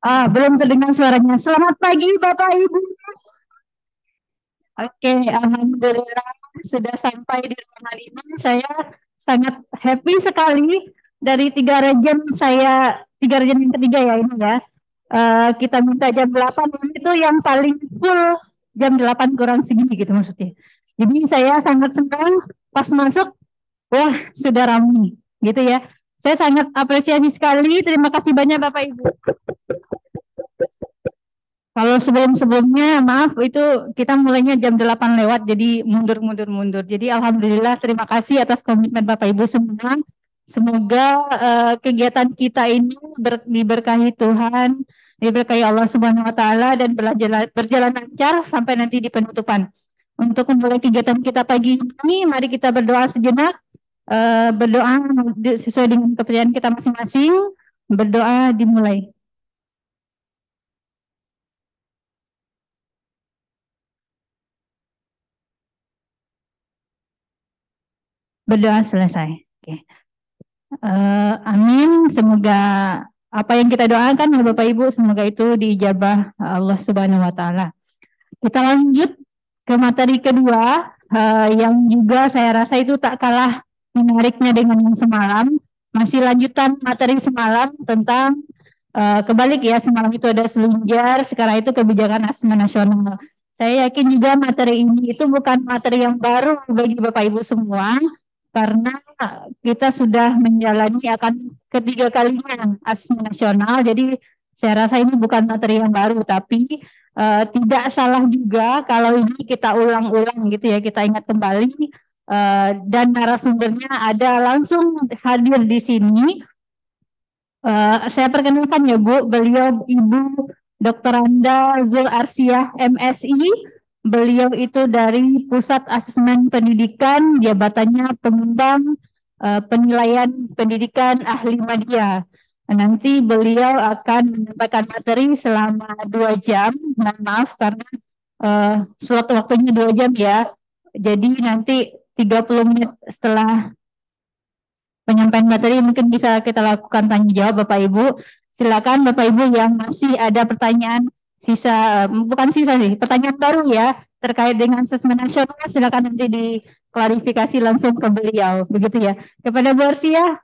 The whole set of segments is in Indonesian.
Ah, belum terdengar suaranya. Selamat pagi Bapak Ibu. Oke, alhamdulillah sudah sampai di rumah ini. Saya sangat happy sekali dari tiga regen saya tiga regen yang ketiga ya ini ya. Uh, kita minta jam 8 itu yang paling full jam 8 kurang segini gitu maksudnya. Jadi saya sangat senang pas masuk wah sudah ramai gitu ya. Saya sangat apresiasi sekali. Terima kasih banyak Bapak Ibu. Kalau sebelum-sebelumnya, maaf itu kita mulainya jam 8 lewat, jadi mundur-mundur-mundur. Jadi Alhamdulillah terima kasih atas komitmen Bapak Ibu semua. Semoga uh, kegiatan kita ini ber, diberkahi Tuhan, diberkahi Allah Subhanahu wa taala dan berjalan, lancar sampai nanti di penutupan. Untuk memulai kegiatan kita pagi ini, mari kita berdoa sejenak. Eh, berdoa sesuai dengan kepercayaan kita masing-masing. Berdoa dimulai. Berdoa selesai. Oke. Uh, amin. Semoga apa yang kita doakan ya Bapak Ibu semoga itu diijabah Allah Subhanahu wa taala. Kita lanjut ke materi kedua uh, yang juga saya rasa itu tak kalah menariknya dengan yang semalam, masih lanjutan materi semalam tentang uh, kebalik ya, semalam itu ada selunjar, sekarang itu kebijakan asma nasional. Saya yakin juga materi ini itu bukan materi yang baru bagi Bapak Ibu semua, karena kita sudah menjalani akan ketiga kalinya asma nasional, jadi saya rasa ini bukan materi yang baru, tapi uh, tidak salah juga kalau ini kita ulang-ulang gitu ya, kita ingat kembali Eh, dan narasumbernya ada langsung hadir di sini. Uh, saya perkenalkan ya Bu, beliau Ibu Dr. Anda Zul Arsyah MSI. Beliau itu dari Pusat Asesmen Pendidikan, jabatannya pengembang uh, penilaian pendidikan ahli media. Nanti beliau akan menyampaikan materi selama dua jam. Nah, maaf karena uh, slot waktunya dua jam ya. Jadi nanti 30 menit setelah penyampaian materi mungkin bisa kita lakukan tanya jawab Bapak Ibu. Silakan Bapak Ibu yang masih ada pertanyaan sisa eh, bukan sisa sih, pertanyaan baru ya terkait dengan asesmen nasional silakan nanti diklarifikasi langsung ke beliau begitu ya. Kepada Bu Arsia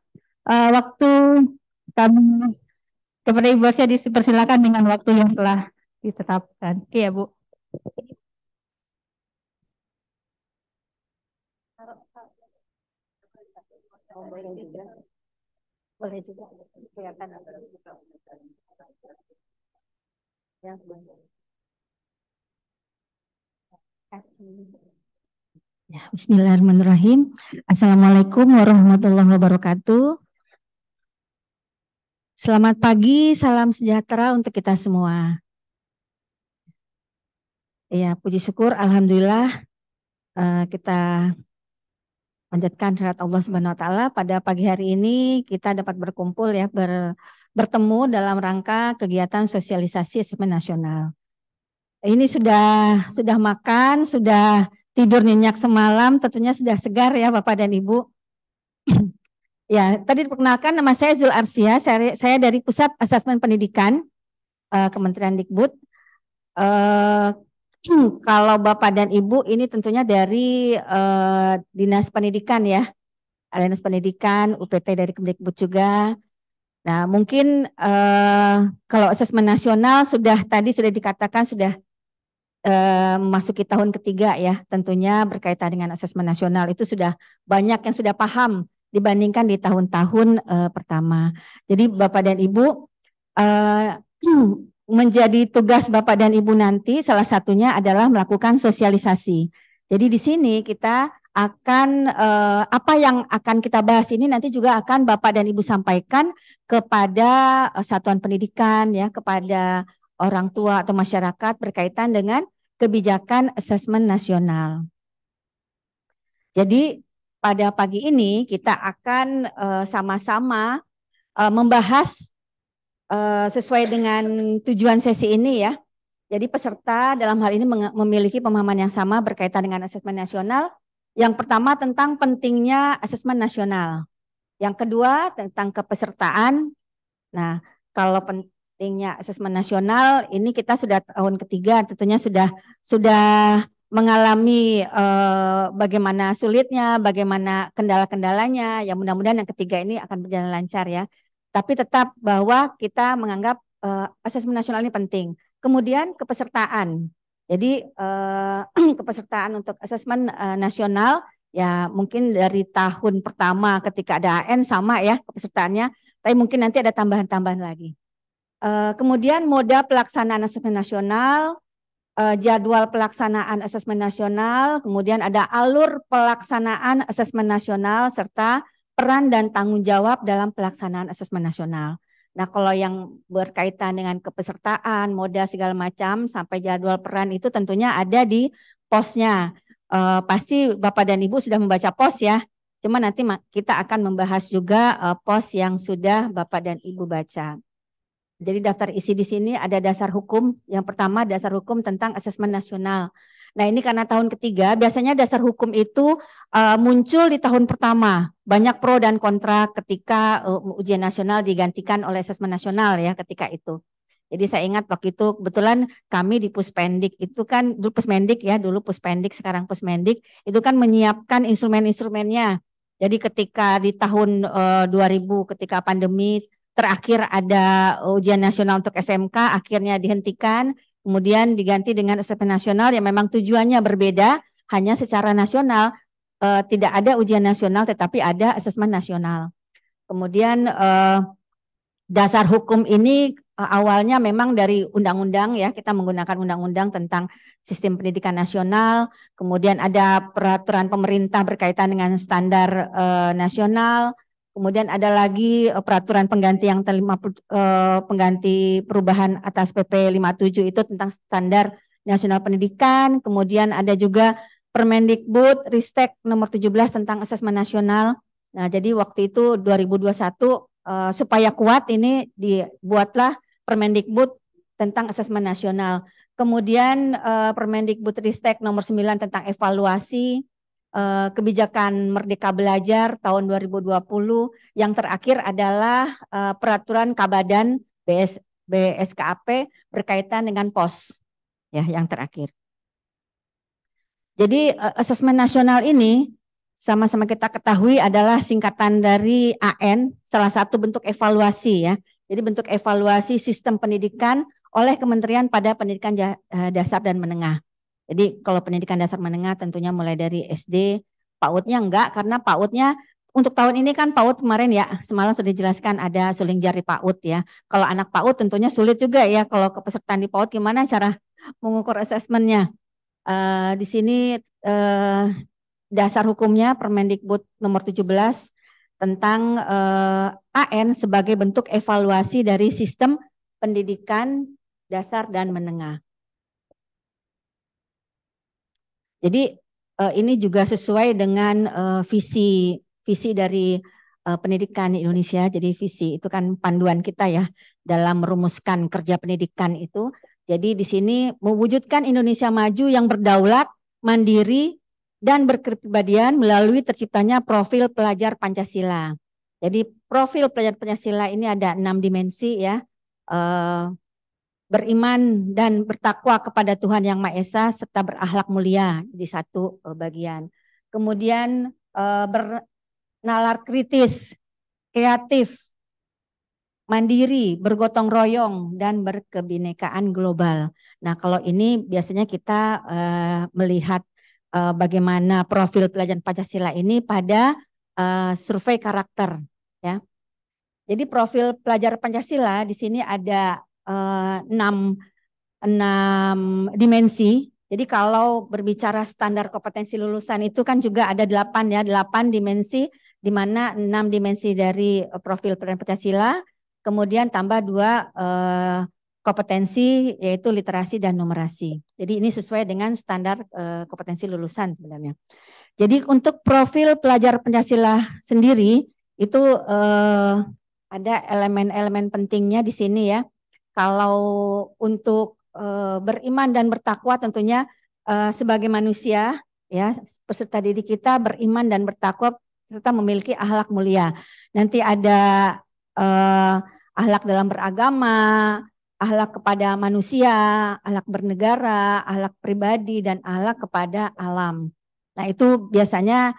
eh, waktu kami kepada Ibu Arsia dipersilakan dengan waktu yang telah ditetapkan. Iya, Bu. boleh juga gitu. kelihatan gitu. ya Ya, Bismillahirrahmanirrahim. Assalamualaikum warahmatullahi wabarakatuh. Selamat pagi, salam sejahtera untuk kita semua. Ya, puji syukur, alhamdulillah eh, kita panjatkan syarat Allah Subhanahu wa taala pada pagi hari ini kita dapat berkumpul ya ber, bertemu dalam rangka kegiatan sosialisasi semen nasional. Ini sudah sudah makan, sudah tidur nyenyak semalam, tentunya sudah segar ya Bapak dan Ibu. ya, tadi diperkenalkan nama saya Zul Arsia, saya, saya dari Pusat Asesmen Pendidikan eh, Kementerian Dikbud. Eh, Hmm, kalau Bapak dan Ibu ini tentunya dari uh, Dinas Pendidikan ya. Dinas Pendidikan, UPT dari Kemdikbud juga. Nah, mungkin uh, kalau asesmen nasional sudah tadi sudah dikatakan sudah memasuki eh, memasuki tahun ketiga ya. Tentunya berkaitan dengan asesmen nasional itu sudah banyak yang sudah paham dibandingkan di tahun-tahun uh, pertama. Jadi Bapak dan Ibu uh, menjadi tugas Bapak dan Ibu nanti salah satunya adalah melakukan sosialisasi. Jadi di sini kita akan eh, apa yang akan kita bahas ini nanti juga akan Bapak dan Ibu sampaikan kepada eh, satuan pendidikan ya, kepada orang tua atau masyarakat berkaitan dengan kebijakan asesmen nasional. Jadi pada pagi ini kita akan eh, sama-sama eh, membahas uh, sesuai dengan tujuan sesi ini ya. Jadi peserta dalam hal ini memiliki pemahaman yang sama berkaitan dengan asesmen nasional. Yang pertama tentang pentingnya asesmen nasional. Yang kedua tentang kepesertaan. Nah, kalau pentingnya asesmen nasional ini kita sudah tahun ketiga tentunya sudah sudah mengalami eh, bagaimana sulitnya, bagaimana kendala-kendalanya. Ya mudah-mudahan yang ketiga ini akan berjalan lancar ya. Tapi tetap bahwa kita menganggap uh, eh, asesmen nasional ini penting. Kemudian kepesertaan. Jadi uh, kepesertaan untuk asesmen uh, eh, nasional ya mungkin dari tahun pertama ketika ada AN sama ya kepesertaannya, tapi mungkin nanti ada tambahan-tambahan lagi. Uh, kemudian moda pelaksanaan asesmen nasional, uh, jadwal pelaksanaan asesmen nasional, kemudian ada alur pelaksanaan asesmen nasional serta peran dan tanggung jawab dalam pelaksanaan asesmen nasional. Nah, kalau yang berkaitan dengan kepesertaan, modal segala macam sampai jadwal peran itu tentunya ada di posnya. E, pasti Bapak dan Ibu sudah membaca pos ya. Cuma nanti kita akan membahas juga e, pos yang sudah Bapak dan Ibu baca. Jadi daftar isi di sini ada dasar hukum. Yang pertama dasar hukum tentang asesmen nasional. Nah ini karena tahun ketiga, biasanya dasar hukum itu uh, muncul di tahun pertama. Banyak pro dan kontra ketika uh, ujian nasional digantikan oleh asesmen nasional ya ketika itu. Jadi saya ingat waktu itu kebetulan kami di Puspendik itu kan dulu Pusmendik ya dulu Puspendik sekarang puspendik itu kan menyiapkan instrumen-instrumennya. Jadi ketika di tahun uh, eh, 2000 ketika pandemi terakhir ada ujian nasional untuk SMK akhirnya dihentikan kemudian diganti dengan SPP nasional yang memang tujuannya berbeda, hanya secara nasional eh, tidak ada ujian nasional tetapi ada asesmen nasional. Kemudian eh, dasar hukum ini eh, awalnya memang dari undang-undang ya, kita menggunakan undang-undang tentang sistem pendidikan nasional, kemudian ada peraturan pemerintah berkaitan dengan standar nasional, Kemudian ada lagi eh, peraturan pengganti yang terlima eh, pengganti perubahan atas PP 57 itu tentang standar nasional pendidikan. Kemudian ada juga Permendikbud Ristek nomor 17 tentang asesmen nasional. Nah, jadi waktu itu 2021 eh, supaya kuat ini dibuatlah Permendikbud tentang asesmen nasional. Kemudian Permendikbud Ristek nomor 9 tentang evaluasi uh, kebijakan Merdeka Belajar tahun 2020 yang terakhir adalah uh, peraturan Kabadan BS, BSKAP berkaitan dengan pos ya yang terakhir. Jadi uh, asesmen nasional ini sama-sama kita ketahui adalah singkatan dari AN, salah satu bentuk evaluasi ya. Jadi bentuk evaluasi sistem pendidikan oleh Kementerian pada Pendidikan Dasar dan Menengah. Jadi kalau pendidikan dasar menengah tentunya mulai dari SD, PAUD-nya enggak karena PAUD-nya untuk tahun ini kan PAUD kemarin ya, semalam sudah dijelaskan ada suling jari PAUD ya. Kalau anak PAUD tentunya sulit juga ya kalau kepesertaan di PAUD gimana cara mengukur asesmennya. Uh, eh, di sini uh, dasar hukumnya Permendikbud nomor 17 tentang uh, eh, AN sebagai bentuk evaluasi dari sistem pendidikan dasar dan menengah. Jadi uh, ini juga sesuai dengan uh, visi visi dari uh, pendidikan Indonesia. Jadi visi itu kan panduan kita ya dalam merumuskan kerja pendidikan itu. Jadi di sini mewujudkan Indonesia maju yang berdaulat, mandiri, dan berkepribadian melalui terciptanya profil pelajar Pancasila. Jadi profil pelajar Pancasila ini ada enam dimensi ya. Uh, beriman dan bertakwa kepada Tuhan Yang Maha Esa serta berakhlak mulia di satu eh, bagian. Kemudian eh, bernalar kritis, kreatif, mandiri, bergotong royong dan berkebinekaan global. Nah, kalau ini biasanya kita eh, melihat bagaimana profil pelajaran Pancasila ini pada survei karakter ya. Jadi profil pelajar Pancasila di sini ada Eh, enam enam dimensi. Jadi kalau berbicara standar kompetensi lulusan itu kan juga ada delapan ya, delapan dimensi di mana enam dimensi dari profil Pancasila, kemudian tambah dua eh, kompetensi yaitu literasi dan numerasi. Jadi ini sesuai dengan standar eh, kompetensi lulusan sebenarnya. Jadi untuk profil pelajar Pancasila sendiri itu ada elemen-elemen pentingnya di sini ya kalau untuk e, beriman dan bertakwa tentunya e, sebagai manusia ya peserta didik kita beriman dan bertakwa serta memiliki ahlak mulia. Nanti ada eh, ahlak dalam beragama, ahlak kepada manusia, ahlak bernegara, ahlak pribadi dan ahlak kepada alam. Nah, itu biasanya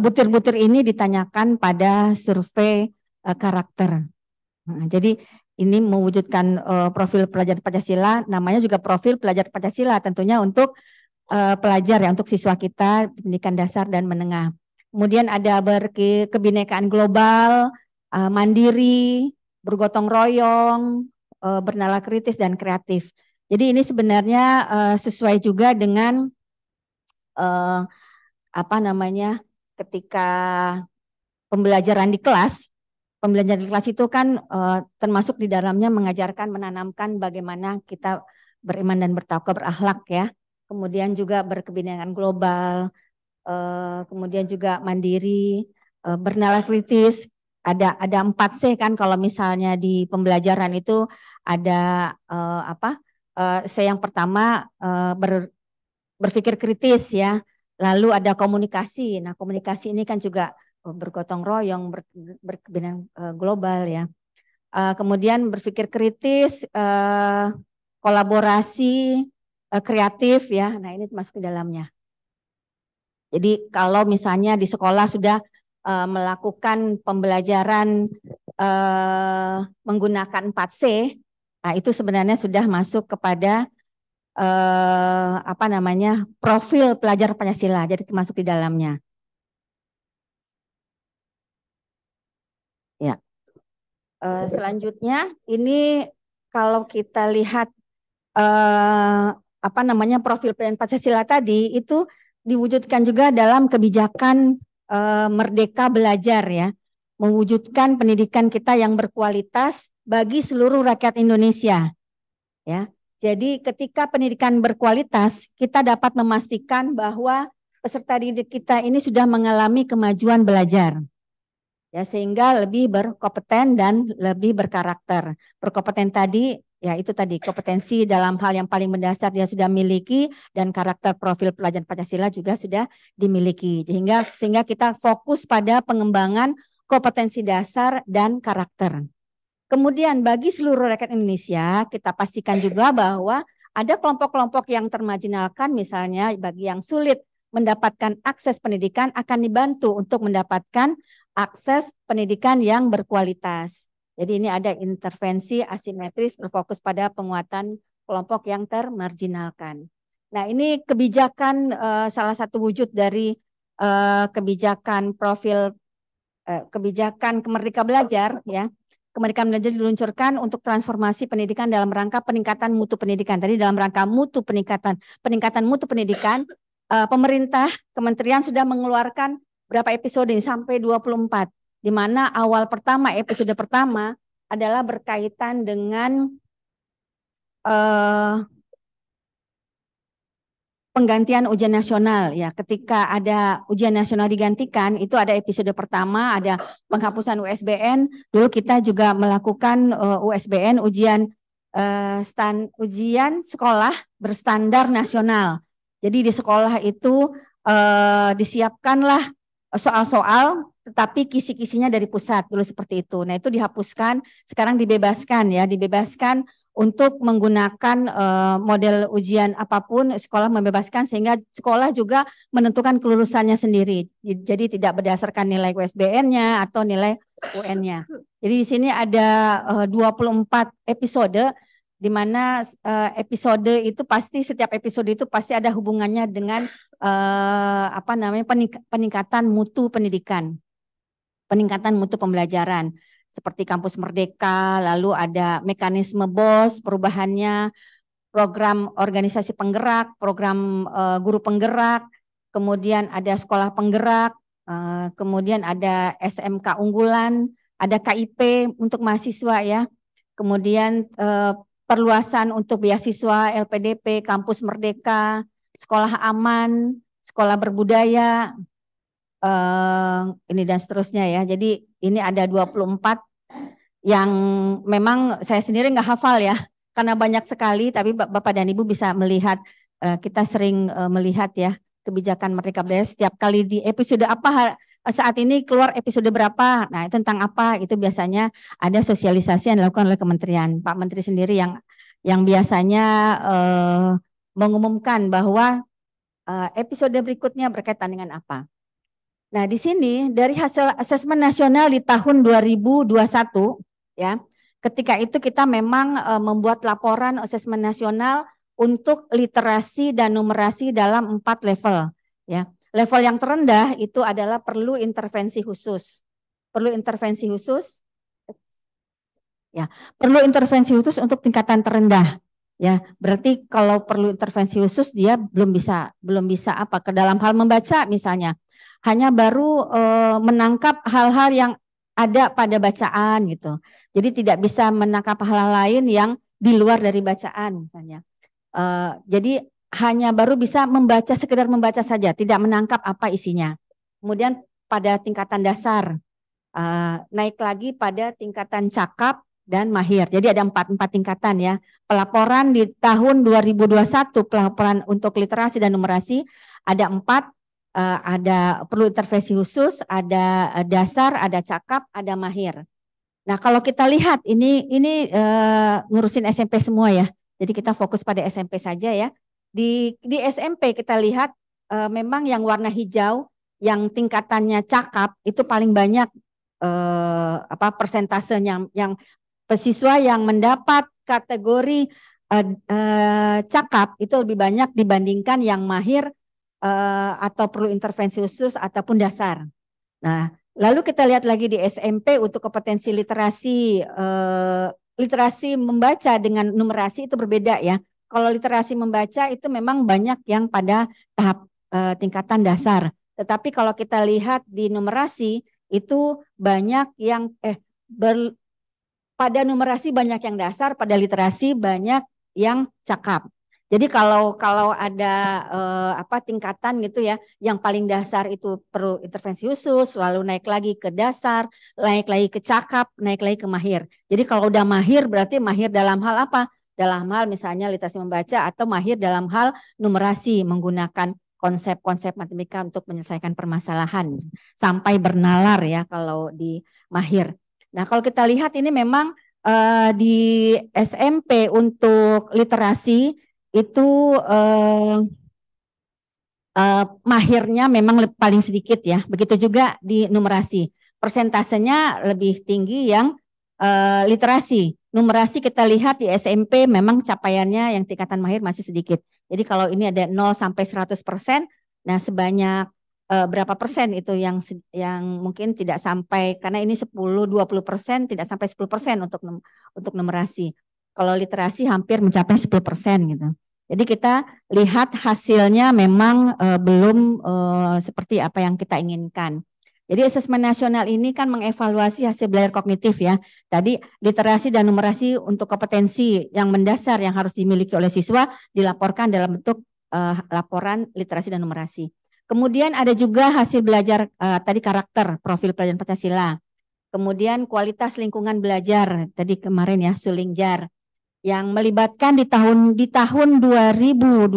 butir-butir ini ditanyakan pada survei karakter. Nah, jadi ini mewujudkan uh, profil pelajar Pancasila, namanya juga profil pelajar Pancasila tentunya untuk uh, pelajar ya untuk siswa kita pendidikan dasar dan menengah. Kemudian ada berkebinekaan global, uh, mandiri, bergotong royong, uh, bernalar kritis dan kreatif. Jadi ini sebenarnya uh, sesuai juga dengan uh, apa namanya ketika pembelajaran di kelas pembelajaran di kelas itu kan uh, termasuk di dalamnya mengajarkan menanamkan bagaimana kita beriman dan bertakwa berakhlak ya. Kemudian juga berkebinaan global, uh, kemudian juga mandiri, uh, eh, bernalar kritis. Ada ada empat c kan kalau misalnya di pembelajaran itu ada uh, apa? Uh, saya yang pertama uh, ber, berpikir kritis ya. Lalu ada komunikasi. Nah, komunikasi ini kan juga bergotong royong ber, ber, ber, eh, global ya. Uh, kemudian berpikir kritis, uh, kolaborasi, uh, kreatif ya. Nah ini masuk di dalamnya. Jadi kalau misalnya di sekolah sudah uh, melakukan pembelajaran uh, menggunakan 4C, nah itu sebenarnya sudah masuk kepada uh, apa namanya profil pelajar Pancasila jadi masuk di dalamnya Eh, selanjutnya ini kalau kita lihat uh, apa namanya profil PN Pancasila tadi itu diwujudkan juga dalam kebijakan uh, merdeka belajar ya, mewujudkan pendidikan kita yang berkualitas bagi seluruh rakyat Indonesia. Ya. Jadi ketika pendidikan berkualitas, kita dapat memastikan bahwa peserta didik kita ini sudah mengalami kemajuan belajar ya sehingga lebih berkompeten dan lebih berkarakter. Berkompeten tadi ya itu tadi kompetensi dalam hal yang paling mendasar dia sudah miliki dan karakter profil pelajaran Pancasila juga sudah dimiliki. Sehingga sehingga kita fokus pada pengembangan kompetensi dasar dan karakter. Kemudian bagi seluruh rakyat Indonesia, kita pastikan juga bahwa ada kelompok-kelompok yang termajinalkan misalnya bagi yang sulit mendapatkan akses pendidikan akan dibantu untuk mendapatkan akses pendidikan yang berkualitas. Jadi ini ada intervensi asimetris berfokus pada penguatan kelompok yang termarginalkan. Nah ini kebijakan uh, salah satu wujud dari uh, kebijakan profil uh, kebijakan kemerdeka belajar ya. Kemerdekaan belajar diluncurkan untuk transformasi pendidikan dalam rangka peningkatan mutu pendidikan. Tadi dalam rangka mutu peningkatan peningkatan mutu pendidikan, pemerintah kementerian sudah mengeluarkan berapa episode ini sampai 24 di mana awal pertama episode pertama adalah berkaitan dengan uh, penggantian ujian nasional ya ketika ada ujian nasional digantikan itu ada episode pertama ada penghapusan USBN dulu kita juga melakukan uh, eh, USBN ujian uh, eh, stand ujian sekolah berstandar nasional jadi di sekolah itu uh, disiapkanlah soal-soal tetapi kisi-kisinya dari pusat dulu seperti itu. Nah, itu dihapuskan, sekarang dibebaskan ya, dibebaskan untuk menggunakan uh, model ujian apapun sekolah membebaskan sehingga sekolah juga menentukan kelulusannya sendiri. Jadi tidak berdasarkan nilai USBN-nya atau nilai UN-nya. Jadi di sini ada eh, uh, 24 episode di mana uh, episode itu pasti setiap episode itu pasti ada hubungannya dengan uh, apa namanya pening, peningkatan mutu pendidikan, peningkatan mutu pembelajaran seperti kampus merdeka, lalu ada mekanisme BOS perubahannya, program organisasi penggerak, program uh, guru penggerak, kemudian ada sekolah penggerak, uh, kemudian ada SMK unggulan, ada KIP untuk mahasiswa ya kemudian perluasan untuk beasiswa LPDP, kampus merdeka, sekolah aman, sekolah berbudaya, eh, ini dan seterusnya ya. Jadi ini ada 24 yang memang saya sendiri nggak hafal ya, karena banyak sekali. Tapi Bapak dan Ibu bisa melihat, eh, kita sering eh, melihat ya kebijakan mereka beres setiap kali di episode apa saat ini keluar episode berapa, nah tentang apa itu biasanya ada sosialisasi yang dilakukan oleh kementerian. Pak Menteri sendiri yang yang biasanya eh, mengumumkan bahwa eh, episode berikutnya berkaitan dengan apa. Nah, di sini dari hasil asesmen nasional di tahun 2021 ya, ketika itu kita memang eh, membuat laporan asesmen nasional untuk literasi dan numerasi dalam empat level ya. Level yang terendah itu adalah perlu intervensi khusus. Perlu intervensi khusus ya, perlu intervensi khusus untuk tingkatan terendah. Ya, berarti kalau perlu intervensi khusus dia belum bisa belum bisa apa ke dalam hal membaca misalnya. Hanya baru e, menangkap hal-hal yang ada pada bacaan gitu. Jadi tidak bisa menangkap hal-hal lain yang di luar dari bacaan misalnya. E, jadi hanya baru bisa membaca sekedar membaca saja, tidak menangkap apa isinya. Kemudian pada tingkatan dasar eh, naik lagi pada tingkatan cakap dan mahir. Jadi ada empat empat tingkatan ya. Pelaporan di tahun 2021 pelaporan untuk literasi dan numerasi ada empat eh, ada perlu intervensi khusus, ada eh, dasar, ada cakap, ada mahir. Nah, kalau kita lihat ini ini uh, ngurusin SMP semua ya. Jadi kita fokus pada SMP saja ya. Di, di SMP kita lihat e, memang yang warna hijau yang tingkatannya cakap itu paling banyak e, apa persentasenya yang pesiswa yang mendapat kategori e, e, cakap itu lebih banyak dibandingkan yang mahir e, atau perlu intervensi khusus ataupun dasar. Nah, lalu kita lihat lagi di SMP untuk kompetensi literasi e, literasi membaca dengan numerasi itu berbeda ya. Kalau literasi membaca itu memang banyak yang pada tahap eh, tingkatan dasar. Tetapi kalau kita lihat di numerasi itu banyak yang eh ber, pada numerasi banyak yang dasar, pada literasi banyak yang cakap. Jadi kalau kalau ada eh, apa tingkatan gitu ya, yang paling dasar itu perlu intervensi khusus, lalu naik lagi ke dasar, naik lagi ke cakap, naik lagi ke mahir. Jadi kalau udah mahir berarti mahir dalam hal apa? dalam hal misalnya literasi membaca atau mahir dalam hal numerasi menggunakan konsep-konsep matematika untuk menyelesaikan permasalahan sampai bernalar ya kalau di mahir. Nah, kalau kita lihat ini memang uh, di SMP untuk literasi itu eh, eh, mahirnya memang paling sedikit ya. Begitu juga di numerasi. Persentasenya lebih tinggi yang eh, literasi numerasi kita lihat di SMP memang capaiannya yang tingkatan mahir masih sedikit. Jadi kalau ini ada 0 sampai 100 persen, nah sebanyak e, berapa persen itu yang yang mungkin tidak sampai karena ini 10 20 persen tidak sampai 10 persen untuk untuk numerasi. Kalau literasi hampir mencapai 10 persen gitu. Jadi kita lihat hasilnya memang e, belum e, seperti apa yang kita inginkan. Jadi asesmen nasional ini kan mengevaluasi hasil belajar kognitif ya. Tadi literasi dan numerasi untuk kompetensi yang mendasar yang harus dimiliki oleh siswa dilaporkan dalam bentuk uh, laporan literasi dan numerasi. Kemudian ada juga hasil belajar uh, tadi karakter profil pelajaran Pancasila. Kemudian kualitas lingkungan belajar tadi kemarin ya Sulingjar yang melibatkan di tahun di tahun 2021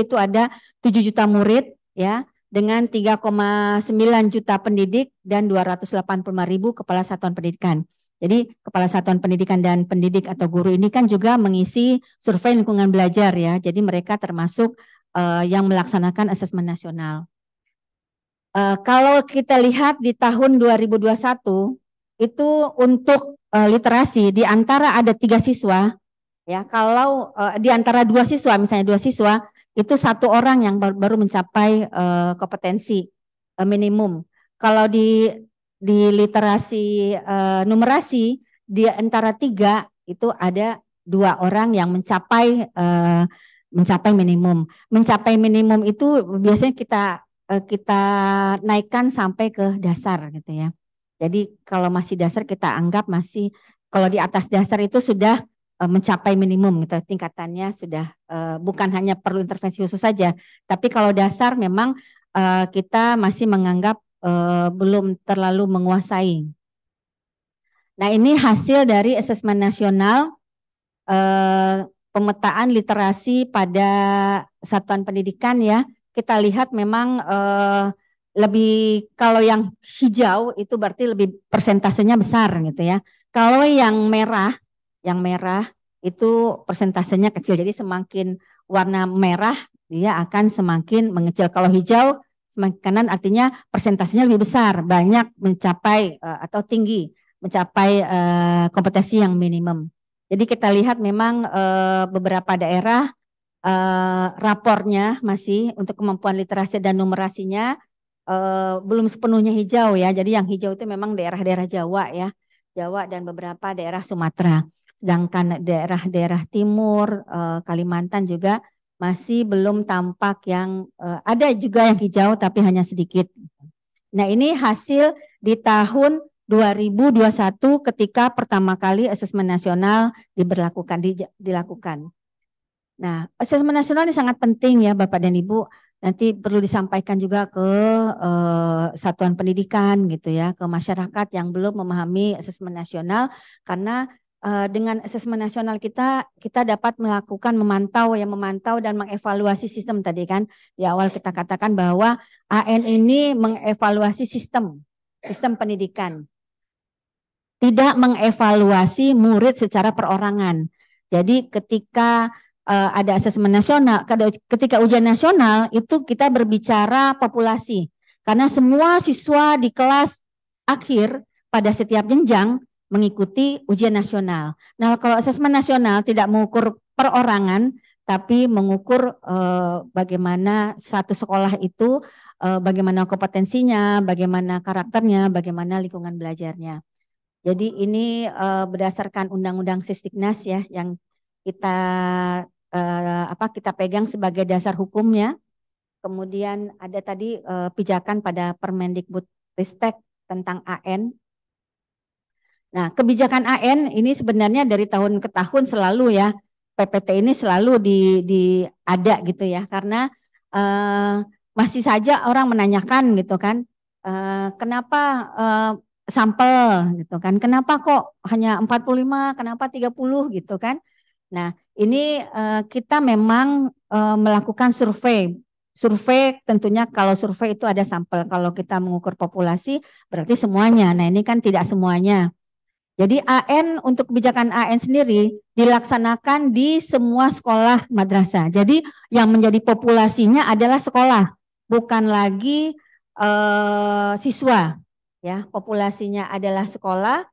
itu ada 7 juta murid ya dengan 3,9 juta pendidik dan 285 ribu kepala satuan pendidikan. Jadi kepala satuan pendidikan dan pendidik atau guru ini kan juga mengisi survei lingkungan belajar ya. Jadi mereka termasuk uh, yang melaksanakan asesmen nasional. Uh, kalau kita lihat di tahun 2021 itu untuk uh, literasi di antara ada tiga siswa ya. Kalau uh, di antara dua siswa misalnya dua siswa itu satu orang yang baru mencapai uh, kompetensi uh, minimum. Kalau di di literasi uh, numerasi di antara tiga itu ada dua orang yang mencapai uh, mencapai minimum. Mencapai minimum itu biasanya kita uh, kita naikkan sampai ke dasar gitu ya. Jadi kalau masih dasar kita anggap masih kalau di atas dasar itu sudah Eh, mencapai minimum gitu tingkatannya sudah uh, bukan hanya perlu intervensi khusus saja tapi kalau dasar memang uh, kita masih menganggap uh, belum terlalu menguasai. Nah, ini hasil dari asesmen nasional uh, pemetaan literasi pada satuan pendidikan ya. Kita lihat memang uh, lebih kalau yang hijau itu berarti lebih persentasenya besar gitu ya. Kalau yang merah yang merah itu persentasenya kecil. Jadi semakin warna merah dia akan semakin mengecil. Kalau hijau semakin kanan artinya persentasenya lebih besar, banyak mencapai eh, atau tinggi mencapai eh, kompetensi yang minimum. Jadi kita lihat memang eh, beberapa daerah rapornya masih untuk kemampuan literasi dan numerasinya belum sepenuhnya hijau ya. Jadi yang hijau itu memang daerah-daerah Jawa ya. Jawa dan beberapa daerah Sumatera. Sedangkan daerah-daerah timur eh, Kalimantan juga masih belum tampak yang eh, ada juga yang hijau tapi hanya sedikit. Nah, ini hasil di tahun 2021 ketika pertama kali asesmen nasional diberlakukan dilakukan. Nah, asesmen nasional ini sangat penting ya Bapak dan Ibu nanti perlu disampaikan juga ke uh, satuan pendidikan gitu ya, ke masyarakat yang belum memahami asesmen nasional karena uh, dengan asesmen nasional kita kita dapat melakukan memantau ya memantau dan mengevaluasi sistem tadi kan di awal kita katakan bahwa AN ini mengevaluasi sistem sistem pendidikan tidak mengevaluasi murid secara perorangan. Jadi ketika uh, ada asesmen nasional. Ketika ujian nasional itu kita berbicara populasi. Karena semua siswa di kelas akhir pada setiap jenjang mengikuti ujian nasional. Nah, kalau asesmen nasional tidak mengukur perorangan, tapi mengukur uh, bagaimana satu sekolah itu, uh, bagaimana kompetensinya, bagaimana karakternya, bagaimana lingkungan belajarnya. Jadi ini uh, berdasarkan Undang-Undang Sistiknas ya yang kita eh, apa kita pegang sebagai dasar hukumnya. Kemudian ada tadi eh, pijakan pada Permendikbud Ristek tentang AN. Nah, kebijakan AN ini sebenarnya dari tahun ke tahun selalu ya PPT ini selalu di, di ada gitu ya karena eh, masih saja orang menanyakan gitu kan eh, kenapa eh, sampel gitu kan kenapa kok hanya 45 kenapa 30 gitu kan nah ini uh, kita memang uh, melakukan survei. Survei tentunya kalau survei itu ada sampel. Kalau kita mengukur populasi berarti semuanya. Nah ini kan tidak semuanya. Jadi AN untuk kebijakan AN sendiri dilaksanakan di semua sekolah madrasah. Jadi yang menjadi populasinya adalah sekolah, bukan lagi eh, siswa. Ya, populasinya adalah sekolah,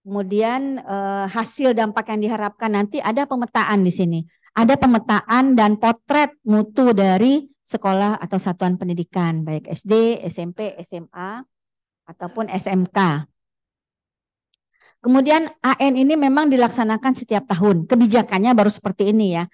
Kemudian eh, hasil dampak yang diharapkan nanti ada pemetaan di sini. Ada pemetaan dan potret mutu dari sekolah atau satuan pendidikan baik SD, SMP, SMA ataupun SMK. Kemudian AN ini memang dilaksanakan setiap tahun. Kebijakannya baru seperti ini ya.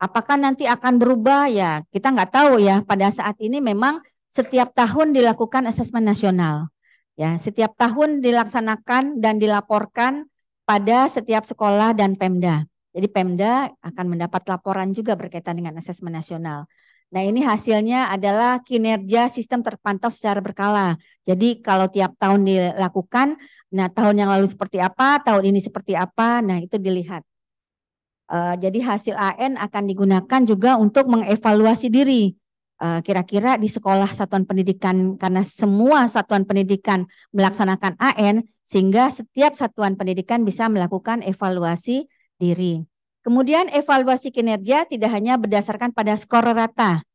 Apakah nanti akan berubah ya? Kita nggak tahu ya. Pada saat ini memang setiap tahun dilakukan asesmen nasional. Ya, setiap tahun dilaksanakan dan dilaporkan pada setiap sekolah dan Pemda. Jadi Pemda akan mendapat laporan juga berkaitan dengan asesmen nasional. Nah, ini hasilnya adalah kinerja sistem terpantau secara berkala. Jadi kalau tiap tahun dilakukan, nah tahun yang lalu seperti apa, tahun ini seperti apa, nah itu dilihat. Eh, jadi hasil AN akan digunakan juga untuk mengevaluasi diri Eh, kira-kira di sekolah satuan pendidikan karena semua satuan pendidikan melaksanakan AN sehingga setiap satuan pendidikan bisa melakukan evaluasi diri. Kemudian evaluasi kinerja tidak hanya berdasarkan pada skor rata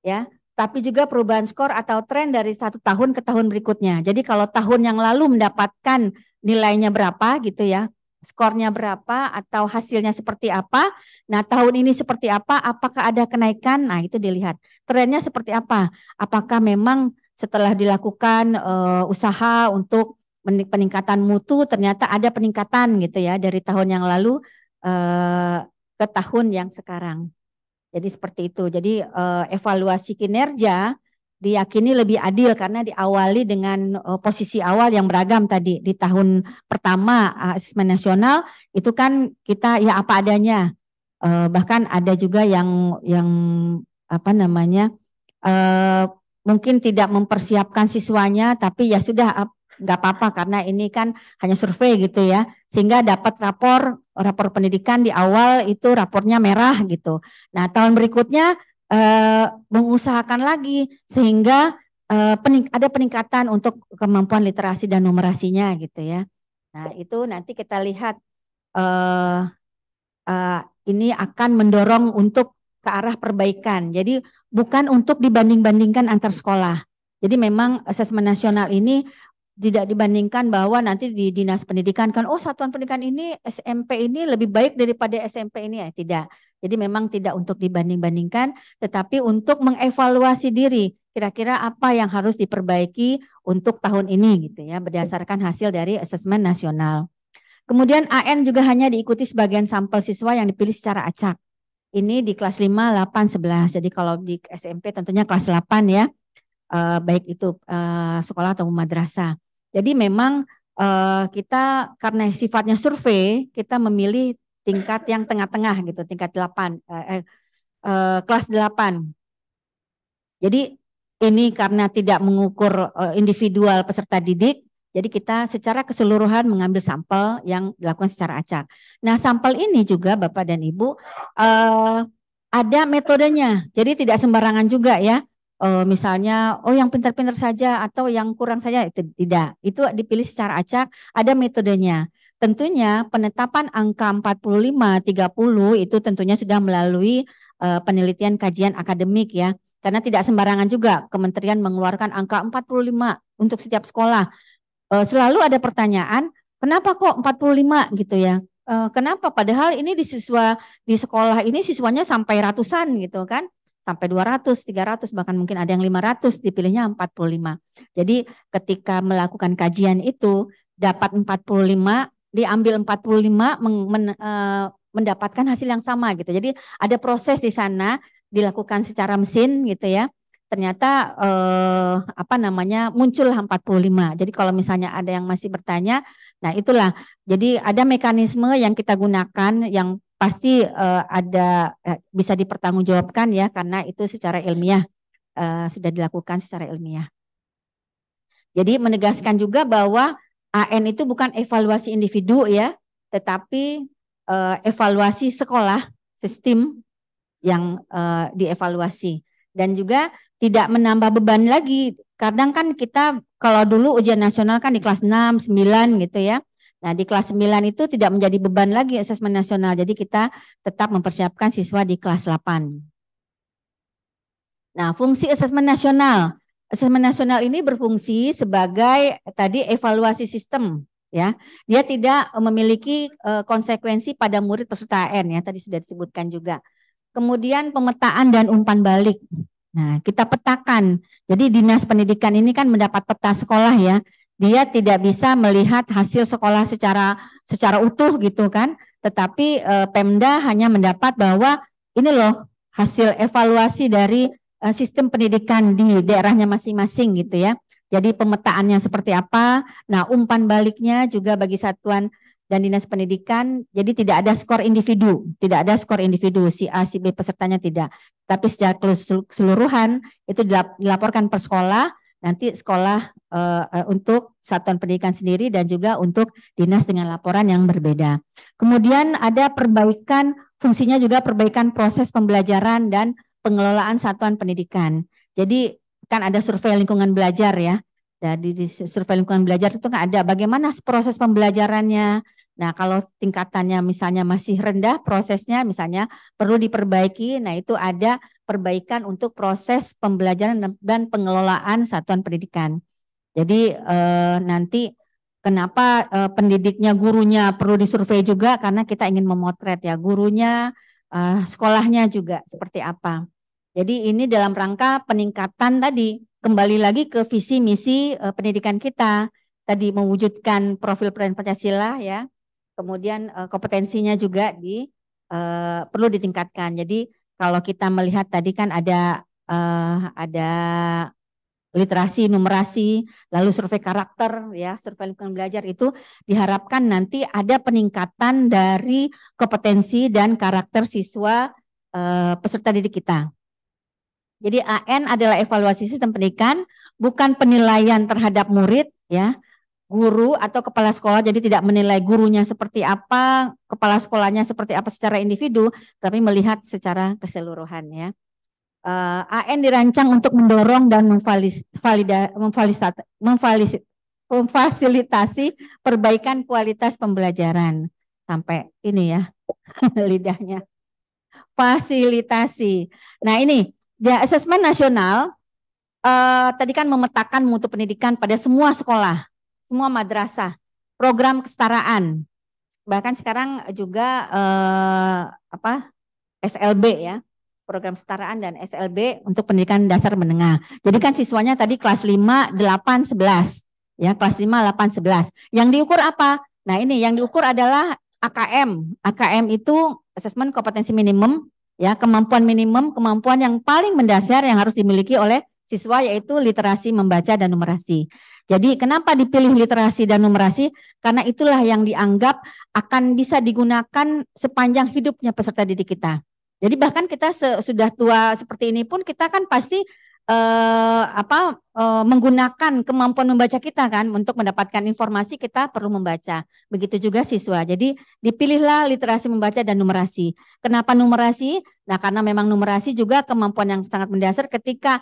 ya, tapi juga perubahan skor atau tren dari satu tahun ke tahun berikutnya. Jadi kalau tahun yang lalu mendapatkan nilainya berapa gitu ya, skornya berapa atau hasilnya seperti apa. Nah, tahun ini seperti apa? Apakah ada kenaikan? Nah, itu dilihat. Trennya seperti apa? Apakah memang setelah dilakukan uh, usaha untuk peningkatan mutu ternyata ada peningkatan gitu ya dari tahun yang lalu uh, ke tahun yang sekarang. Jadi seperti itu. Jadi uh, evaluasi kinerja diyakini lebih adil karena diawali dengan uh, posisi awal yang beragam tadi di tahun pertama uh, asesmen nasional itu kan kita ya apa adanya uh, bahkan ada juga yang yang apa namanya uh, mungkin tidak mempersiapkan siswanya tapi ya sudah nggak apa-apa karena ini kan hanya survei gitu ya sehingga dapat rapor rapor pendidikan di awal itu rapornya merah gitu nah tahun berikutnya uh, mengusahakan lagi sehingga uh, pening ada peningkatan untuk kemampuan literasi dan numerasinya gitu ya. Nah itu nanti kita lihat uh, uh, ini akan mendorong untuk ke arah perbaikan. Jadi bukan untuk dibanding-bandingkan antar sekolah. Jadi memang asesmen nasional ini tidak dibandingkan bahwa nanti di dinas pendidikan kan oh satuan pendidikan ini SMP ini lebih baik daripada SMP ini ya tidak. Jadi memang tidak untuk dibanding-bandingkan tetapi untuk mengevaluasi diri kira-kira apa yang harus diperbaiki untuk tahun ini gitu ya berdasarkan hasil dari asesmen nasional. Kemudian AN juga hanya diikuti sebagian sampel siswa yang dipilih secara acak. Ini di kelas 5, 8, 11. Jadi kalau di SMP tentunya kelas 8 ya. Eh, baik itu eh, sekolah atau madrasah. Jadi memang uh, kita karena sifatnya survei, kita memilih tingkat yang tengah-tengah gitu, tingkat 8 eh, eh, eh, kelas 8. Jadi ini karena tidak mengukur uh, individual peserta didik, jadi kita secara keseluruhan mengambil sampel yang dilakukan secara acak. Nah, sampel ini juga Bapak dan Ibu eh, ada metodenya. Jadi tidak sembarangan juga ya uh, misalnya oh yang pintar-pintar saja atau yang kurang saja itu tidak itu dipilih secara acak ada metodenya tentunya penetapan angka 45 30 itu tentunya sudah melalui uh, penelitian kajian akademik ya karena tidak sembarangan juga kementerian mengeluarkan angka 45 untuk setiap sekolah uh, selalu ada pertanyaan kenapa kok 45 gitu ya Kenapa? Padahal ini di siswa di sekolah ini siswanya sampai ratusan gitu kan sampai 200, 300 bahkan mungkin ada yang 500 dipilihnya 45. Jadi ketika melakukan kajian itu dapat 45 diambil 45 men, men, eh, e, mendapatkan hasil yang sama gitu. Jadi ada proses di sana dilakukan secara mesin gitu ya. Ternyata e, apa namanya muncul 45. Jadi kalau misalnya ada yang masih bertanya, nah itulah. Jadi ada mekanisme yang kita gunakan yang pasti uh, ada uh, bisa dipertanggungjawabkan ya karena itu secara ilmiah uh, sudah dilakukan secara ilmiah. Jadi menegaskan juga bahwa AN itu bukan evaluasi individu ya, tetapi uh, evaluasi sekolah sistem yang uh, dievaluasi dan juga tidak menambah beban lagi. Kadang kan kita kalau dulu ujian nasional kan di kelas 6, 9 gitu ya Nah, di kelas 9 itu tidak menjadi beban lagi asesmen nasional. Jadi kita tetap mempersiapkan siswa di kelas 8. Nah, fungsi asesmen nasional. Asesmen nasional ini berfungsi sebagai tadi evaluasi sistem ya. Dia tidak memiliki eh, konsekuensi pada murid peserta n, ya, tadi sudah disebutkan juga. Kemudian pemetaan dan umpan balik. Nah, kita petakan. Jadi dinas pendidikan ini kan mendapat peta sekolah ya dia tidak bisa melihat hasil sekolah secara secara utuh gitu kan tetapi e, Pemda hanya mendapat bahwa ini loh hasil evaluasi dari e, sistem pendidikan di daerahnya masing-masing gitu ya jadi pemetaannya seperti apa nah umpan baliknya juga bagi satuan dan dinas pendidikan jadi tidak ada skor individu tidak ada skor individu si A si B pesertanya tidak tapi secara keseluruhan itu dilaporkan per sekolah nanti sekolah uh, untuk satuan pendidikan sendiri dan juga untuk dinas dengan laporan yang berbeda. Kemudian ada perbaikan fungsinya juga perbaikan proses pembelajaran dan pengelolaan satuan pendidikan. Jadi kan ada survei lingkungan belajar ya. Jadi di survei lingkungan belajar itu kan ada bagaimana proses pembelajarannya. Nah, kalau tingkatannya misalnya masih rendah prosesnya misalnya perlu diperbaiki. Nah, itu ada perbaikan untuk proses pembelajaran dan pengelolaan satuan pendidikan. Jadi eh, nanti kenapa eh, pendidiknya, gurunya perlu disurvei juga karena kita ingin memotret ya gurunya, eh, sekolahnya juga seperti apa. Jadi ini dalam rangka peningkatan tadi kembali lagi ke visi misi eh, pendidikan kita tadi mewujudkan profil peran Pancasila ya. Kemudian eh, kompetensinya juga di eh, perlu ditingkatkan. Jadi kalau kita melihat tadi kan ada uh, ada literasi, numerasi, lalu survei karakter, ya survei lingkungan belajar itu diharapkan nanti ada peningkatan dari kompetensi dan karakter siswa uh, peserta didik kita. Jadi AN adalah evaluasi sistem pendidikan, bukan penilaian terhadap murid, ya guru atau kepala sekolah jadi tidak menilai gurunya seperti apa, kepala sekolahnya seperti apa secara individu, tapi melihat secara keseluruhan ya. Uh, eh, AN dirancang untuk mendorong dan memfasilitasi perbaikan kualitas pembelajaran sampai ini ya lidahnya fasilitasi. Nah ini ya, asesmen nasional uh, tadi kan memetakan mutu pendidikan pada semua sekolah semua madrasah program kesetaraan bahkan sekarang juga eh, apa SLB ya program kesetaraan dan SLB untuk pendidikan dasar menengah. Jadi kan siswanya tadi kelas 5, 8, 11. Ya, kelas 5, 8, 11. Yang diukur apa? Nah, ini yang diukur adalah AKM. AKM itu asesmen kompetensi minimum, ya, kemampuan minimum, kemampuan yang paling mendasar yang harus dimiliki oleh siswa yaitu literasi membaca dan numerasi. Jadi kenapa dipilih literasi dan numerasi? Karena itulah yang dianggap akan bisa digunakan sepanjang hidupnya peserta didik kita. Jadi bahkan kita sudah tua seperti ini pun kita kan pasti eh, apa eh, menggunakan kemampuan membaca kita kan untuk mendapatkan informasi kita perlu membaca. Begitu juga siswa. Jadi dipilihlah literasi membaca dan numerasi. Kenapa numerasi? Nah, karena memang numerasi juga kemampuan yang sangat mendasar ketika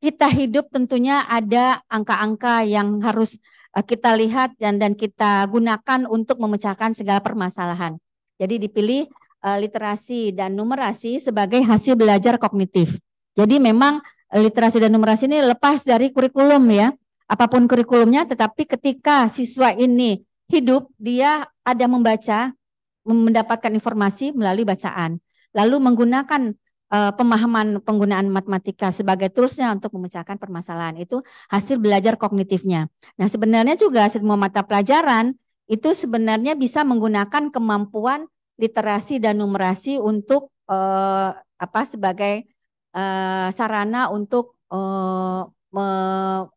kita hidup tentunya ada angka-angka yang harus eh, kita lihat dan dan kita gunakan untuk memecahkan segala permasalahan. Jadi dipilih eh, literasi dan numerasi sebagai hasil belajar kognitif. Jadi memang eh, literasi dan numerasi ini lepas dari kurikulum ya. Apapun kurikulumnya tetapi ketika siswa ini hidup dia ada membaca mendapatkan informasi melalui bacaan. Lalu menggunakan uh, pemahaman penggunaan matematika sebagai toolsnya untuk memecahkan permasalahan itu hasil belajar kognitifnya. Nah sebenarnya juga semua mata pelajaran itu sebenarnya bisa menggunakan kemampuan literasi dan numerasi untuk uh, apa sebagai uh, sarana untuk uh, me,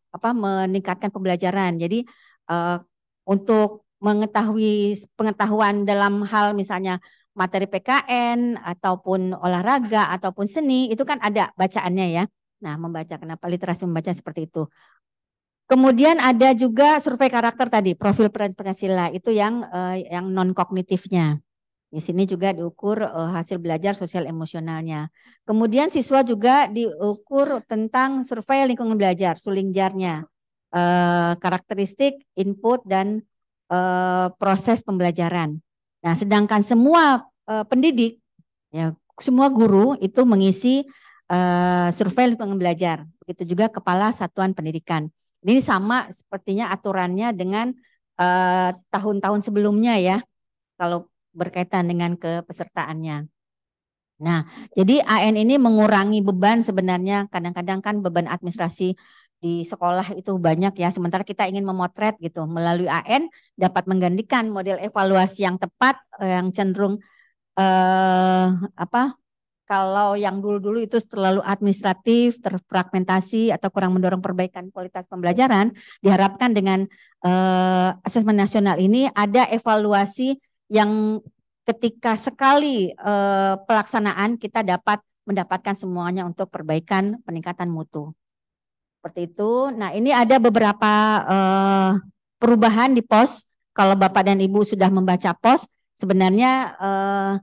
apa, meningkatkan pembelajaran. Jadi uh, untuk mengetahui pengetahuan dalam hal misalnya materi PKN ataupun olahraga ataupun seni itu kan ada bacaannya ya. Nah, membaca kenapa literasi membaca seperti itu. Kemudian ada juga survei karakter tadi, profil peran penghasilan itu yang eh, yang non kognitifnya. Di sini juga diukur eh, hasil belajar sosial emosionalnya. Kemudian siswa juga diukur tentang survei lingkungan belajar, sulingjarnya, eh, karakteristik, input dan eh, proses pembelajaran. Nah, sedangkan semua uh, pendidik, ya semua guru itu mengisi uh, survei lingkungan belajar. Begitu juga kepala satuan pendidikan. Ini sama sepertinya aturannya dengan eh, tahun-tahun uh, sebelumnya ya, kalau berkaitan dengan kepesertaannya. Nah, jadi AN ini mengurangi beban sebenarnya kadang-kadang kan beban administrasi di sekolah itu banyak ya. Sementara kita ingin memotret gitu melalui AN dapat menggantikan model evaluasi yang tepat eh, yang cenderung eh, apa? Kalau yang dulu-dulu itu terlalu administratif, terfragmentasi atau kurang mendorong perbaikan kualitas pembelajaran, diharapkan dengan eh, asesmen nasional ini ada evaluasi yang ketika sekali eh, pelaksanaan kita dapat mendapatkan semuanya untuk perbaikan peningkatan mutu. Seperti itu. Nah, ini ada beberapa uh, perubahan di pos. Kalau Bapak dan Ibu sudah membaca pos, sebenarnya uh,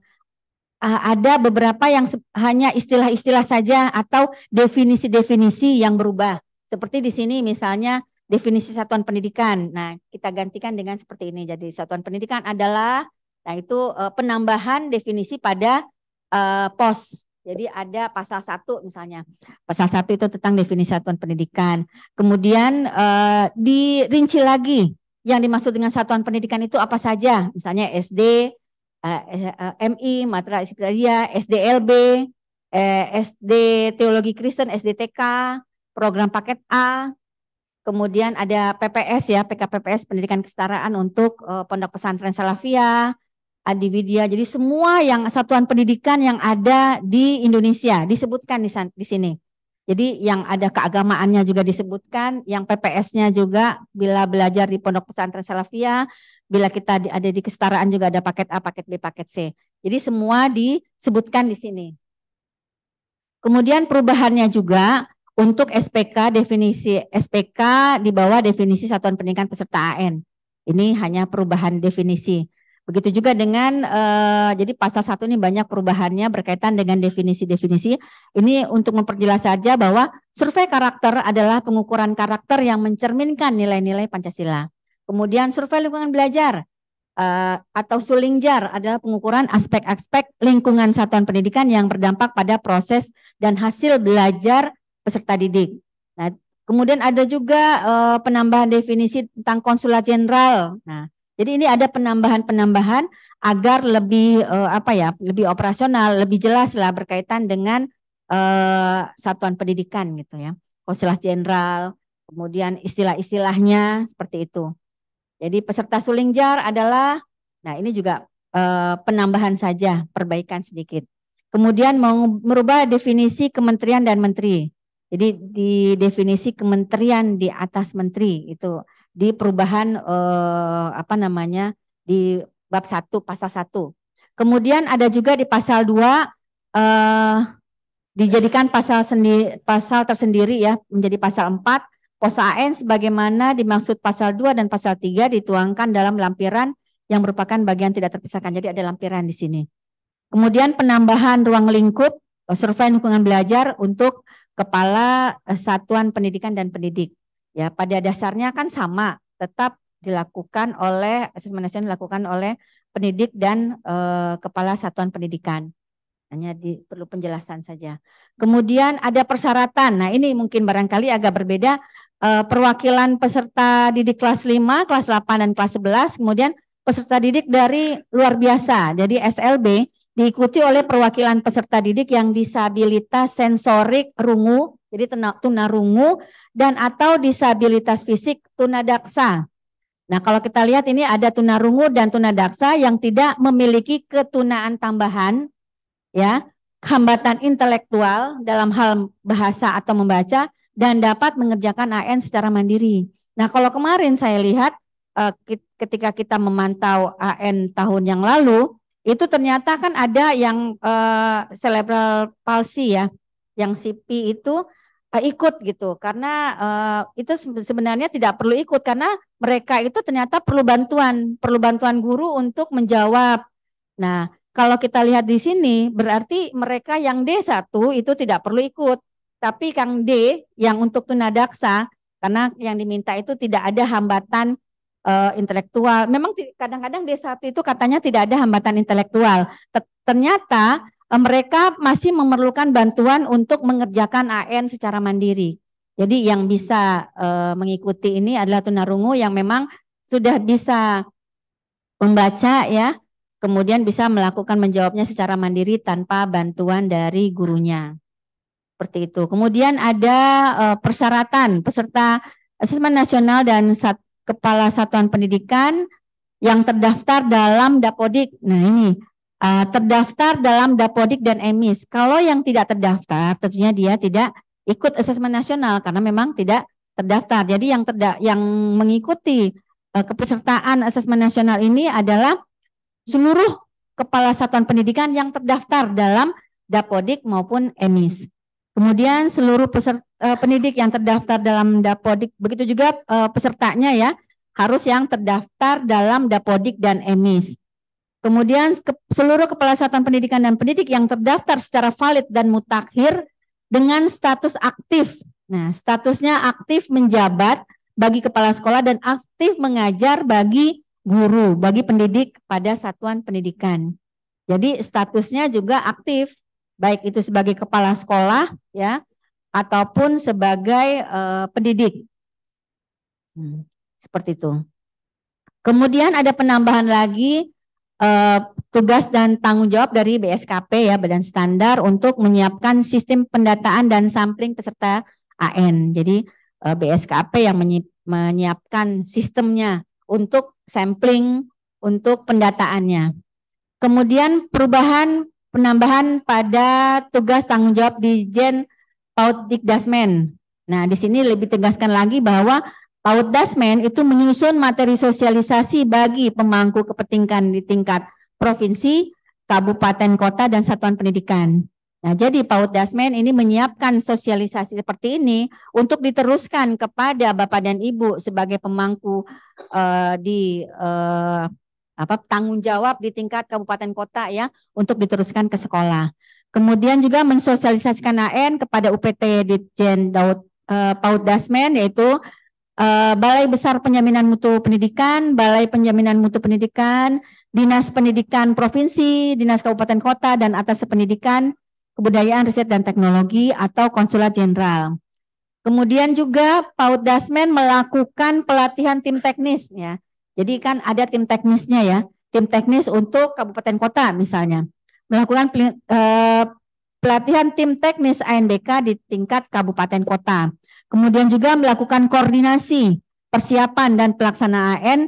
ada beberapa yang hanya istilah-istilah saja atau definisi-definisi yang berubah. Seperti di sini misalnya definisi satuan pendidikan. Nah, kita gantikan dengan seperti ini. Jadi satuan pendidikan adalah nah itu eh, penambahan definisi pada uh, pos jadi ada pasal satu misalnya. Pasal satu itu tentang definisi satuan pendidikan. Kemudian eh, dirinci lagi yang dimaksud dengan satuan pendidikan itu apa saja. Misalnya SD, eh, MI, Matra Istiqlalia, SDLB, eh, SD eh, Teologi Kristen, SDTK, program paket A. Kemudian ada PPS ya, PKPPS Pendidikan Kesetaraan untuk eh, Pondok Pesantren Salafiyah. Adibidya. Jadi semua yang satuan pendidikan yang ada di Indonesia disebutkan di, di sini. Jadi yang ada keagamaannya juga disebutkan, yang PPS-nya juga bila belajar di Pondok Pesantren Salafia, bila kita ada di kesetaraan juga ada paket A, paket B, paket C. Jadi semua disebutkan di sini. Kemudian perubahannya juga untuk SPK definisi SPK di bawah definisi satuan pendidikan peserta AN. Ini hanya perubahan definisi. Begitu juga dengan uh, jadi pasal satu ini banyak perubahannya berkaitan dengan definisi-definisi. Ini untuk memperjelas saja bahwa survei karakter adalah pengukuran karakter yang mencerminkan nilai-nilai Pancasila. Kemudian survei lingkungan belajar uh, atau sulingjar adalah pengukuran aspek-aspek lingkungan satuan pendidikan yang berdampak pada proses dan hasil belajar peserta didik. Nah, kemudian ada juga uh, penambahan definisi tentang konsulat jenderal. Nah, jadi ini ada penambahan-penambahan agar lebih uh, apa ya, lebih operasional, lebih jelas lah berkaitan dengan uh, satuan pendidikan gitu ya, konselah jenderal, kemudian istilah-istilahnya seperti itu. Jadi peserta sulingjar adalah, nah ini juga uh, penambahan saja, perbaikan sedikit. Kemudian mau merubah definisi kementerian dan menteri. Jadi di definisi kementerian di atas menteri itu di perubahan eh, apa namanya di bab 1 pasal 1. Kemudian ada juga di pasal 2 eh, dijadikan pasal sendiri pasal tersendiri ya menjadi pasal 4 pos AN sebagaimana dimaksud pasal 2 dan pasal 3 dituangkan dalam lampiran yang merupakan bagian tidak terpisahkan. Jadi ada lampiran di sini. Kemudian penambahan ruang lingkup survei lingkungan belajar untuk kepala eh, satuan pendidikan dan pendidik. Ya, pada dasarnya kan sama, tetap dilakukan oleh asesmen nasional dilakukan oleh pendidik dan e, kepala satuan pendidikan. Hanya di, perlu penjelasan saja. Kemudian ada persyaratan. Nah, ini mungkin barangkali agak berbeda e, perwakilan peserta didik kelas 5, kelas 8 dan kelas 11, kemudian peserta didik dari luar biasa. Jadi SLB diikuti oleh perwakilan peserta didik yang disabilitas sensorik rungu, jadi tuna rungu, dan atau disabilitas fisik tuna daksa. Nah, kalau kita lihat ini ada tuna rungu dan tuna daksa yang tidak memiliki ketunaan tambahan, ya, hambatan intelektual dalam hal bahasa atau membaca dan dapat mengerjakan AN secara mandiri. Nah, kalau kemarin saya lihat eh, ketika kita memantau AN tahun yang lalu, itu ternyata kan ada yang uh, palsi ya, yang CP itu uh, ikut gitu karena uh, itu sebenarnya tidak perlu ikut karena mereka itu ternyata perlu bantuan, perlu bantuan guru untuk menjawab. Nah, kalau kita lihat di sini berarti mereka yang D1 itu tidak perlu ikut. Tapi Kang D yang untuk tunadaksa karena yang diminta itu tidak ada hambatan uh, intelektual. Memang kadang-kadang D1 itu katanya tidak ada hambatan intelektual. T ternyata uh, mereka masih memerlukan bantuan untuk mengerjakan AN secara mandiri. Jadi yang bisa uh, mengikuti ini adalah tunarungu yang memang sudah bisa membaca ya, kemudian bisa melakukan menjawabnya secara mandiri tanpa bantuan dari gurunya. Seperti itu. Kemudian ada persyaratan peserta asesmen nasional dan sat kepala satuan pendidikan yang terdaftar dalam Dapodik. Nah, ini uh, terdaftar dalam Dapodik dan EMIS. Kalau yang tidak terdaftar, tentunya dia tidak ikut asesmen nasional karena memang tidak terdaftar. Jadi yang terda yang mengikuti uh, kepesertaan asesmen nasional ini adalah seluruh kepala satuan pendidikan yang terdaftar dalam Dapodik maupun EMIS. Kemudian seluruh peserta uh, pendidik yang terdaftar dalam Dapodik, begitu juga uh, pesertanya ya harus yang terdaftar dalam Dapodik dan EMIS. Kemudian ke, seluruh kepala satuan pendidikan dan pendidik yang terdaftar secara valid dan mutakhir dengan status aktif. Nah, statusnya aktif menjabat bagi kepala sekolah dan aktif mengajar bagi guru, bagi pendidik pada satuan pendidikan. Jadi statusnya juga aktif, baik itu sebagai kepala sekolah ya, ataupun sebagai uh, pendidik. Hmm, seperti itu. Kemudian ada penambahan lagi uh, tugas dan tanggung jawab dari BSKP ya Badan Standar untuk menyiapkan sistem pendataan dan sampling peserta AN. Jadi uh, eh, BSKP yang menyiapkan sistemnya untuk sampling untuk pendataannya. Kemudian perubahan penambahan pada tugas tanggung jawab di Jen Dikdasmen. Nah, di sini lebih tegaskan lagi bahwa Dasmen itu menyusun materi sosialisasi bagi pemangku kepentingan di tingkat provinsi, kabupaten, kota, dan satuan pendidikan. Nah, jadi Dasmen ini menyiapkan sosialisasi seperti ini untuk diteruskan kepada Bapak dan Ibu sebagai pemangku uh, di uh, apa tanggung jawab di tingkat kabupaten kota ya untuk diteruskan ke sekolah. Kemudian juga mensosialisasikan AN kepada UPT Ditjen Daud eh, Paud Dasmen yaitu eh, Balai Besar Penjaminan Mutu Pendidikan, Balai Penjaminan Mutu Pendidikan, Dinas Pendidikan Provinsi, Dinas Kabupaten Kota dan atas pendidikan Kebudayaan Riset dan Teknologi atau Konsulat Jenderal. Kemudian juga Paud Dasmen melakukan pelatihan tim teknis ya. Jadi kan ada tim teknisnya ya, tim teknis untuk kabupaten kota misalnya melakukan eh, pelatihan tim teknis ANBK di tingkat kabupaten kota. Kemudian juga melakukan koordinasi persiapan dan pelaksanaan AN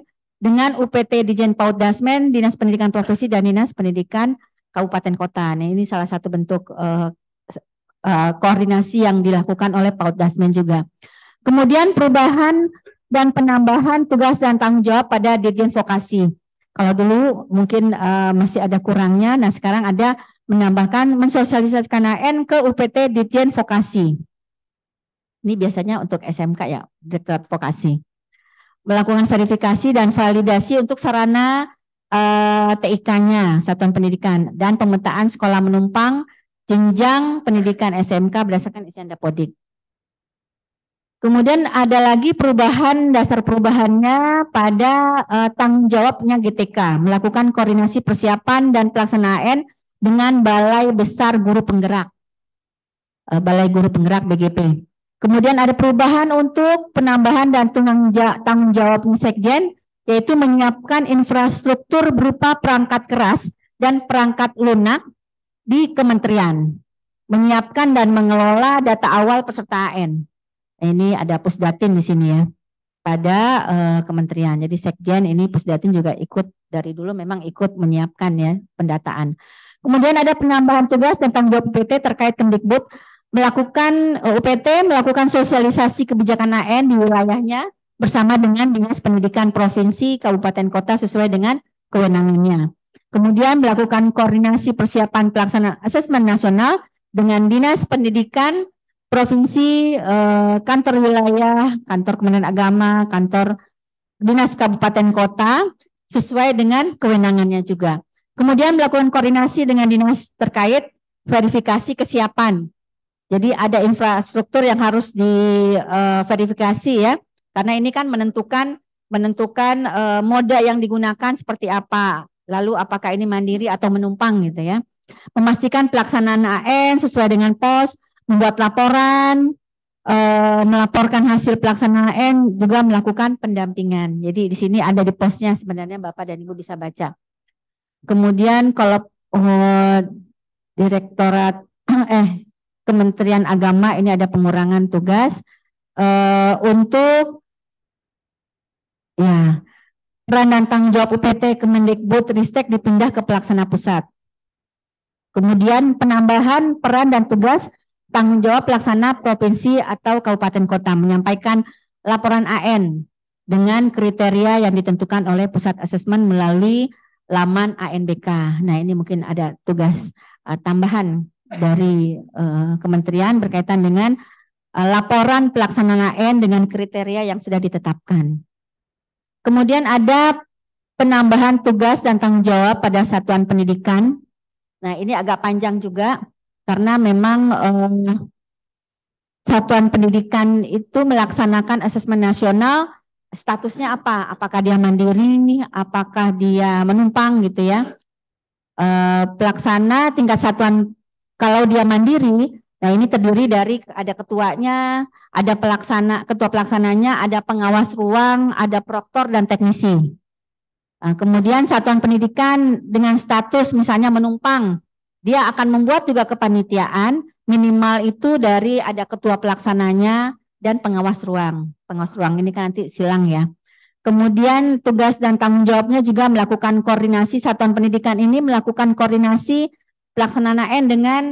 dengan UPT Dijen Paud Dasmen, Dinas Pendidikan Profesi dan Dinas Pendidikan Kabupaten Kota. Nah, ini salah satu bentuk uh, uh, koordinasi yang dilakukan oleh Paud Dasmen juga. Kemudian perubahan dan penambahan tugas dan tanggung jawab pada Dirjen Vokasi. Kalau dulu mungkin uh, masih ada kurangnya, nah sekarang ada menambahkan mensosialisasikan AN ke UPT Ditjen Vokasi. Ini biasanya untuk SMK ya, dekat vokasi. Melakukan verifikasi dan validasi untuk sarana uh, eh, TIK-nya, satuan pendidikan, dan pemetaan sekolah menumpang jenjang pendidikan SMK berdasarkan isian dapodik. Kemudian ada lagi perubahan dasar perubahannya pada uh, tanggung jawabnya GTK melakukan koordinasi persiapan dan pelaksanaan dengan Balai Besar Guru Penggerak. Uh, Balai Guru Penggerak BGP. Kemudian ada perubahan untuk penambahan dan tanggung jawab sekjen yaitu menyiapkan infrastruktur berupa perangkat keras dan perangkat lunak di kementerian, menyiapkan dan mengelola data awal peserta AN Nah, ini ada pusdatin di sini ya pada uh, kementerian. Jadi sekjen ini pusdatin juga ikut dari dulu memang ikut menyiapkan ya pendataan. Kemudian ada penambahan tugas tentang job PT terkait Kemdikbud melakukan eh, UPT melakukan sosialisasi kebijakan AN di wilayahnya bersama dengan Dinas Pendidikan Provinsi Kabupaten Kota sesuai dengan kewenangannya. Kemudian melakukan koordinasi persiapan pelaksanaan asesmen nasional dengan Dinas Pendidikan provinsi, eh, kantor wilayah, kantor Kementerian Agama, kantor dinas kabupaten kota sesuai dengan kewenangannya juga. Kemudian melakukan koordinasi dengan dinas terkait verifikasi kesiapan. Jadi ada infrastruktur yang harus diverifikasi eh, ya, karena ini kan menentukan menentukan eh, moda yang digunakan seperti apa, lalu apakah ini mandiri atau menumpang gitu ya. Memastikan pelaksanaan AN sesuai dengan pos, membuat laporan, e, melaporkan hasil pelaksanaan, juga melakukan pendampingan. Jadi di sini ada di posnya sebenarnya Bapak dan Ibu bisa baca. Kemudian kalau oh, direktorat eh Kementerian Agama ini ada pengurangan tugas e, untuk ya peran dan tanggung jawab UPT Kemendikbud Ristek dipindah ke pelaksana pusat. Kemudian penambahan peran dan tugas tanggung jawab pelaksana provinsi atau kabupaten kota menyampaikan laporan AN dengan kriteria yang ditentukan oleh pusat asesmen melalui laman ANBK. Nah, ini mungkin ada tugas uh, tambahan dari uh, kementerian berkaitan dengan uh, laporan pelaksanaan AN dengan kriteria yang sudah ditetapkan. Kemudian ada penambahan tugas dan tanggung jawab pada satuan pendidikan. Nah, ini agak panjang juga karena memang eh, satuan pendidikan itu melaksanakan asesmen nasional statusnya apa? Apakah dia mandiri? Apakah dia menumpang gitu ya? Eh, pelaksana tingkat satuan kalau dia mandiri, nah ini terdiri dari ada ketuanya, ada pelaksana ketua pelaksananya, ada pengawas ruang, ada proktor dan teknisi. Nah, kemudian satuan pendidikan dengan status misalnya menumpang dia akan membuat juga kepanitiaan minimal itu dari ada ketua pelaksananya dan pengawas ruang. Pengawas ruang ini kan nanti silang ya. Kemudian tugas dan tanggung jawabnya juga melakukan koordinasi satuan pendidikan ini melakukan koordinasi pelaksanaan AN dengan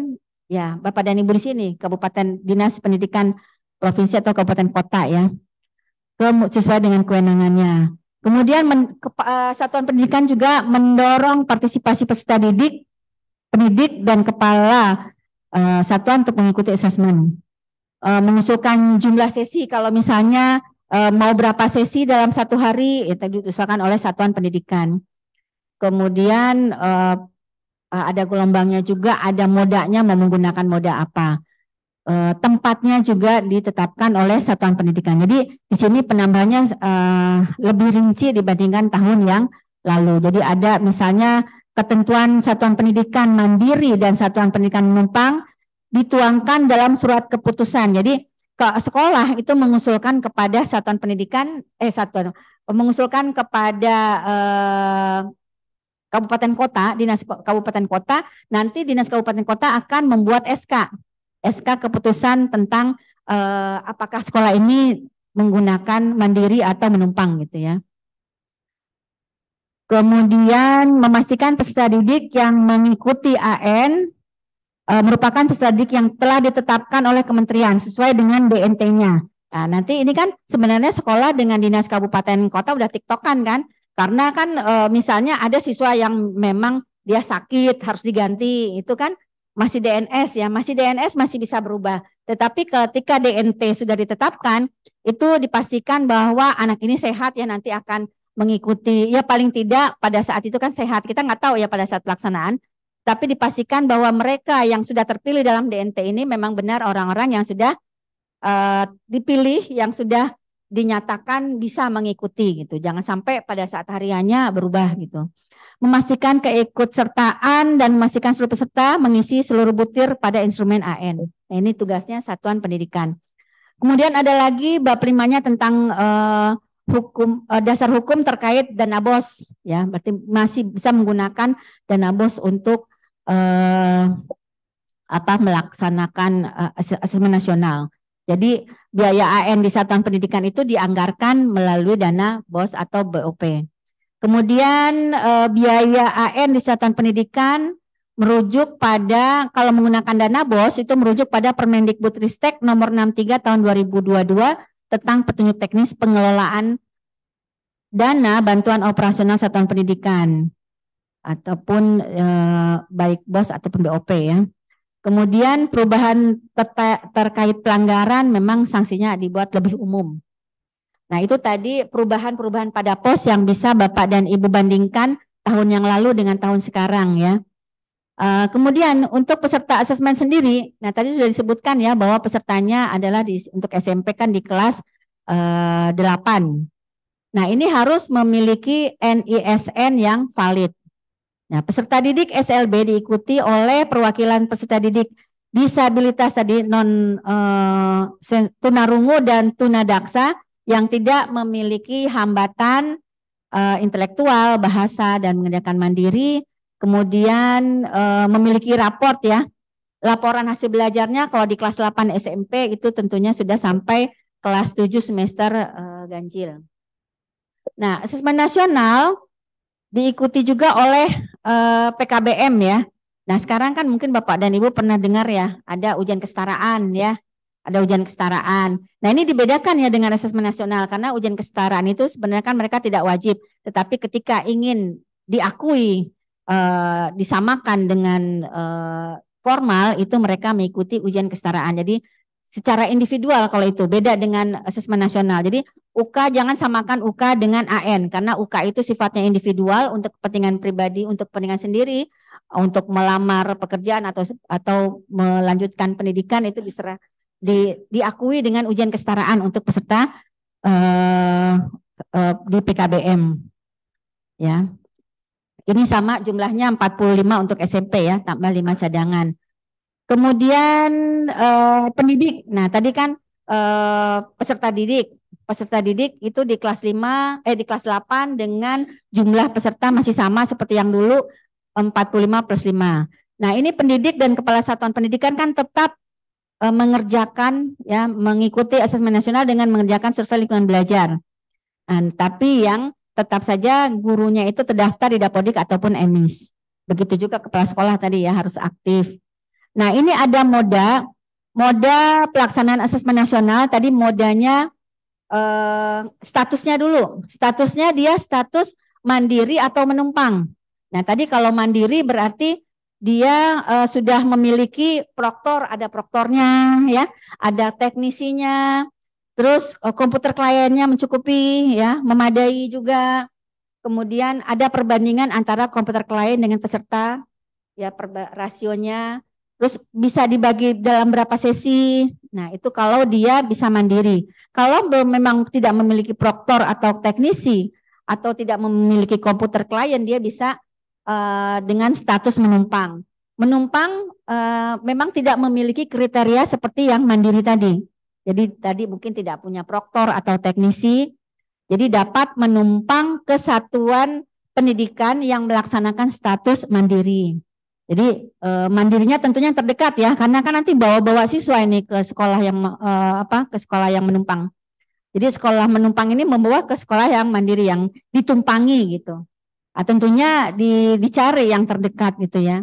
ya Bapak dan Ibu di sini Kabupaten Dinas Pendidikan Provinsi atau Kabupaten Kota ya. Sesuai dengan kewenangannya. Kemudian men, ke, uh, eh, satuan pendidikan juga mendorong partisipasi peserta didik pendidik dan kepala uh, satuan untuk mengikuti asesmen. Uh, mengusulkan jumlah sesi kalau misalnya uh, mau berapa sesi dalam satu hari itu diusulkan oleh satuan pendidikan. Kemudian uh, ada gelombangnya juga, ada modanya mau menggunakan moda apa. Uh, tempatnya juga ditetapkan oleh satuan pendidikan. Jadi di sini penambahannya uh, lebih rinci dibandingkan tahun yang lalu. Jadi ada misalnya ketentuan satuan pendidikan mandiri dan satuan pendidikan menumpang dituangkan dalam surat keputusan. Jadi ke sekolah itu mengusulkan kepada satuan pendidikan eh satuan mengusulkan kepada eh, kabupaten kota, dinas kabupaten kota, nanti dinas kabupaten kota akan membuat SK. SK keputusan tentang eh, apakah sekolah ini menggunakan mandiri atau menumpang gitu ya. Kemudian memastikan peserta didik yang mengikuti AN e, merupakan peserta didik yang telah ditetapkan oleh kementerian sesuai dengan DNT-nya. Nah, nanti ini kan sebenarnya sekolah dengan dinas kabupaten kota udah tiktokan kan? Karena kan e, misalnya ada siswa yang memang dia sakit harus diganti, itu kan masih DNS ya, masih DNS masih bisa berubah. Tetapi ketika DNT sudah ditetapkan, itu dipastikan bahwa anak ini sehat ya nanti akan mengikuti ya paling tidak pada saat itu kan sehat kita nggak tahu ya pada saat pelaksanaan tapi dipastikan bahwa mereka yang sudah terpilih dalam DNT ini memang benar orang-orang yang sudah uh, dipilih yang sudah dinyatakan bisa mengikuti gitu jangan sampai pada saat hariannya berubah gitu memastikan keikutsertaan dan memastikan seluruh peserta mengisi seluruh butir pada instrumen AN nah, ini tugasnya satuan pendidikan kemudian ada lagi bab limanya tentang uh, hukum uh, dasar hukum terkait dana bos ya berarti masih bisa menggunakan dana bos untuk uh, apa melaksanakan uh, asesmen nasional. Jadi biaya AN di satuan pendidikan itu dianggarkan melalui dana BOS atau BOP. Kemudian uh, biaya AN di satuan pendidikan merujuk pada kalau menggunakan dana BOS itu merujuk pada Permendikbudristek nomor 63 tahun 2022 tentang petunjuk teknis pengelolaan dana bantuan operasional satuan pendidikan ataupun e, baik BOS ataupun BOP ya. Kemudian perubahan terkait pelanggaran memang sanksinya dibuat lebih umum. Nah, itu tadi perubahan-perubahan pada pos yang bisa Bapak dan Ibu bandingkan tahun yang lalu dengan tahun sekarang ya. Eh, kemudian untuk peserta asesmen sendiri, nah tadi sudah disebutkan ya bahwa pesertanya adalah di, untuk SMP kan di kelas uh, eh, 8. Nah ini harus memiliki NISN yang valid. Nah peserta didik SLB diikuti oleh perwakilan peserta didik disabilitas tadi non uh, tunarungu dan tunadaksa yang tidak memiliki hambatan uh, intelektual, bahasa dan mengerjakan mandiri kemudian e, memiliki raport ya. Laporan hasil belajarnya kalau di kelas 8 SMP itu tentunya sudah sampai kelas 7 semester e, ganjil. Nah, asesmen nasional diikuti juga oleh e, eh, PKBM ya. Nah, sekarang kan mungkin Bapak dan Ibu pernah dengar ya, ada ujian kesetaraan ya. Ada ujian kesetaraan. Nah, ini dibedakan ya dengan asesmen nasional karena ujian kesetaraan itu sebenarnya kan mereka tidak wajib, tetapi ketika ingin diakui Eh, disamakan dengan uh, formal itu mereka mengikuti ujian kesetaraan. Jadi secara individual kalau itu beda dengan asesmen nasional. Jadi UK jangan samakan UK dengan AN karena UK itu sifatnya individual untuk kepentingan pribadi, untuk kepentingan sendiri, untuk melamar pekerjaan atau atau melanjutkan pendidikan itu diserah di, diakui dengan ujian kesetaraan untuk peserta uh, uh, di PKBM. Ya. Ini sama jumlahnya 45 untuk SMP ya, tambah 5 cadangan. Kemudian eh, pendidik. Nah, tadi kan eh, peserta didik. Peserta didik itu di kelas 5 eh di kelas 8 dengan jumlah peserta masih sama seperti yang dulu 45 plus 5. Nah, ini pendidik dan kepala satuan pendidikan kan tetap eh, mengerjakan ya mengikuti asesmen nasional dengan mengerjakan survei lingkungan belajar. Nah, tapi yang tetap saja gurunya itu terdaftar di Dapodik ataupun EMIS. Begitu juga kepala sekolah tadi ya harus aktif. Nah ini ada moda, moda pelaksanaan asesmen nasional tadi modanya eh, statusnya dulu. Statusnya dia status mandiri atau menumpang. Nah tadi kalau mandiri berarti dia eh, sudah memiliki proktor, ada proktornya ya, ada teknisinya, Terus e, komputer kliennya mencukupi ya, memadai juga. Kemudian ada perbandingan antara komputer klien dengan peserta ya rasionya. Terus bisa dibagi dalam berapa sesi. Nah, itu kalau dia bisa mandiri. Kalau memang tidak memiliki proktor atau teknisi atau tidak memiliki komputer klien, dia bisa uh, dengan status menumpang. Menumpang uh, memang tidak memiliki kriteria seperti yang mandiri tadi jadi tadi mungkin tidak punya proktor atau teknisi. Jadi dapat menumpang kesatuan pendidikan yang melaksanakan status mandiri. Jadi eh, mandirinya tentunya yang terdekat ya, karena kan nanti bawa-bawa siswa ini ke sekolah yang eh, apa ke sekolah yang menumpang. Jadi sekolah menumpang ini membawa ke sekolah yang mandiri yang ditumpangi gitu. Nah, tentunya di, dicari yang terdekat gitu ya.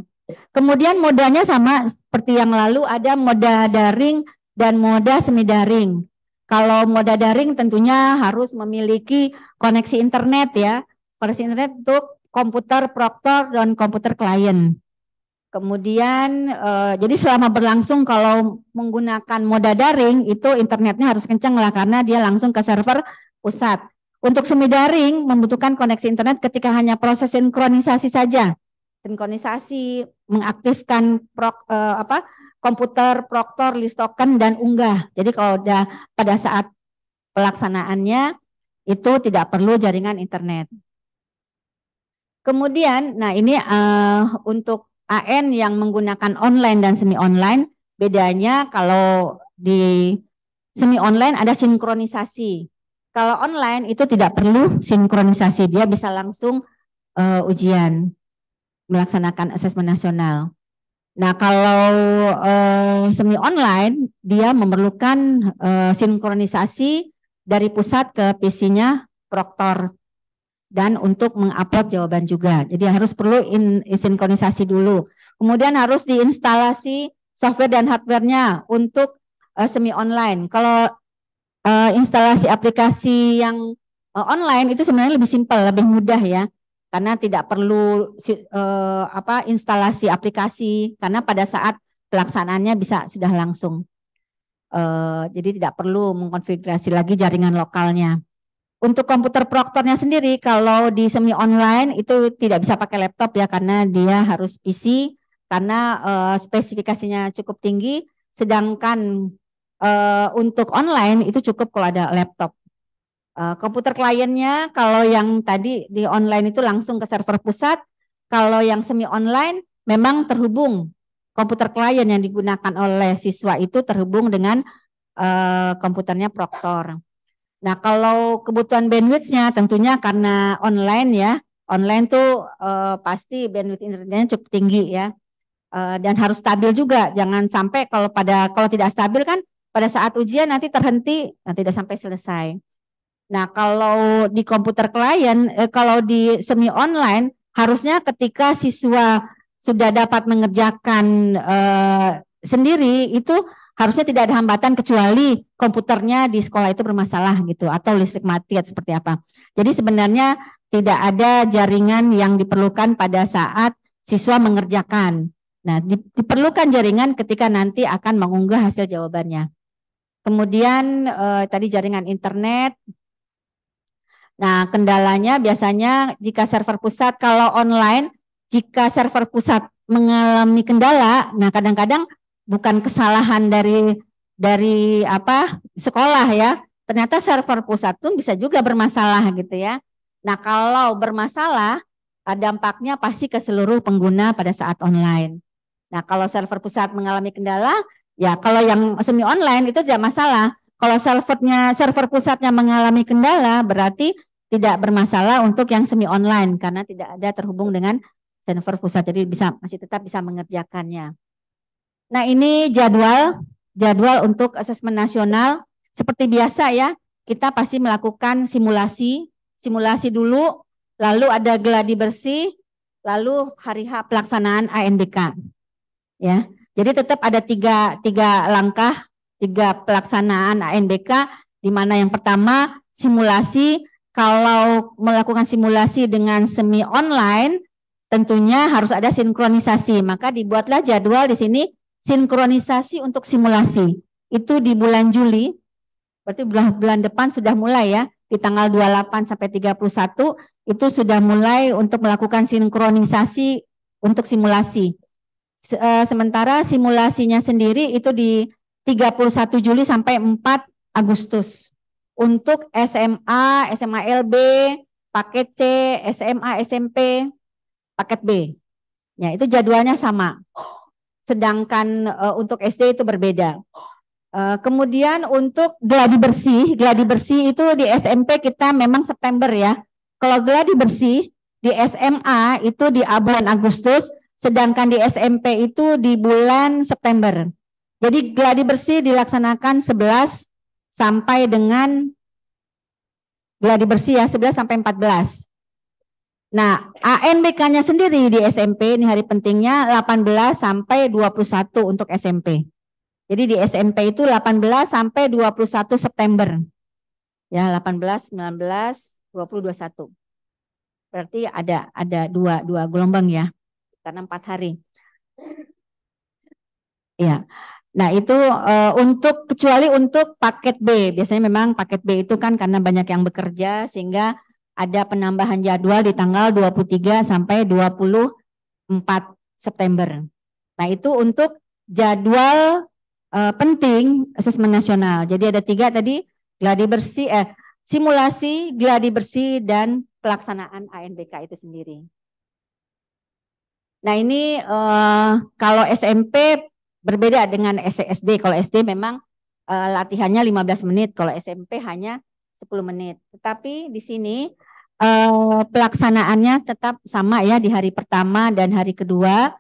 Kemudian modalnya sama seperti yang lalu ada moda daring dan moda semi daring. Kalau moda daring tentunya harus memiliki koneksi internet ya. Koneksi internet untuk komputer proktor dan komputer klien. Kemudian eh, jadi selama berlangsung kalau menggunakan moda daring itu internetnya harus kencang lah karena dia langsung ke server pusat. Untuk semi daring membutuhkan koneksi internet ketika hanya proses sinkronisasi saja. Sinkronisasi mengaktifkan prok, eh, apa komputer, proktor, list token, dan unggah. Jadi kalau udah pada saat pelaksanaannya itu tidak perlu jaringan internet. Kemudian, nah ini uh, untuk AN yang menggunakan online dan semi online, bedanya kalau di semi online ada sinkronisasi. Kalau online itu tidak perlu sinkronisasi, dia bisa langsung uh, ujian melaksanakan asesmen nasional. Nah, kalau uh, semi online dia memerlukan uh, sinkronisasi dari pusat ke PC-nya proktor dan untuk mengupload jawaban juga. Jadi harus perlu in, sinkronisasi dulu. Kemudian harus diinstalasi software dan hardware-nya untuk uh, semi online. Kalau uh, instalasi aplikasi yang uh, online itu sebenarnya lebih simpel, lebih mudah ya karena tidak perlu eh, apa instalasi aplikasi karena pada saat pelaksanaannya bisa sudah langsung. Eh, jadi tidak perlu mengkonfigurasi lagi jaringan lokalnya. Untuk komputer proktornya sendiri kalau di semi online itu tidak bisa pakai laptop ya karena dia harus PC karena eh, spesifikasinya cukup tinggi sedangkan eh, untuk online itu cukup kalau ada laptop. Eh, komputer kliennya. Kalau yang tadi di online itu langsung ke server pusat. Kalau yang semi online memang terhubung komputer klien yang digunakan oleh siswa itu terhubung dengan uh, komputernya proktor. Nah, kalau kebutuhan bandwidthnya tentunya karena online ya, online tuh uh, pasti bandwidth internetnya cukup tinggi ya. dan harus stabil juga, jangan sampai kalau pada kalau tidak stabil kan pada saat ujian nanti terhenti, nanti tidak sampai selesai. Nah, kalau di komputer klien, eh, kalau di semi online, harusnya ketika siswa sudah dapat mengerjakan eh, sendiri, itu harusnya tidak ada hambatan kecuali komputernya di sekolah itu bermasalah gitu, atau listrik mati atau seperti apa. Jadi sebenarnya tidak ada jaringan yang diperlukan pada saat siswa mengerjakan. Nah, diperlukan jaringan ketika nanti akan mengunggah hasil jawabannya. Kemudian eh, tadi jaringan internet, Nah, kendalanya biasanya jika server pusat kalau online, jika server pusat mengalami kendala, nah kadang-kadang bukan kesalahan dari dari apa sekolah ya. Ternyata server pusat pun bisa juga bermasalah gitu ya. Nah, kalau bermasalah ah, dampaknya pasti ke seluruh pengguna pada saat online. Nah, kalau server pusat mengalami kendala, ya kalau yang semi online itu tidak masalah. Kalau servernya server pusatnya mengalami kendala, berarti tidak bermasalah untuk yang semi online karena tidak ada terhubung dengan server pusat. Jadi bisa masih tetap bisa mengerjakannya. Nah, ini jadwal jadwal untuk asesmen nasional seperti biasa ya. Kita pasti melakukan simulasi, simulasi dulu, lalu ada geladi bersih, lalu hari H pelaksanaan ANBK. Ya. Jadi tetap ada tiga, tiga langkah tiga pelaksanaan ANBK di mana yang pertama simulasi kalau melakukan simulasi dengan semi online tentunya harus ada sinkronisasi maka dibuatlah jadwal di sini sinkronisasi untuk simulasi itu di bulan Juli berarti bulan bulan depan sudah mulai ya di tanggal 28 sampai 31 itu sudah mulai untuk melakukan sinkronisasi untuk simulasi. Eh, sementara simulasinya sendiri itu di 31 Juli sampai 4 Agustus. Untuk SMA, SMA LB, paket C, SMA, SMP, paket B. Ya, itu jadwalnya sama. Sedangkan uh, untuk SD itu berbeda. Uh, kemudian untuk gladi bersih, gladi bersih itu di SMP kita memang September ya. Kalau gladi bersih di SMA itu di bulan Agustus, sedangkan di SMP itu di bulan September. Jadi gladi bersih dilaksanakan 11 sampai dengan gladi bersih ya 11 sampai 14. Nah, ANBK-nya sendiri di SMP ini hari pentingnya 18 sampai 21 untuk SMP. Jadi di SMP itu 18 sampai 21 September. Ya, 18, 19, 20, 21. Berarti ada ada dua dua gelombang ya. Karena empat hari. Ya. Nah, itu uh, untuk kecuali untuk paket B. Biasanya memang paket B itu kan karena banyak yang bekerja sehingga ada penambahan jadwal di tanggal 23 sampai 24 September. Nah, itu untuk jadwal uh, penting asesmen nasional. Jadi ada tiga tadi, gladi bersih eh simulasi, gladi bersih dan pelaksanaan ANBK itu sendiri. Nah, ini uh, kalau SMP berbeda dengan SD. E kalau SD memang e, latihannya 15 menit, kalau SMP hanya 10 menit. Tetapi di sini e, pelaksanaannya tetap sama ya di hari pertama dan hari kedua.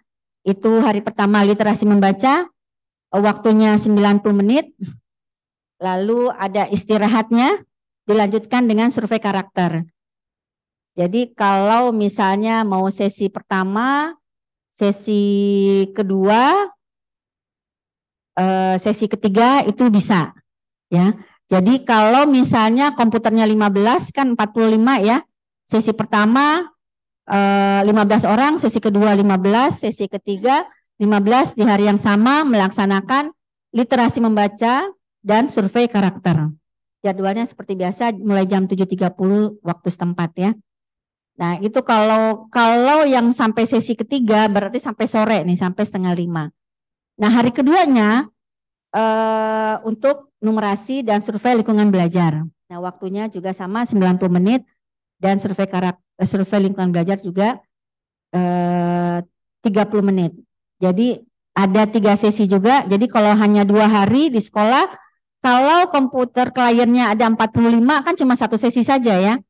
Itu hari pertama literasi membaca, eh, waktunya 90 menit. Lalu ada istirahatnya, dilanjutkan dengan survei karakter. Jadi kalau misalnya mau sesi pertama, sesi kedua, Eh, sesi ketiga itu bisa ya. Jadi kalau misalnya komputernya 15 kan 45 ya. Sesi pertama eh, 15 orang, sesi kedua 15, sesi ketiga 15 di hari yang sama melaksanakan literasi membaca dan survei karakter. Jadwalnya seperti biasa mulai jam 7.30 waktu setempat ya. Nah itu kalau kalau yang sampai sesi ketiga berarti sampai sore nih sampai setengah lima. Nah, hari keduanya eh, untuk numerasi dan survei lingkungan belajar. Nah, waktunya juga sama 90 menit dan survei karakter eh, survei lingkungan belajar juga eh, 30 menit. Jadi ada tiga sesi juga. Jadi kalau hanya dua hari di sekolah, kalau komputer kliennya ada 45 kan cuma satu sesi saja ya.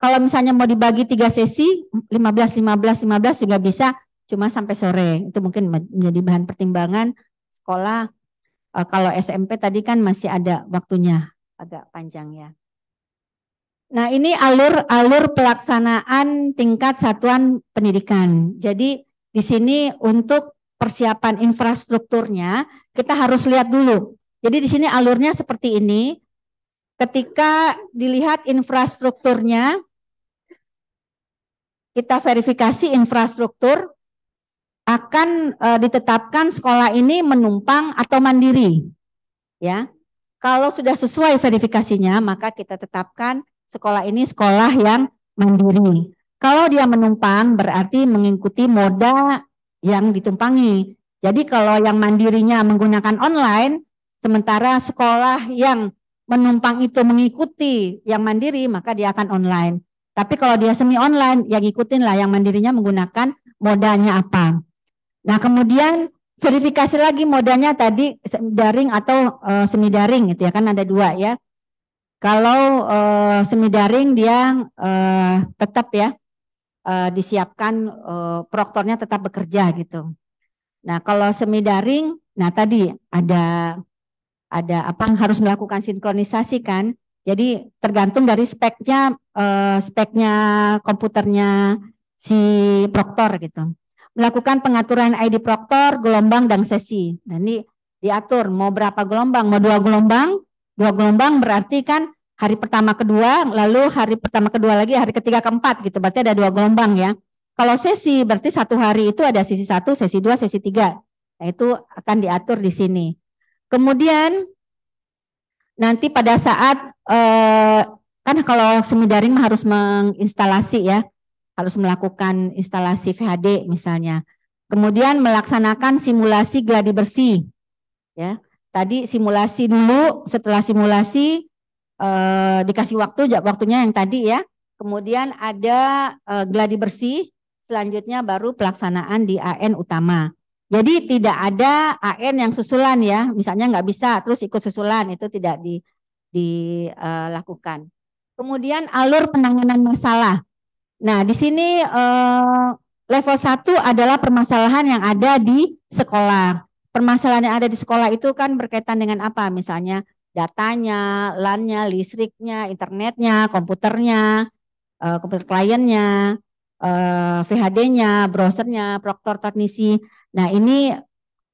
Kalau misalnya mau dibagi tiga sesi, 15, 15, 15 juga bisa cuma sampai sore itu mungkin menjadi bahan pertimbangan sekolah e, kalau SMP tadi kan masih ada waktunya agak panjang ya. Nah ini alur alur pelaksanaan tingkat satuan pendidikan. Jadi di sini untuk persiapan infrastrukturnya kita harus lihat dulu. Jadi di sini alurnya seperti ini. Ketika dilihat infrastrukturnya, kita verifikasi infrastruktur, akan e, ditetapkan sekolah ini menumpang atau mandiri. Ya. Kalau sudah sesuai verifikasinya, maka kita tetapkan sekolah ini sekolah yang mandiri. Kalau dia menumpang berarti mengikuti moda yang ditumpangi. Jadi kalau yang mandirinya menggunakan online, sementara sekolah yang menumpang itu mengikuti yang mandiri, maka dia akan online. Tapi kalau dia semi online, ya ngikutin lah yang mandirinya menggunakan modanya apa. Nah, kemudian verifikasi lagi modalnya tadi daring atau e, eh, semi daring gitu ya kan ada dua ya. Kalau e, eh, semi daring dia e, tetap ya e, disiapkan e, proktornya tetap bekerja gitu. Nah, kalau semi daring nah tadi ada ada apa harus melakukan sinkronisasi kan. Jadi tergantung dari speknya e, speknya komputernya si proktor gitu melakukan pengaturan ID proktor, gelombang, dan sesi. Nah, ini diatur mau berapa gelombang, mau dua gelombang, dua gelombang berarti kan hari pertama kedua, lalu hari pertama kedua lagi, hari ketiga keempat gitu, berarti ada dua gelombang ya. Kalau sesi berarti satu hari itu ada sesi satu, sesi dua, sesi tiga. Nah, itu akan diatur di sini. Kemudian nanti pada saat eh, kan kalau semi daring harus menginstalasi ya harus melakukan instalasi VHD misalnya. Kemudian melaksanakan simulasi gladi bersih. Ya, tadi simulasi dulu, setelah simulasi eh, dikasih waktu, waktunya yang tadi ya. Kemudian ada eh, gladi bersih, selanjutnya baru pelaksanaan di AN utama. Jadi tidak ada AN yang susulan ya, misalnya nggak bisa terus ikut susulan itu tidak dilakukan. Eh, Kemudian alur penanganan masalah. Nah, di sini eh, level 1 adalah permasalahan yang ada di sekolah. Permasalahan yang ada di sekolah itu kan berkaitan dengan apa? Misalnya datanya, LAN-nya, listriknya, internetnya, komputernya, eh, komputer kliennya, eh, VHD-nya, browsernya, proktor, teknisi. Nah, ini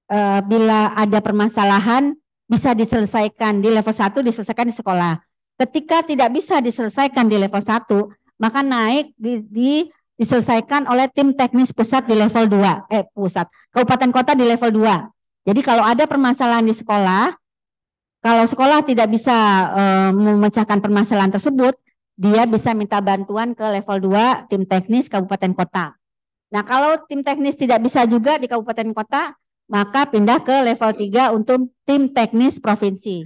eh, bila ada permasalahan bisa diselesaikan di level 1 diselesaikan di sekolah. Ketika tidak bisa diselesaikan di level 1, maka naik di, di diselesaikan oleh tim teknis pusat di level 2, eh pusat, kabupaten kota di level 2. Jadi kalau ada permasalahan di sekolah, kalau sekolah tidak bisa e, memecahkan permasalahan tersebut, dia bisa minta bantuan ke level 2 tim teknis kabupaten kota. Nah, kalau tim teknis tidak bisa juga di kabupaten kota, maka pindah ke level 3 untuk tim teknis provinsi.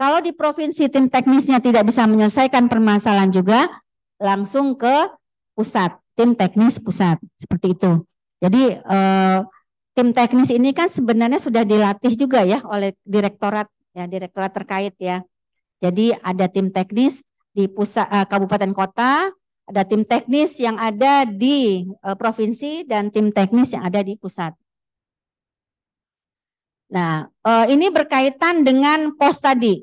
Kalau di provinsi tim teknisnya tidak bisa menyelesaikan permasalahan juga, langsung ke pusat, tim teknis pusat, seperti itu. Jadi eh, tim teknis ini kan sebenarnya sudah dilatih juga ya oleh direktorat ya direktorat terkait ya. Jadi ada tim teknis di pusat eh, kabupaten kota, ada tim teknis yang ada di eh, provinsi dan tim teknis yang ada di pusat. Nah, eh, ini berkaitan dengan pos tadi.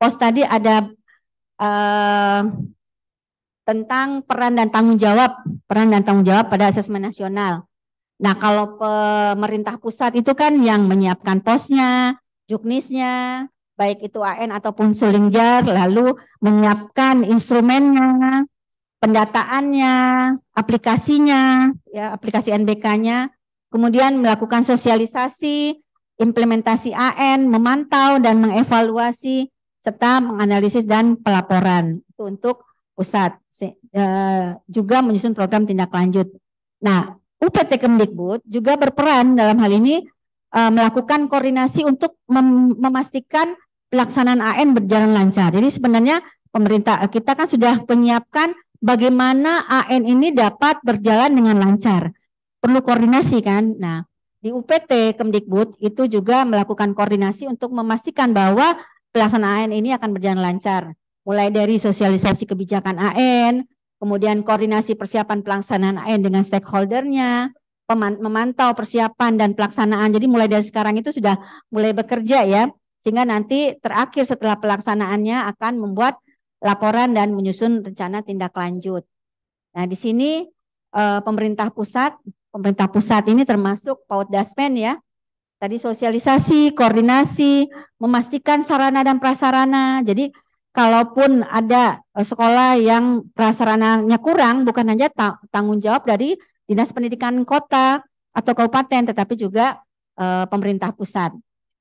Pos tadi ada eh, tentang peran dan tanggung jawab, peran dan tanggung jawab pada asesmen nasional. Nah, kalau pemerintah pusat itu kan yang menyiapkan posnya, juknisnya, baik itu AN ataupun Sulingjar, lalu menyiapkan instrumennya, pendataannya, aplikasinya, ya aplikasi NBK-nya, kemudian melakukan sosialisasi, implementasi AN, memantau dan mengevaluasi serta menganalisis dan pelaporan. Itu untuk pusat. Eh, juga menyusun program tindak lanjut. Nah, UPT Kemdikbud juga berperan dalam hal ini eh, melakukan koordinasi untuk mem memastikan pelaksanaan AN berjalan lancar. Jadi sebenarnya pemerintah eh, kita kan sudah menyiapkan bagaimana AN ini dapat berjalan dengan lancar. Perlu koordinasi kan? Nah, di UPT Kemdikbud itu juga melakukan koordinasi untuk memastikan bahwa pelaksanaan AN ini akan berjalan lancar. Mulai dari sosialisasi kebijakan AN, kemudian koordinasi persiapan pelaksanaan AN dengan stakeholdernya, memantau persiapan dan pelaksanaan. Jadi mulai dari sekarang itu sudah mulai bekerja ya, sehingga nanti terakhir setelah pelaksanaannya akan membuat laporan dan menyusun rencana tindak lanjut. Nah di sini eh, pemerintah pusat, pemerintah pusat ini termasuk PAUD Daspen ya, tadi sosialisasi, koordinasi, memastikan sarana dan prasarana. Jadi kalaupun ada eh, sekolah yang prasarananya kurang, bukan hanya tanggung jawab dari dinas pendidikan kota atau kabupaten, tetapi juga eh, pemerintah pusat.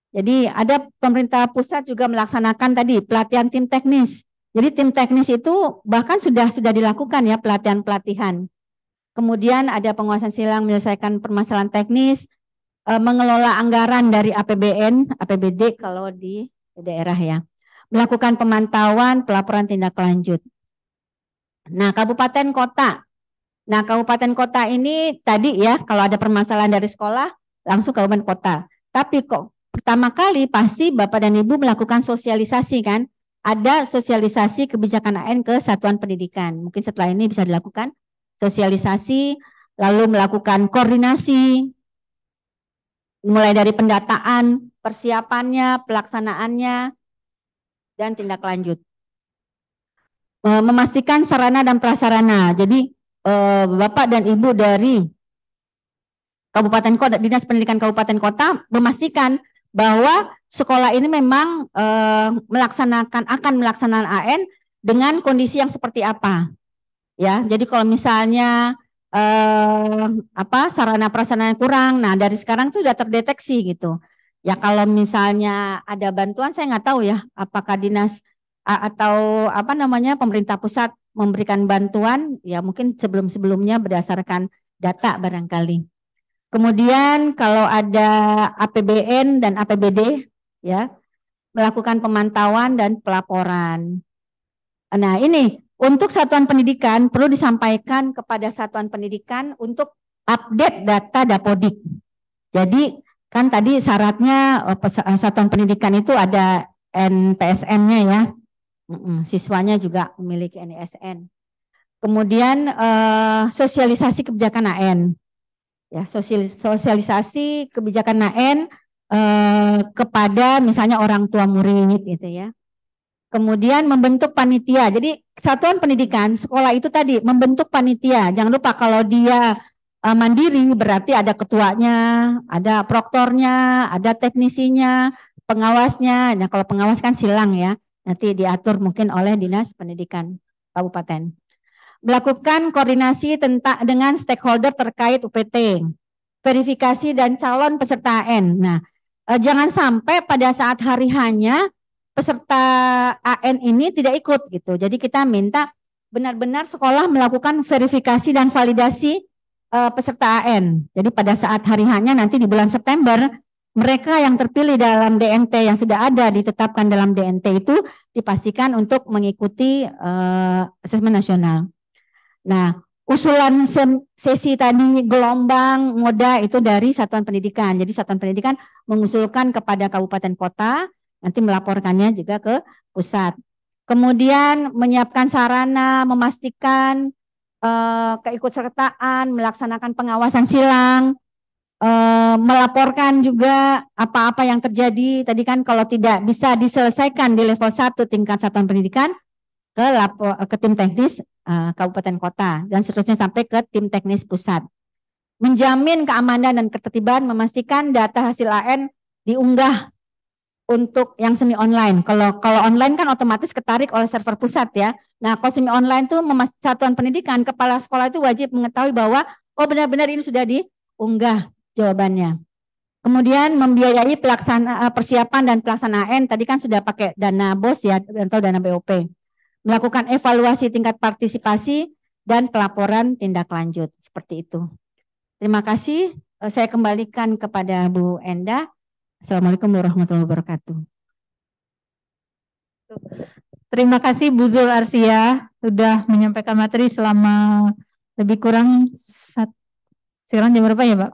Jadi ada pemerintah pusat juga melaksanakan tadi pelatihan tim teknis. Jadi tim teknis itu bahkan sudah sudah dilakukan ya pelatihan pelatihan. Kemudian ada penguasaan silang menyelesaikan permasalahan teknis, eh, mengelola anggaran dari APBN, APBD kalau di daerah ya melakukan pemantauan pelaporan tindak lanjut. Nah, kabupaten kota. Nah, kabupaten kota ini tadi ya, kalau ada permasalahan dari sekolah, langsung ke kabupaten kota. Tapi kok pertama kali pasti Bapak dan Ibu melakukan sosialisasi kan? Ada sosialisasi kebijakan AN ke satuan pendidikan. Mungkin setelah ini bisa dilakukan sosialisasi, lalu melakukan koordinasi, mulai dari pendataan, persiapannya, pelaksanaannya, dan tindak lanjut. Eh, memastikan sarana dan prasarana. Jadi eh, Bapak dan Ibu dari Kabupaten Kota, Dinas Pendidikan Kabupaten Kota memastikan bahwa sekolah ini memang eh, melaksanakan akan melaksanakan AN dengan kondisi yang seperti apa. Ya, jadi kalau misalnya eh, apa sarana prasarana kurang, nah dari sekarang itu sudah terdeteksi gitu. Ya kalau misalnya ada bantuan saya nggak tahu ya apakah dinas atau apa namanya pemerintah pusat memberikan bantuan ya mungkin sebelum-sebelumnya berdasarkan data barangkali. Kemudian kalau ada APBN dan APBD ya melakukan pemantauan dan pelaporan. Nah, ini untuk satuan pendidikan perlu disampaikan kepada satuan pendidikan untuk update data Dapodik. Jadi Kan tadi syaratnya oh, eh, satuan pendidikan itu ada NPSN-nya ya. Siswanya juga memiliki NSN. Kemudian eh, sosialisasi kebijakan AN. Ya, sosialisasi kebijakan AN eh, kepada misalnya orang tua murid gitu ya. Kemudian membentuk panitia. Jadi satuan pendidikan sekolah itu tadi membentuk panitia. Jangan lupa kalau dia uh, mandiri berarti ada ketuanya, ada proktornya, ada teknisinya, pengawasnya. Nah, kalau pengawas kan silang ya. Nanti diatur mungkin oleh Dinas Pendidikan Kabupaten. Melakukan koordinasi tentang dengan stakeholder terkait UPT, verifikasi dan calon peserta AN. Nah, uh, jangan sampai pada saat hari hanya peserta AN ini tidak ikut gitu. Jadi kita minta benar-benar sekolah melakukan verifikasi dan validasi uh, peserta AN. Jadi pada saat hari hanya nanti di bulan September, mereka yang terpilih dalam DNT yang sudah ada ditetapkan dalam DNT itu dipastikan untuk mengikuti uh, asesmen nasional. Nah, usulan sesi tadi gelombang moda itu dari satuan pendidikan. Jadi satuan pendidikan mengusulkan kepada kabupaten kota, nanti melaporkannya juga ke pusat. Kemudian menyiapkan sarana, memastikan Eh, keikutsertaan, melaksanakan pengawasan silang, eh, melaporkan juga apa-apa yang terjadi. Tadi kan kalau tidak bisa diselesaikan di level 1 tingkat satuan pendidikan ke lapor, ke tim teknis eh, kabupaten kota dan seterusnya sampai ke tim teknis pusat. Menjamin keamanan dan ketertiban, memastikan data hasil AN diunggah untuk yang semi online. Kalau kalau online kan otomatis ketarik oleh server pusat ya. Nah, konsumen online itu satuan pendidikan, kepala sekolah itu wajib mengetahui bahwa oh benar-benar ini sudah diunggah jawabannya. Kemudian membiayai pelaksana eh, persiapan dan pelaksanaan tadi kan sudah pakai dana BOS ya atau dana BOP. Melakukan evaluasi tingkat partisipasi dan pelaporan tindak lanjut seperti itu. Terima kasih. Eh, saya kembalikan kepada Bu Enda. Assalamualaikum warahmatullahi wabarakatuh. Terima kasih Bu Zul Arsia sudah menyampaikan materi selama lebih kurang sat, sekarang jam berapa ya Pak?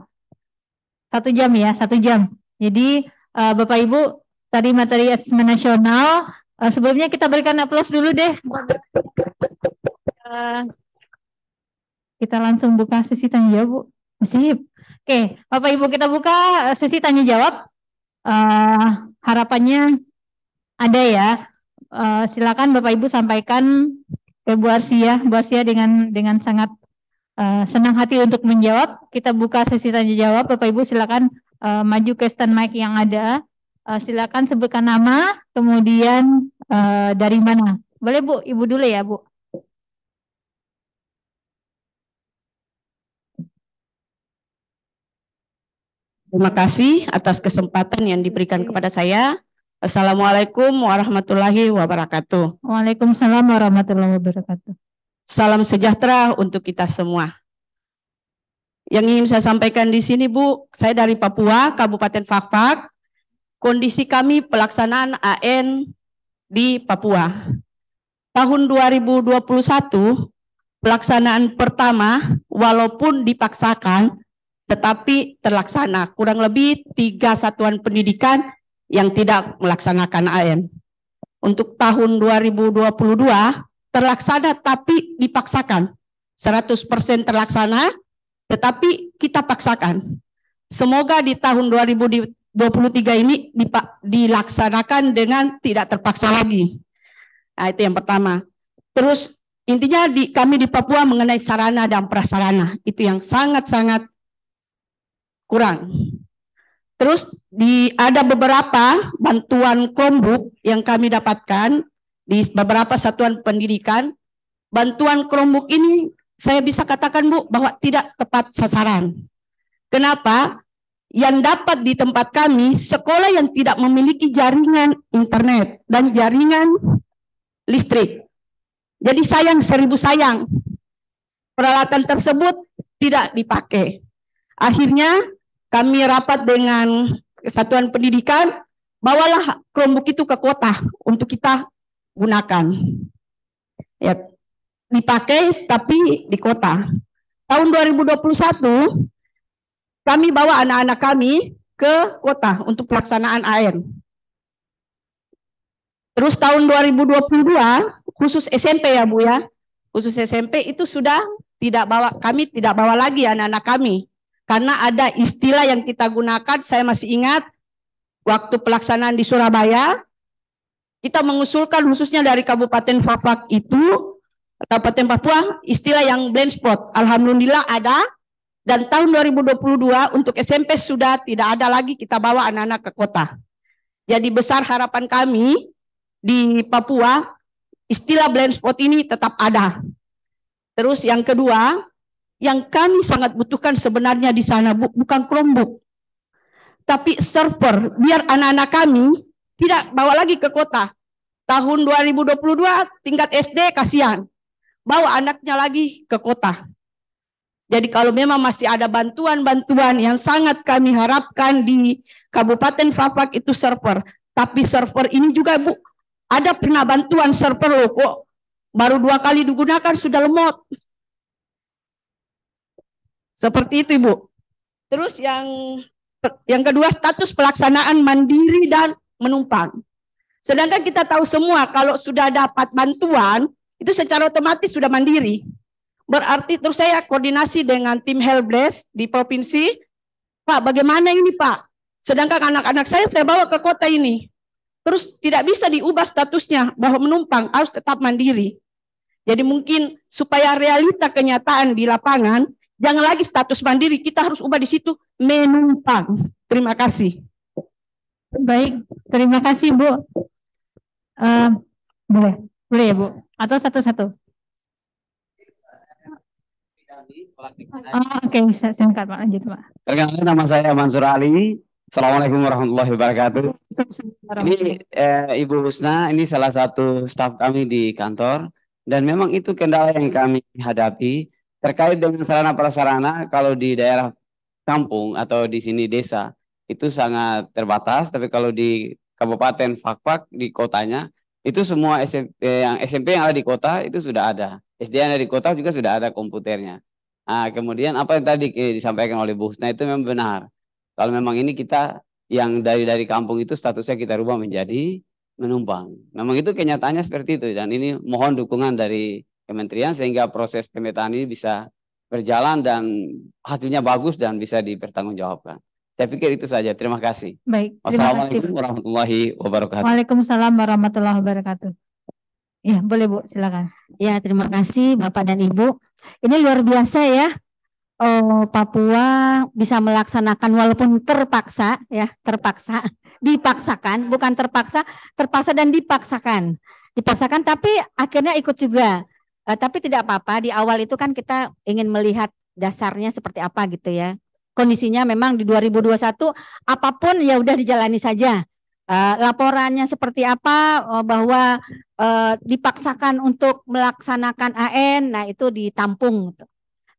Satu jam ya, satu jam. Jadi uh, Bapak Ibu tadi materi asesmen nasional. Uh, sebelumnya kita berikan aplaus dulu deh. Uh, kita langsung buka sesi tanya jawab Bu. Sip. Oke, Bapak Ibu kita buka sesi tanya jawab. Uh, harapannya ada ya. Eh, silakan Bapak Ibu sampaikan ke Bu Arsia. Bu Arsia dengan dengan sangat uh, senang hati untuk menjawab. Kita buka sesi tanya jawab. Bapak Ibu silakan uh, maju ke stand mic yang ada. Uh, silakan sebutkan nama, kemudian uh, dari mana. Boleh Bu, Ibu dulu ya Bu. Terima kasih atas kesempatan yang diberikan kepada saya. Assalamualaikum warahmatullahi wabarakatuh. Waalaikumsalam warahmatullahi wabarakatuh. Salam sejahtera untuk kita semua. Yang ingin saya sampaikan di sini, Bu, saya dari Papua, Kabupaten Fakfak. Kondisi kami pelaksanaan AN di Papua. Tahun 2021, pelaksanaan pertama, walaupun dipaksakan, tetapi terlaksana. Kurang lebih tiga satuan pendidikan yang tidak melaksanakan AN. Untuk tahun 2022 terlaksana tapi dipaksakan. 100% terlaksana tetapi kita paksakan. Semoga di tahun 2023 ini dilaksanakan dengan tidak terpaksa lagi. Nah, itu yang pertama. Terus intinya di, kami di Papua mengenai sarana dan prasarana itu yang sangat-sangat kurang. Terus di ada beberapa bantuan Chromebook yang kami dapatkan di beberapa satuan pendidikan. Bantuan Chromebook ini saya bisa katakan Bu bahwa tidak tepat sasaran. Kenapa? Yang dapat di tempat kami sekolah yang tidak memiliki jaringan internet dan jaringan listrik. Jadi sayang seribu sayang. Peralatan tersebut tidak dipakai. Akhirnya kami rapat dengan Satuan Pendidikan, bawalah Chromebook itu ke kota untuk kita gunakan. Ya, dipakai tapi di kota. Tahun 2021 kami bawa anak-anak kami ke kota untuk pelaksanaan AN. Terus tahun 2022 khusus SMP ya Bu ya, khusus SMP itu sudah tidak bawa kami tidak bawa lagi anak-anak kami. Karena ada istilah yang kita gunakan, saya masih ingat waktu pelaksanaan di Surabaya, kita mengusulkan khususnya dari Kabupaten Papak itu, Kabupaten Papua, istilah yang blind spot. Alhamdulillah ada, dan tahun 2022 untuk SMP sudah tidak ada lagi kita bawa anak-anak ke kota. Jadi besar harapan kami di Papua, istilah blind spot ini tetap ada. Terus yang kedua, yang kami sangat butuhkan sebenarnya di sana bu bukan Chromebook, tapi server. Biar anak-anak kami tidak bawa lagi ke kota. Tahun 2022 tingkat SD kasihan. Bawa anaknya lagi ke kota. Jadi kalau memang masih ada bantuan-bantuan yang sangat kami harapkan di Kabupaten Fafak itu server. Tapi server ini juga Bu, ada pernah bantuan server loh kok. Baru dua kali digunakan sudah lemot. Seperti itu Ibu. Terus yang yang kedua status pelaksanaan mandiri dan menumpang. Sedangkan kita tahu semua kalau sudah dapat bantuan itu secara otomatis sudah mandiri. Berarti terus saya koordinasi dengan tim helpdesk di provinsi. Pak, bagaimana ini Pak? Sedangkan anak-anak saya saya bawa ke kota ini. Terus tidak bisa diubah statusnya bahwa menumpang harus tetap mandiri. Jadi mungkin supaya realita kenyataan di lapangan, Jangan lagi status mandiri, kita harus ubah di situ menumpang. Terima kasih. Baik, terima kasih Bu. Uh, boleh, boleh ya Bu? Atau satu-satu? Oh, Oke, okay. singkat Pak, lanjut Pak. nama saya Mansur Ali. Assalamualaikum warahmatullahi wabarakatuh. Ini eh, Ibu Husna, ini salah satu staf kami di kantor dan memang itu kendala yang kami hadapi Terkait dengan sarana prasarana, kalau di daerah kampung atau di sini desa itu sangat terbatas, tapi kalau di kabupaten Fakfak di kotanya itu semua SMP eh, yang SMP yang ada di kota itu sudah ada, SD yang ada di kota juga sudah ada komputernya. Nah, kemudian apa yang tadi eh, disampaikan oleh Bu Husna itu memang benar. Kalau memang ini kita yang dari dari kampung itu statusnya kita rubah menjadi menumpang. Memang itu kenyataannya seperti itu dan ini mohon dukungan dari kementerian sehingga proses pemetaan ini bisa berjalan dan hasilnya bagus dan bisa dipertanggungjawabkan. Saya pikir itu saja. Terima kasih. Baik. Terima Wassalamualaikum kasih. warahmatullahi wabarakatuh. Waalaikumsalam warahmatullahi wabarakatuh. Ya, boleh Bu, silakan. Ya, terima kasih Bapak dan Ibu. Ini luar biasa ya. Oh, Papua bisa melaksanakan walaupun terpaksa ya, terpaksa, dipaksakan, bukan terpaksa, terpaksa dan dipaksakan. Dipaksakan tapi akhirnya ikut juga. Uh, tapi tidak apa-apa, di awal itu kan kita ingin melihat dasarnya seperti apa gitu ya. Kondisinya memang di 2021 apapun ya udah dijalani saja. Uh, laporannya seperti apa uh, bahwa uh, dipaksakan untuk melaksanakan AN, nah itu ditampung. Gitu.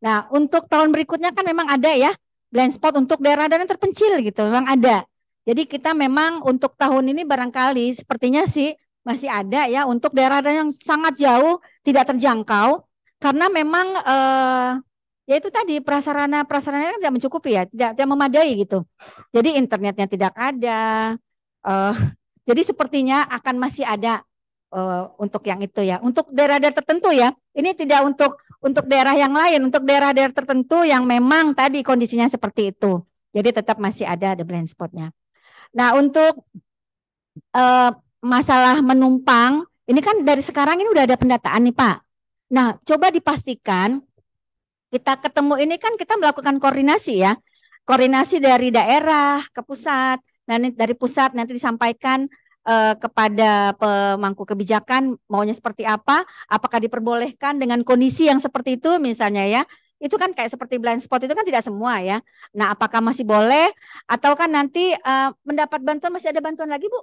Nah untuk tahun berikutnya kan memang ada ya blind spot untuk daerah-daerah terpencil gitu, memang ada. Jadi kita memang untuk tahun ini barangkali sepertinya sih masih ada ya untuk daerah-daerah yang sangat jauh tidak terjangkau karena memang eh, ya itu tadi prasarana prasarannya kan tidak mencukupi ya tidak tidak memadai gitu jadi internetnya tidak ada eh, jadi sepertinya akan masih ada eh, untuk yang itu ya untuk daerah-daerah tertentu ya ini tidak untuk untuk daerah yang lain untuk daerah-daerah tertentu yang memang tadi kondisinya seperti itu jadi tetap masih ada the blind spotnya nah untuk eh, masalah menumpang, ini kan dari sekarang ini udah ada pendataan nih Pak. Nah, coba dipastikan kita ketemu ini kan kita melakukan koordinasi ya. Koordinasi dari daerah ke pusat, dan nah, dari pusat nanti disampaikan eh, kepada pemangku kebijakan maunya seperti apa, apakah diperbolehkan dengan kondisi yang seperti itu misalnya ya itu kan kayak seperti blind spot itu kan tidak semua ya. Nah, apakah masih boleh atau kan nanti uh, mendapat bantuan masih ada bantuan lagi, Bu?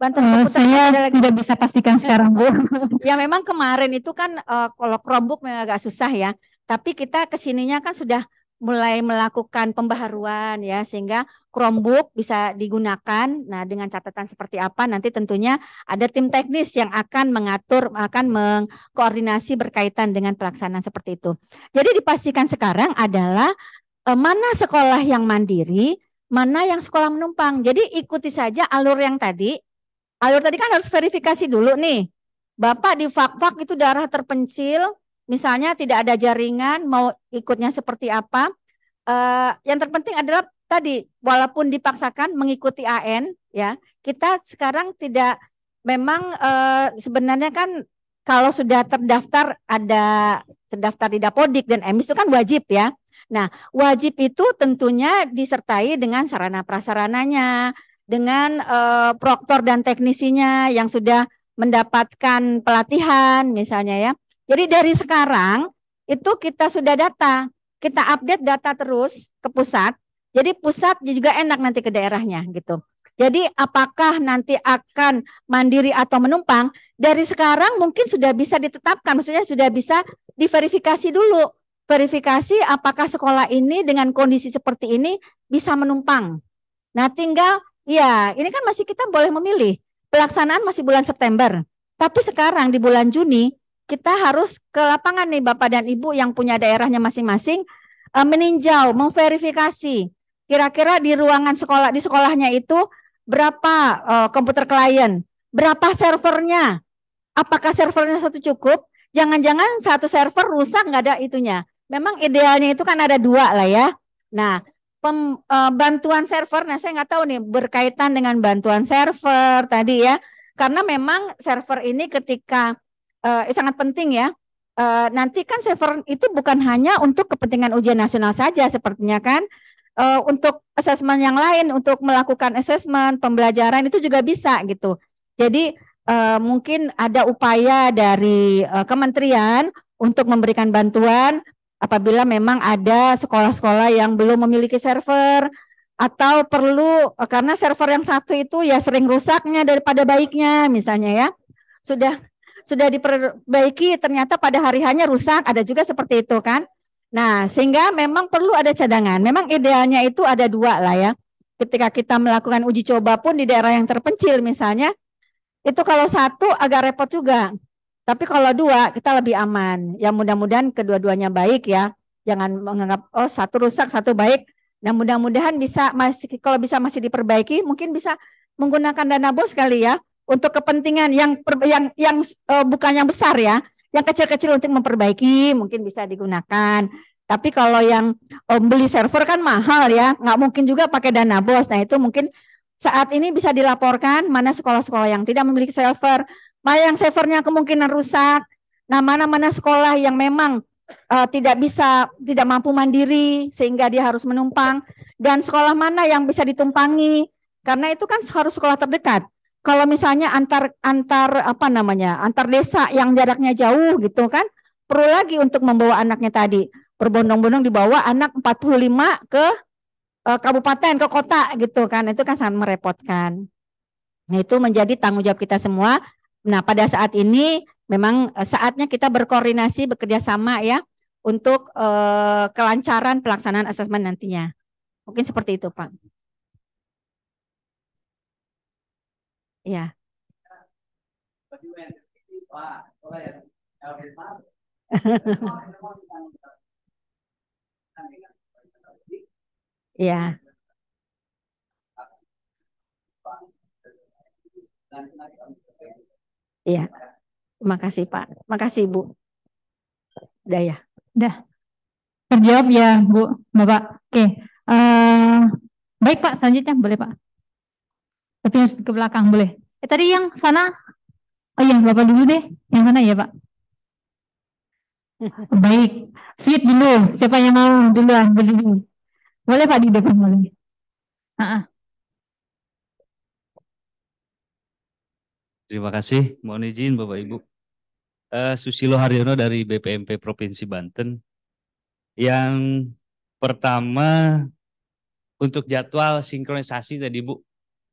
Banten uh, saya tidak bisa pastikan sekarang Bu. ya memang kemarin itu kan uh, kalau Chromebook memang agak susah ya. Tapi kita kesininya kan sudah mulai melakukan pembaharuan ya sehingga Chromebook bisa digunakan. Nah, dengan catatan seperti apa nanti tentunya ada tim teknis yang akan mengatur akan mengkoordinasi berkaitan dengan pelaksanaan seperti itu. Jadi dipastikan sekarang adalah eh, mana sekolah yang mandiri, mana yang sekolah menumpang. Jadi ikuti saja alur yang tadi alur tadi kan harus verifikasi dulu nih. Bapak di fak-fak itu darah terpencil, misalnya tidak ada jaringan, mau ikutnya seperti apa. Uh, yang terpenting adalah tadi, walaupun dipaksakan mengikuti AN, ya kita sekarang tidak memang uh, sebenarnya kan kalau sudah terdaftar ada terdaftar di Dapodik dan EMIS itu kan wajib ya. Nah, wajib itu tentunya disertai dengan sarana prasarananya, dengan uh, eh, proktor dan teknisinya yang sudah mendapatkan pelatihan misalnya ya. Jadi dari sekarang itu kita sudah data, kita update data terus ke pusat. Jadi pusat juga enak nanti ke daerahnya gitu. Jadi apakah nanti akan mandiri atau menumpang? Dari sekarang mungkin sudah bisa ditetapkan, maksudnya sudah bisa diverifikasi dulu. Verifikasi apakah sekolah ini dengan kondisi seperti ini bisa menumpang. Nah, tinggal Iya, ini kan masih kita boleh memilih. Pelaksanaan masih bulan September. Tapi sekarang di bulan Juni kita harus ke lapangan nih Bapak dan Ibu yang punya daerahnya masing-masing eh, meninjau, memverifikasi kira-kira di ruangan sekolah di sekolahnya itu berapa eh, komputer klien, berapa servernya. Apakah servernya satu cukup? Jangan-jangan satu server rusak nggak ada itunya. Memang idealnya itu kan ada dua lah ya. Nah, pem, uh, bantuan server. Nah, saya nggak tahu nih berkaitan dengan bantuan server tadi ya, karena memang server ini ketika uh, eh, sangat penting ya. Uh, nanti kan server itu bukan hanya untuk kepentingan ujian nasional saja sepertinya kan, uh, untuk asesmen yang lain, untuk melakukan asesmen pembelajaran itu juga bisa gitu. Jadi uh, mungkin ada upaya dari uh, kementerian untuk memberikan bantuan apabila memang ada sekolah-sekolah yang belum memiliki server atau perlu karena server yang satu itu ya sering rusaknya daripada baiknya misalnya ya sudah sudah diperbaiki ternyata pada hari hanya rusak ada juga seperti itu kan nah sehingga memang perlu ada cadangan memang idealnya itu ada dua lah ya ketika kita melakukan uji coba pun di daerah yang terpencil misalnya itu kalau satu agak repot juga tapi kalau dua kita lebih aman. Yang mudah-mudahan kedua-duanya baik ya. Jangan menganggap oh satu rusak satu baik. Nah mudah-mudahan bisa masih kalau bisa masih diperbaiki mungkin bisa menggunakan dana bos kali ya untuk kepentingan yang yang yang uh, bukan yang besar ya, yang kecil-kecil untuk memperbaiki mungkin bisa digunakan. Tapi kalau yang oh, beli server kan mahal ya, nggak mungkin juga pakai dana bos. Nah itu mungkin saat ini bisa dilaporkan mana sekolah-sekolah yang tidak memiliki server, yang servernya kemungkinan rusak. Nah, mana-mana sekolah yang memang uh, tidak bisa, tidak mampu mandiri sehingga dia harus menumpang dan sekolah mana yang bisa ditumpangi karena itu kan harus sekolah terdekat. Kalau misalnya antar antar apa namanya? antar desa yang jaraknya jauh gitu kan, perlu lagi untuk membawa anaknya tadi. Berbondong-bondong dibawa anak 45 ke uh, kabupaten, ke kota gitu kan. Itu kan sangat merepotkan. Nah, itu menjadi tanggung jawab kita semua Nah, pada saat ini memang eh, saatnya kita berkoordinasi bekerja sama ya untuk eh, kelancaran pelaksanaan asesmen nantinya. Mungkin seperti itu, Pak. Ya. ya. Dan Iya. Makasih Pak. Makasih Bu. Udah ya. Udah. Terjawab ya Bu, Bapak. Oke. Uh, baik Pak, selanjutnya boleh Pak. Tapi harus ke belakang boleh. Eh, tadi yang sana, oh iya Bapak dulu deh. Yang sana ya Pak. Baik, sweet dulu. Siapa yang mau duluan berdiri? Boleh Pak di depan boleh. Uh -uh. Terima kasih. Mohon izin Bapak Ibu. Uh, Susilo Haryono dari BPMP Provinsi Banten. Yang pertama untuk jadwal sinkronisasi tadi Bu,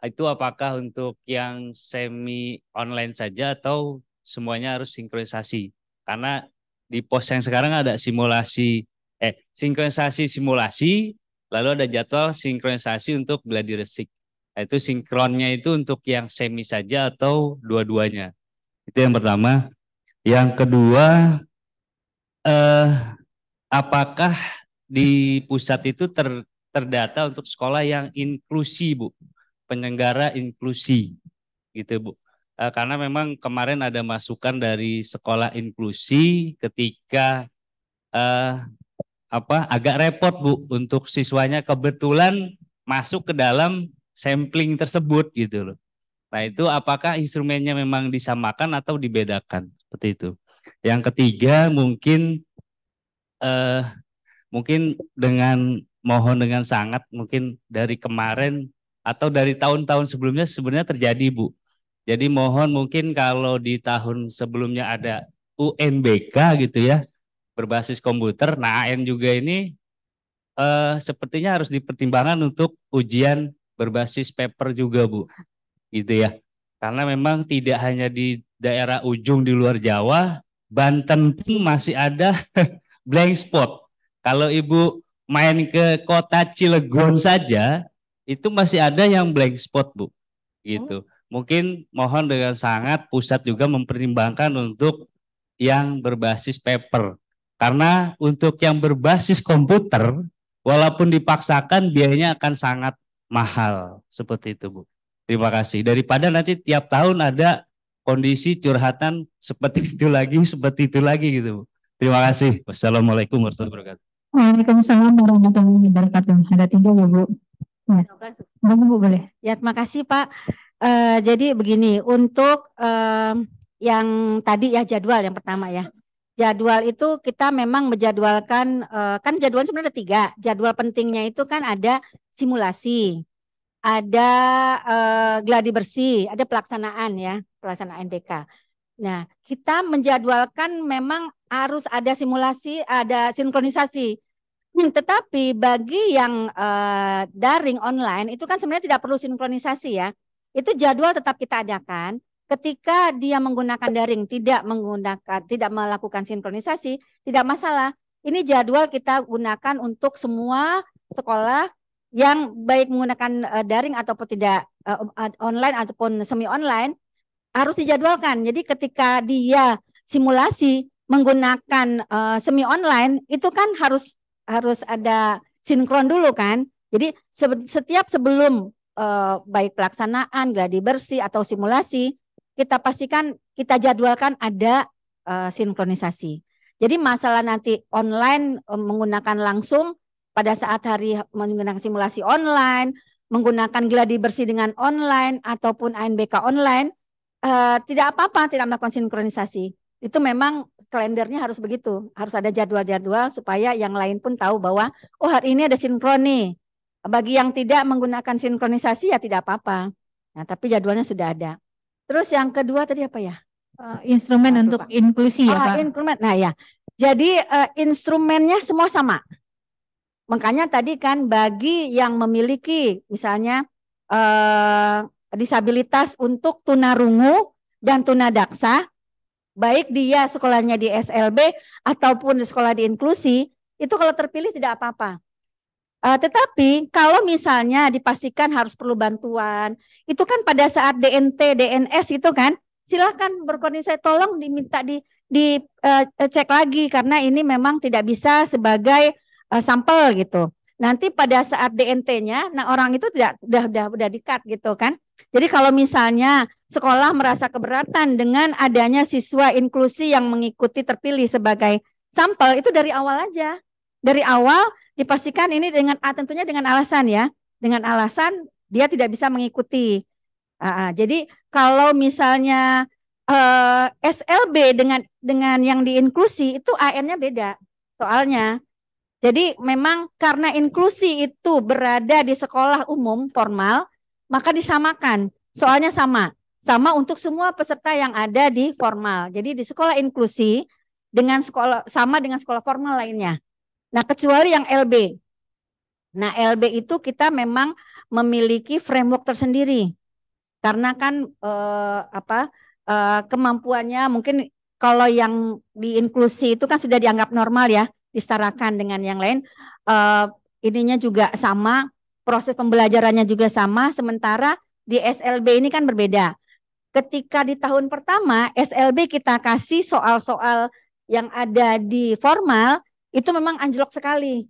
itu apakah untuk yang semi online saja atau semuanya harus sinkronisasi? Karena di pos yang sekarang ada simulasi eh sinkronisasi simulasi, lalu ada jadwal sinkronisasi untuk resik. Nah, itu sinkronnya itu untuk yang semi saja atau dua-duanya. Itu yang pertama. Yang kedua, eh, apakah di pusat itu ter, terdata untuk sekolah yang inklusi, Bu? Penyelenggara inklusi, gitu, Bu. Eh, karena memang kemarin ada masukan dari sekolah inklusi ketika eh, apa agak repot bu untuk siswanya kebetulan masuk ke dalam sampling tersebut gitu loh. Nah itu apakah instrumennya memang disamakan atau dibedakan seperti itu. Yang ketiga mungkin eh, mungkin dengan mohon dengan sangat mungkin dari kemarin atau dari tahun-tahun sebelumnya sebenarnya terjadi Bu. Jadi mohon mungkin kalau di tahun sebelumnya ada UNBK gitu ya berbasis komputer. Nah AN juga ini eh, sepertinya harus dipertimbangkan untuk ujian berbasis paper juga Bu. Gitu ya. Karena memang tidak hanya di daerah ujung di luar Jawa, Banten pun masih ada blank spot. Kalau Ibu main ke kota Cilegon saja, itu masih ada yang blank spot Bu. Gitu. Oh. Mungkin mohon dengan sangat pusat juga mempertimbangkan untuk yang berbasis paper. Karena untuk yang berbasis komputer, walaupun dipaksakan biayanya akan sangat mahal seperti itu Bu. Terima kasih. Daripada nanti tiap tahun ada kondisi curhatan seperti itu lagi, seperti itu lagi gitu Bu. Terima kasih. Wassalamualaikum warahmatullahi wabarakatuh. Waalaikumsalam warahmatullahi wabarakatuh. Ada tiga ya Bu. Ya. Bu, boleh. Ya terima kasih Pak. Uh, jadi begini untuk uh, yang tadi ya jadwal yang pertama ya jadwal itu kita memang menjadwalkan eh, kan jadwal sebenarnya ada tiga jadwal pentingnya itu kan ada simulasi ada eh, gladi bersih ada pelaksanaan ya pelaksanaan BK nah kita menjadwalkan memang harus ada simulasi ada sinkronisasi hmm, tetapi bagi yang eh, daring online itu kan sebenarnya tidak perlu sinkronisasi ya itu jadwal tetap kita adakan ketika dia menggunakan daring, tidak menggunakan, tidak melakukan sinkronisasi, tidak masalah. Ini jadwal kita gunakan untuk semua sekolah yang baik menggunakan eh, daring ataupun tidak eh, online ataupun semi online harus dijadwalkan. Jadi ketika dia simulasi menggunakan eh, semi online itu kan harus harus ada sinkron dulu kan. Jadi setiap sebelum baik pelaksanaan gladi bersih atau simulasi kita pastikan kita jadwalkan ada uh, sinkronisasi. Jadi masalah nanti online eh, menggunakan langsung pada saat hari menggunakan simulasi online, menggunakan gladi bersih dengan online ataupun ANBK online, uh, tidak apa-apa tidak melakukan sinkronisasi. Itu memang kalendernya harus begitu, harus ada jadwal-jadwal supaya yang lain pun tahu bahwa oh hari ini ada sinkroni. Bagi yang tidak menggunakan sinkronisasi ya tidak apa-apa. Nah, tapi jadwalnya sudah ada. Terus yang kedua tadi apa ya? Uh, instrumen nah, untuk lupa. inklusi ya, oh, Pak. Instrumen. Nah, ya. Jadi uh, instrumennya semua sama. Makanya tadi kan bagi yang memiliki misalnya eh, disabilitas untuk tunarungu dan tunadaksa, baik dia sekolahnya di SLB ataupun di sekolah di inklusi, itu kalau terpilih tidak apa-apa. Uh, tetapi kalau misalnya dipastikan harus perlu bantuan, itu kan pada saat DNT, DNS itu kan, silahkan berkoordinasi, tolong diminta di di uh, cek lagi karena ini memang tidak bisa sebagai uh, sampel gitu. Nanti pada saat DNT-nya, nah orang itu tidak sudah sudah udah dikat gitu kan. Jadi kalau misalnya sekolah merasa keberatan dengan adanya siswa inklusi yang mengikuti terpilih sebagai sampel itu dari awal aja. Dari awal dipastikan ini dengan ah, tentunya dengan alasan ya, dengan alasan dia tidak bisa mengikuti. Uh, jadi kalau misalnya uh, eh, SLB dengan dengan yang inklusi itu AN-nya beda soalnya. Jadi memang karena inklusi itu berada di sekolah umum formal, maka disamakan. Soalnya sama. Sama untuk semua peserta yang ada di formal. Jadi di sekolah inklusi dengan sekolah sama dengan sekolah formal lainnya. Nah, kecuali yang LB. Nah, LB itu kita memang memiliki framework tersendiri. Karena kan eh, apa eh, kemampuannya mungkin kalau yang di inklusi itu kan sudah dianggap normal ya, disetarakan dengan yang lain. Eh, ininya juga sama, proses pembelajarannya juga sama, sementara di SLB ini kan berbeda. Ketika di tahun pertama SLB kita kasih soal-soal yang ada di formal, itu memang anjlok sekali.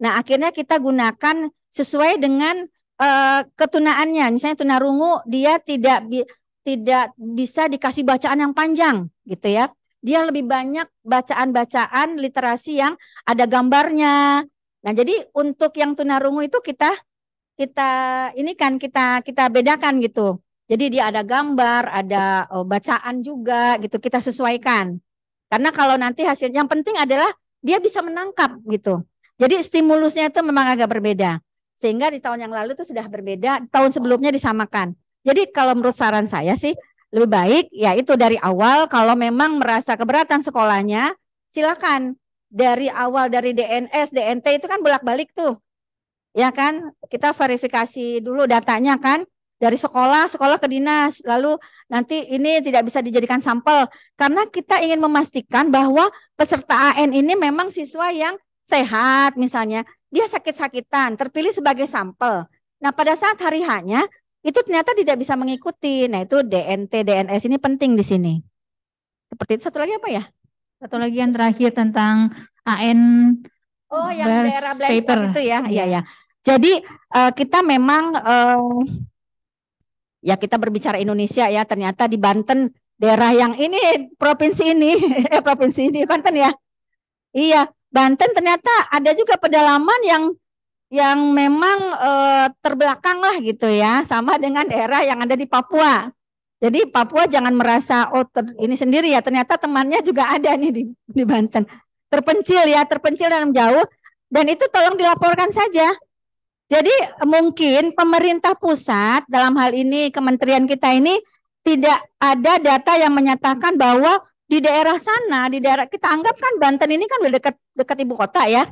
Nah, akhirnya kita gunakan sesuai dengan uh, ketunaannya. Misalnya tunarungu dia tidak bi tidak bisa dikasih bacaan yang panjang gitu ya. Dia lebih banyak bacaan-bacaan literasi yang ada gambarnya. Nah, jadi untuk yang tunarungu itu kita kita ini kan kita kita bedakan gitu. Jadi dia ada gambar, ada oh, bacaan juga gitu kita sesuaikan. Karena kalau nanti hasilnya yang penting adalah dia bisa menangkap gitu. Jadi stimulusnya itu memang agak berbeda. Sehingga di tahun yang lalu itu sudah berbeda, tahun sebelumnya disamakan. Jadi kalau menurut saran saya sih lebih baik ya itu dari awal kalau memang merasa keberatan sekolahnya silakan dari awal dari DNS, DNT itu kan bolak-balik tuh. Ya kan? Kita verifikasi dulu datanya kan dari sekolah, sekolah ke dinas, lalu nanti ini tidak bisa dijadikan sampel karena kita ingin memastikan bahwa peserta AN ini memang siswa yang sehat misalnya, dia sakit-sakitan, terpilih sebagai sampel. Nah, pada saat hari hanya itu ternyata tidak bisa mengikuti. Nah, itu DNT DNS ini penting di sini. Seperti itu satu lagi apa ya? Satu lagi yang terakhir tentang AN Oh, yang daerah Black itu ya. Iya, ya. Jadi eh, kita memang eh, ya kita berbicara Indonesia ya ternyata di Banten daerah yang ini provinsi ini eh provinsi ini Banten ya iya Banten ternyata ada juga pedalaman yang yang memang e, terbelakang lah gitu ya sama dengan daerah yang ada di Papua jadi Papua jangan merasa oh ter, ini sendiri ya ternyata temannya juga ada nih di, di Banten terpencil ya terpencil dan jauh dan itu tolong dilaporkan saja jadi mungkin pemerintah pusat dalam hal ini kementerian kita ini tidak ada data yang menyatakan bahwa di daerah sana, di daerah kita anggap kan Banten ini kan udah dekat dekat ibu kota ya,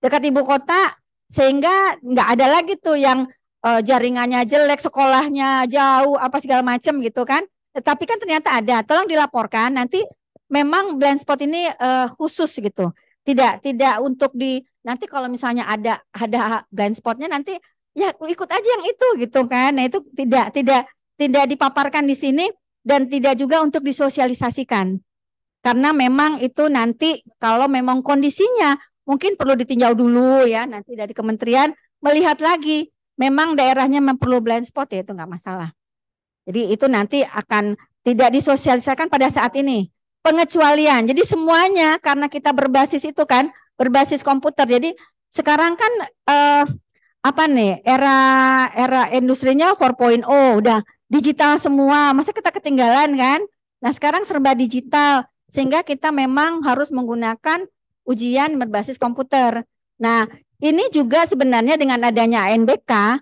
dekat ibu kota sehingga nggak ada lagi tuh yang e, jaringannya jelek, sekolahnya jauh, apa segala macam gitu kan. Tetapi kan ternyata ada. Tolong dilaporkan nanti memang blind spot ini e, khusus gitu, tidak tidak untuk di nanti kalau misalnya ada ada blind spotnya nanti ya ikut aja yang itu gitu kan. Nah itu tidak tidak tidak dipaparkan di sini dan tidak juga untuk disosialisasikan. Karena memang itu nanti kalau memang kondisinya mungkin perlu ditinjau dulu ya nanti dari kementerian melihat lagi memang daerahnya memperlu blind spot ya itu nggak masalah. Jadi itu nanti akan tidak disosialisasikan pada saat ini. Pengecualian. Jadi semuanya karena kita berbasis itu kan berbasis komputer. Jadi sekarang kan eh, apa nih era era industrinya 4.0 udah digital semua. Masa kita ketinggalan kan? Nah, sekarang serba digital sehingga kita memang harus menggunakan ujian berbasis komputer. Nah, ini juga sebenarnya dengan adanya ANBK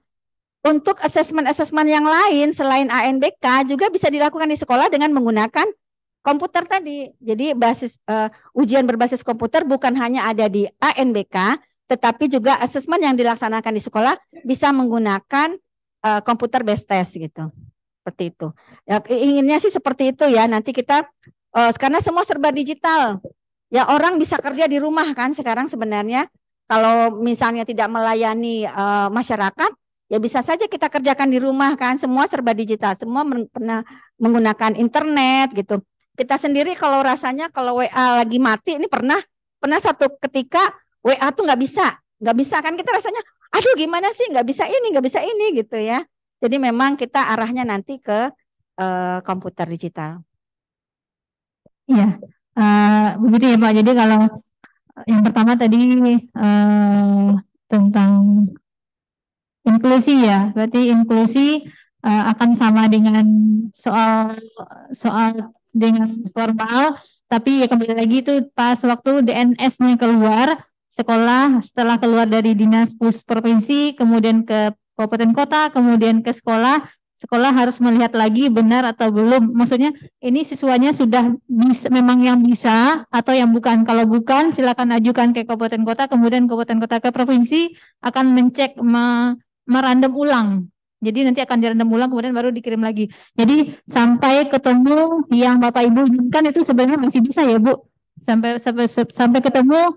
untuk asesmen-asesmen yang lain selain ANBK juga bisa dilakukan di sekolah dengan menggunakan komputer tadi. Jadi basis uh, ujian berbasis komputer bukan hanya ada di ANBK, tetapi juga asesmen yang dilaksanakan di sekolah bisa menggunakan uh, komputer based test gitu. Seperti itu. Ya, inginnya sih seperti itu ya. Nanti kita uh, karena semua serba digital. Ya orang bisa kerja di rumah kan sekarang sebenarnya kalau misalnya tidak melayani uh, masyarakat ya bisa saja kita kerjakan di rumah kan semua serba digital semua men pernah menggunakan internet gitu kita sendiri kalau rasanya kalau WA lagi mati ini pernah pernah satu ketika WA tuh nggak bisa nggak bisa kan kita rasanya aduh gimana sih nggak bisa ini nggak bisa ini gitu ya jadi memang kita arahnya nanti ke uh, komputer digital iya uh, begitu ya pak jadi kalau eh, yang pertama tadi uh, tentang inklusi ya berarti inklusi akan sama dengan soal soal dengan formal tapi ya kembali lagi itu pas waktu DNS-nya keluar sekolah setelah keluar dari dinas pus provinsi kemudian ke kabupaten kota kemudian ke sekolah sekolah harus melihat lagi benar atau belum maksudnya ini siswanya sudah bisa, memang yang bisa atau yang bukan kalau bukan silakan ajukan ke kabupaten kota kemudian kabupaten kota ke provinsi akan mencek me, merandom ulang jadi nanti akan direndam ulang kemudian baru dikirim lagi. Jadi sampai ketemu yang Bapak Ibu inginkan itu sebenarnya masih bisa ya Bu. Sampai sampai sampai ketemu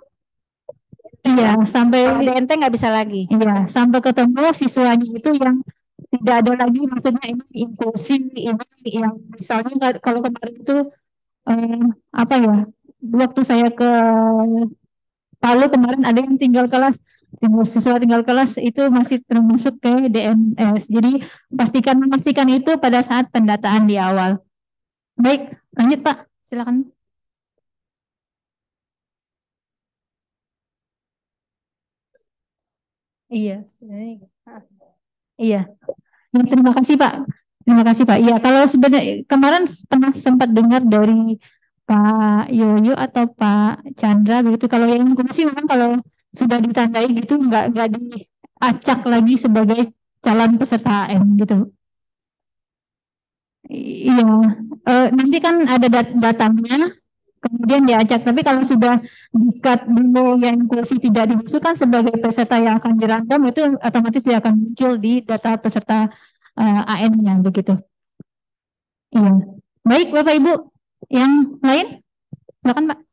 Iya, sampai iya. DNT nggak bisa lagi. Iya, sampai ketemu siswanya itu yang tidak ada lagi maksudnya ini inklusi ini yang misalnya kalau kemarin itu eh, apa ya waktu saya ke Palu kemarin ada yang tinggal kelas siswa tinggal kelas itu masih termasuk ke DMS. Jadi pastikan memastikan itu pada saat pendataan di awal. Baik, lanjut Pak, silakan. Iya, iya. Nah, terima kasih Pak. Terima kasih Pak. Iya, kalau sebenarnya kemarin pernah sempat dengar dari Pak Yoyo atau Pak Chandra begitu. Kalau yang kursi memang kalau sudah ditandai gitu nggak nggak diacak lagi sebagai calon peserta AM gitu. Iya, e, nanti kan ada dat datanya, kemudian diacak. Tapi kalau sudah dikat dulu yang inklusi tidak dimasukkan sebagai peserta yang akan dirangkum itu otomatis dia akan muncul di data peserta e, eh, AN nya begitu. Iya. Baik, Bapak Ibu, yang lain? Silakan, Pak.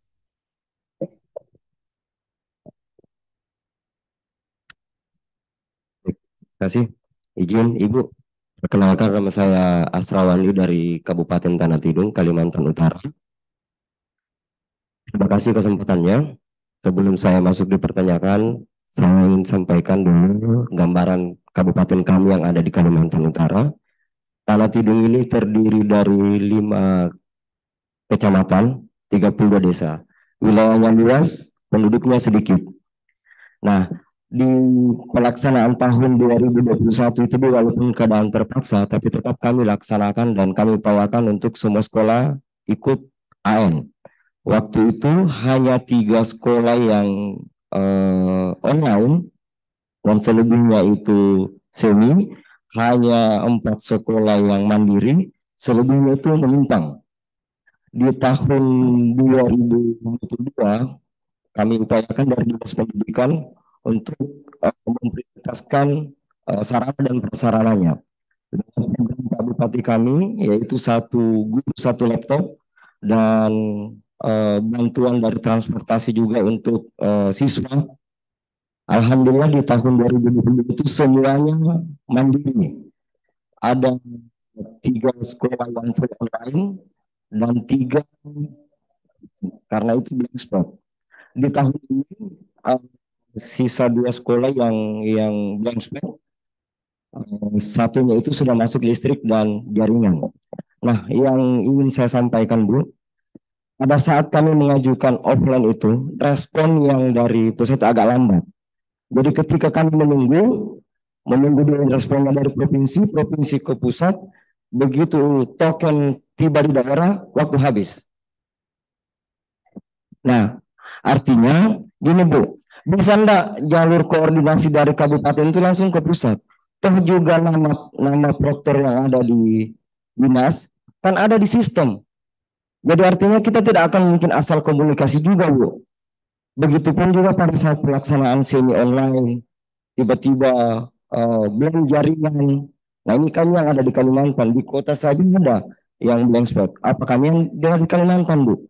kasih. Izin Ibu, perkenalkan nama saya Asrawandi dari Kabupaten Tanah Tidung, Kalimantan Utara. Terima kasih kesempatannya. Sebelum saya masuk dipertanyakan, saya ingin sampaikan dulu gambaran kabupaten kami yang ada di Kalimantan Utara. Tanah Tidung ini terdiri dari lima kecamatan, 32 desa. Wilayahnya luas, penduduknya sedikit. Nah, di pelaksanaan tahun 2021 itu walaupun keadaan terpaksa tapi tetap kami laksanakan dan kami upayakan untuk semua sekolah ikut AN. Waktu itu hanya tiga sekolah yang uh, online dan selebihnya itu semi, hanya empat sekolah yang mandiri, selebihnya itu menyimpang. Di tahun 2022 kami upayakan dari dinas pendidikan untuk uh, memprioritaskan uh, sarana dan prasarananya. Program Pak Bupati kami yaitu satu guru satu laptop dan uh, bantuan dari transportasi juga untuk uh, siswa. Alhamdulillah di tahun 2020 itu semuanya mandiri. Ada tiga sekolah yang full online dan tiga karena itu blank spot. Di tahun ini uh, sisa dua sekolah yang yang blank space eh, satunya itu sudah masuk listrik dan jaringan. Nah, yang ingin saya sampaikan Bu, pada saat kami mengajukan offline itu, respon yang dari pusat agak lambat. Jadi ketika kami menunggu, menunggu respon responnya dari provinsi, provinsi ke pusat, begitu token tiba di daerah, waktu habis. Nah, artinya gini Bu, bisa enggak jalur koordinasi dari kabupaten itu langsung ke pusat? Toh juga nama nama proktor yang ada di dinas kan ada di sistem. Jadi artinya kita tidak akan mungkin asal komunikasi juga, Bu. Begitupun juga pada saat pelaksanaan semi online, tiba-tiba uh, blank jaringan. Nah ini kami yang ada di Kalimantan, di kota saja ada yang blank spot. Apa kami yang di Kalimantan, Bu?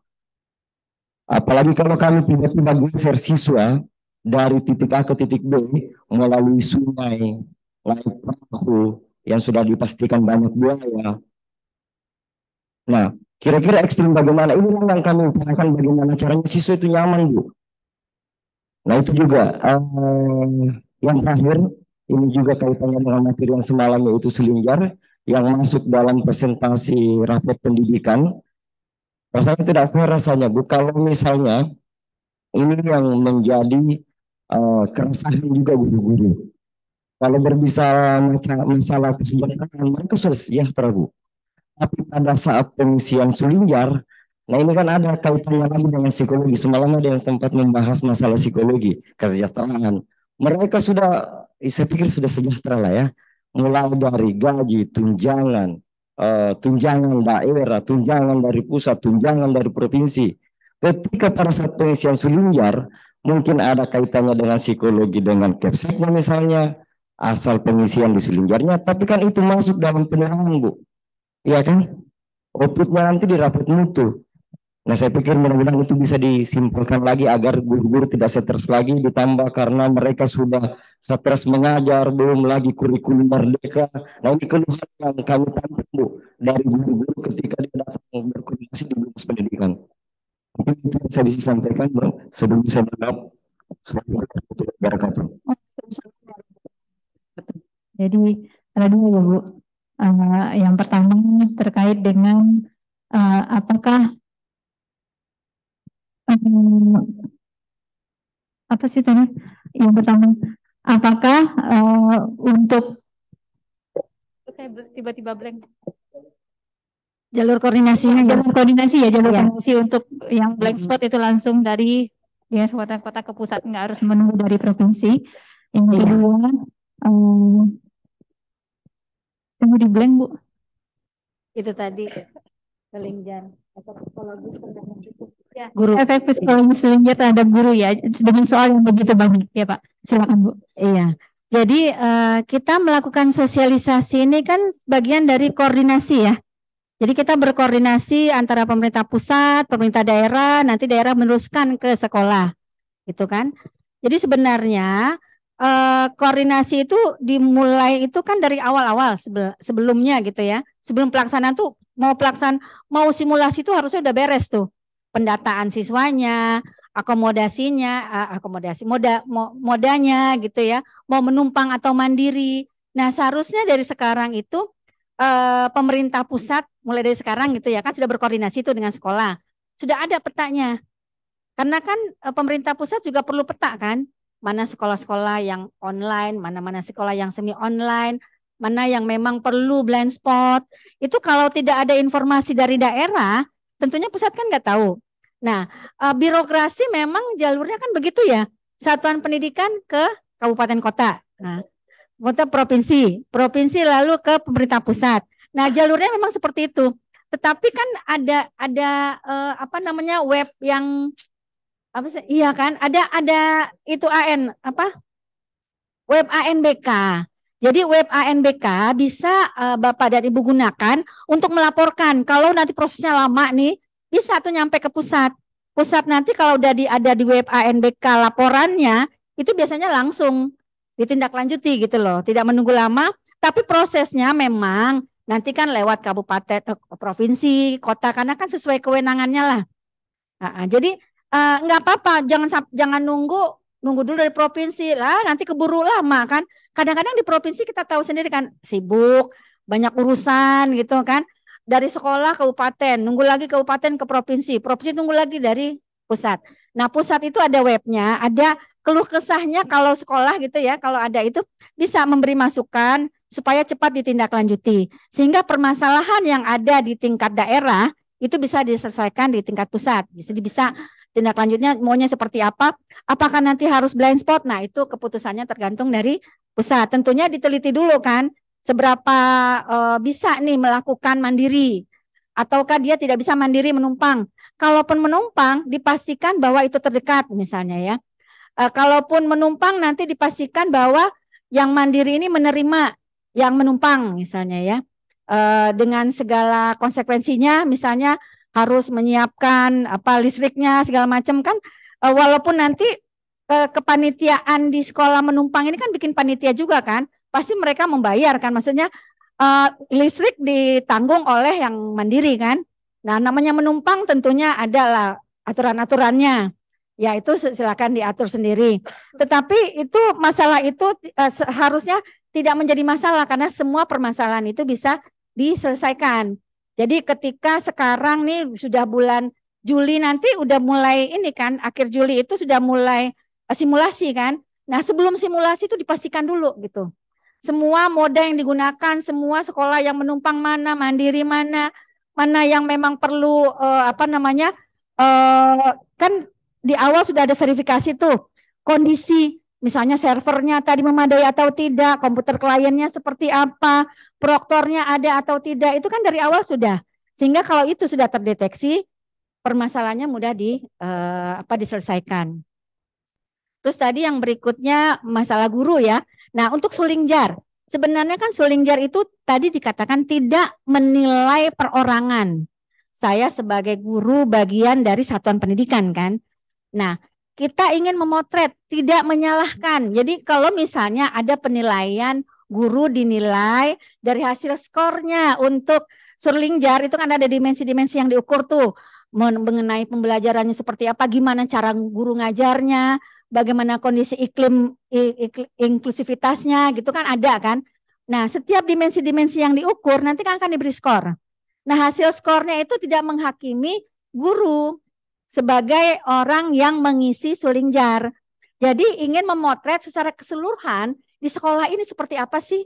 Apalagi kalau kami tiba-tiba geser siswa dari titik A ke titik B melalui sungai, laut perahu yang sudah dipastikan banyak buaya. Nah, kira-kira ekstrim bagaimana? Ini yang kami utarakan bagaimana caranya siswa itu nyaman, Bu. Nah, itu juga um, yang terakhir, ini juga kaitannya dengan materi yang semalam yaitu Selinjar yang masuk dalam presentasi rapat pendidikan. Rasanya tidak fair rasanya, Bu. Kalau misalnya ini yang menjadi uh, eh, keresahan juga guru-guru. Kalau berbicara masalah kesejahteraan, mereka sudah sejahtera, Bu. Tapi pada saat pengisian sulinjar, nah ini kan ada kaitannya lagi dengan psikologi. Semalam ada yang sempat membahas masalah psikologi, kesejahteraan. Mereka sudah, saya pikir sudah sejahtera lah ya. Mulai dari gaji, tunjangan, uh, tunjangan daerah, tunjangan dari pusat, tunjangan dari provinsi. Ketika pada saat pengisian sulinjar, Mungkin ada kaitannya dengan psikologi dengan capseknya misalnya, asal pengisian di selinjarnya, tapi kan itu masuk dalam penerangan, Bu. Iya kan? Outputnya nanti di rapat mutu. Nah, saya pikir mudah-mudahan itu bisa disimpulkan lagi agar guru-guru tidak stres lagi ditambah karena mereka sudah stres mengajar, belum lagi kurikulum merdeka. Nah, ini keluhan yang kami tampung, Bu, dari guru-guru ketika dia datang berkoordinasi di dunia pendidikan. Mungkin itu bisa disampaikan sampaikan oh, sebelum saya menjawab. Jadi ada dua ya Bu. Uh, yang pertama terkait dengan uh, apakah um, apa sih tadi? Yang pertama apakah uh, untuk saya tiba-tiba blank jalur koordinasinya jalur ya. koordinasi ya jalur ya. koordinasi untuk yang blank spot mm-hmm. itu langsung dari ya, kota kota ke pusat nggak harus menunggu dari provinsi yang iya. kedua eh, tunggu di blank bu itu tadi kelingjan efek psikologis terhadap ya, guru efek psikologis kelingjan terhadap guru ya dengan soal yang begitu banyak ya pak silakan bu iya jadi uh, kita melakukan sosialisasi ini kan bagian dari koordinasi ya jadi kita berkoordinasi antara pemerintah pusat, pemerintah daerah, nanti daerah meneruskan ke sekolah, gitu kan? Jadi sebenarnya eh, koordinasi itu dimulai itu kan dari awal-awal sebelumnya gitu ya. Sebelum pelaksanaan tuh mau pelaksanaan mau simulasi itu harusnya udah beres tuh pendataan siswanya, akomodasinya, eh, akomodasi moda modanya gitu ya, mau menumpang atau mandiri. Nah, seharusnya dari sekarang itu Eh, pemerintah pusat mulai dari sekarang gitu ya kan sudah berkoordinasi itu dengan sekolah. Sudah ada petanya. Karena kan eh, pemerintah pusat juga perlu peta kan? Mana sekolah-sekolah yang online, mana-mana sekolah yang semi online, mana yang memang perlu blind spot. Itu kalau tidak ada informasi dari daerah, tentunya pusat kan nggak tahu. Nah, eh, birokrasi memang jalurnya kan begitu ya. Satuan pendidikan ke kabupaten kota. Nah, kota provinsi, provinsi lalu ke pemerintah pusat. Nah, jalurnya memang seperti itu. Tetapi kan ada ada uh, apa namanya web yang apa sih? Iya kan? Ada ada itu AN apa? Web ANBK. Jadi web ANBK bisa uh, Bapak dan Ibu gunakan untuk melaporkan. Kalau nanti prosesnya lama nih, bisa tuh nyampe ke pusat. Pusat nanti kalau udah di, ada di web ANBK laporannya, itu biasanya langsung ditindaklanjuti gitu loh, tidak menunggu lama. Tapi prosesnya memang nanti kan lewat kabupaten, eh, provinsi, kota karena kan sesuai kewenangannya lah. Nah, jadi eh, nggak apa-apa, jangan jangan nunggu nunggu dulu dari provinsi lah, nanti keburu lama kan. Kadang-kadang di provinsi kita tahu sendiri kan sibuk, banyak urusan gitu kan. Dari sekolah kabupaten, nunggu lagi kabupaten ke provinsi, provinsi nunggu lagi dari pusat. Nah pusat itu ada webnya, ada keluh kesahnya kalau sekolah gitu ya, kalau ada itu bisa memberi masukan supaya cepat ditindaklanjuti. Sehingga permasalahan yang ada di tingkat daerah itu bisa diselesaikan di tingkat pusat. Jadi bisa tindak lanjutnya maunya seperti apa, apakah nanti harus blind spot? Nah, itu keputusannya tergantung dari pusat. Tentunya diteliti dulu kan seberapa e, bisa nih melakukan mandiri ataukah dia tidak bisa mandiri menumpang. Kalaupun menumpang dipastikan bahwa itu terdekat misalnya ya uh, kalaupun menumpang nanti dipastikan bahwa yang mandiri ini menerima yang menumpang misalnya ya uh, dengan segala konsekuensinya misalnya harus menyiapkan apa listriknya segala macam kan uh, walaupun nanti uh, kepanitiaan di sekolah menumpang ini kan bikin panitia juga kan pasti mereka membayar kan maksudnya uh, listrik ditanggung oleh yang mandiri kan nah namanya menumpang tentunya adalah aturan-aturannya Ya itu silakan diatur sendiri. Tetapi itu masalah itu eh, harusnya tidak menjadi masalah karena semua permasalahan itu bisa diselesaikan. Jadi ketika sekarang nih sudah bulan Juli nanti udah mulai ini kan akhir Juli itu sudah mulai eh, simulasi kan. Nah, sebelum simulasi itu dipastikan dulu gitu. Semua moda yang digunakan, semua sekolah yang menumpang mana, mandiri mana, mana yang memang perlu eh, apa namanya? Uh, kan di awal sudah ada verifikasi tuh kondisi misalnya servernya tadi memadai atau tidak, komputer kliennya seperti apa, proktornya ada atau tidak, itu kan dari awal sudah. Sehingga kalau itu sudah terdeteksi, permasalahannya mudah di eh, apa diselesaikan. Terus tadi yang berikutnya masalah guru ya. Nah, untuk sulingjar, sebenarnya kan sulingjar itu tadi dikatakan tidak menilai perorangan. Saya sebagai guru bagian dari satuan pendidikan kan. Nah, kita ingin memotret, tidak menyalahkan. Jadi kalau misalnya ada penilaian guru dinilai dari hasil skornya untuk Surlingjar itu kan ada dimensi-dimensi yang diukur tuh mengenai pembelajarannya seperti apa, gimana cara guru ngajarnya, bagaimana kondisi iklim inklusivitasnya gitu kan ada kan. Nah, setiap dimensi-dimensi yang diukur nanti kan akan diberi skor. Nah, hasil skornya itu tidak menghakimi guru, sebagai orang yang mengisi sulingjar. Jadi ingin memotret secara keseluruhan di sekolah ini seperti apa sih?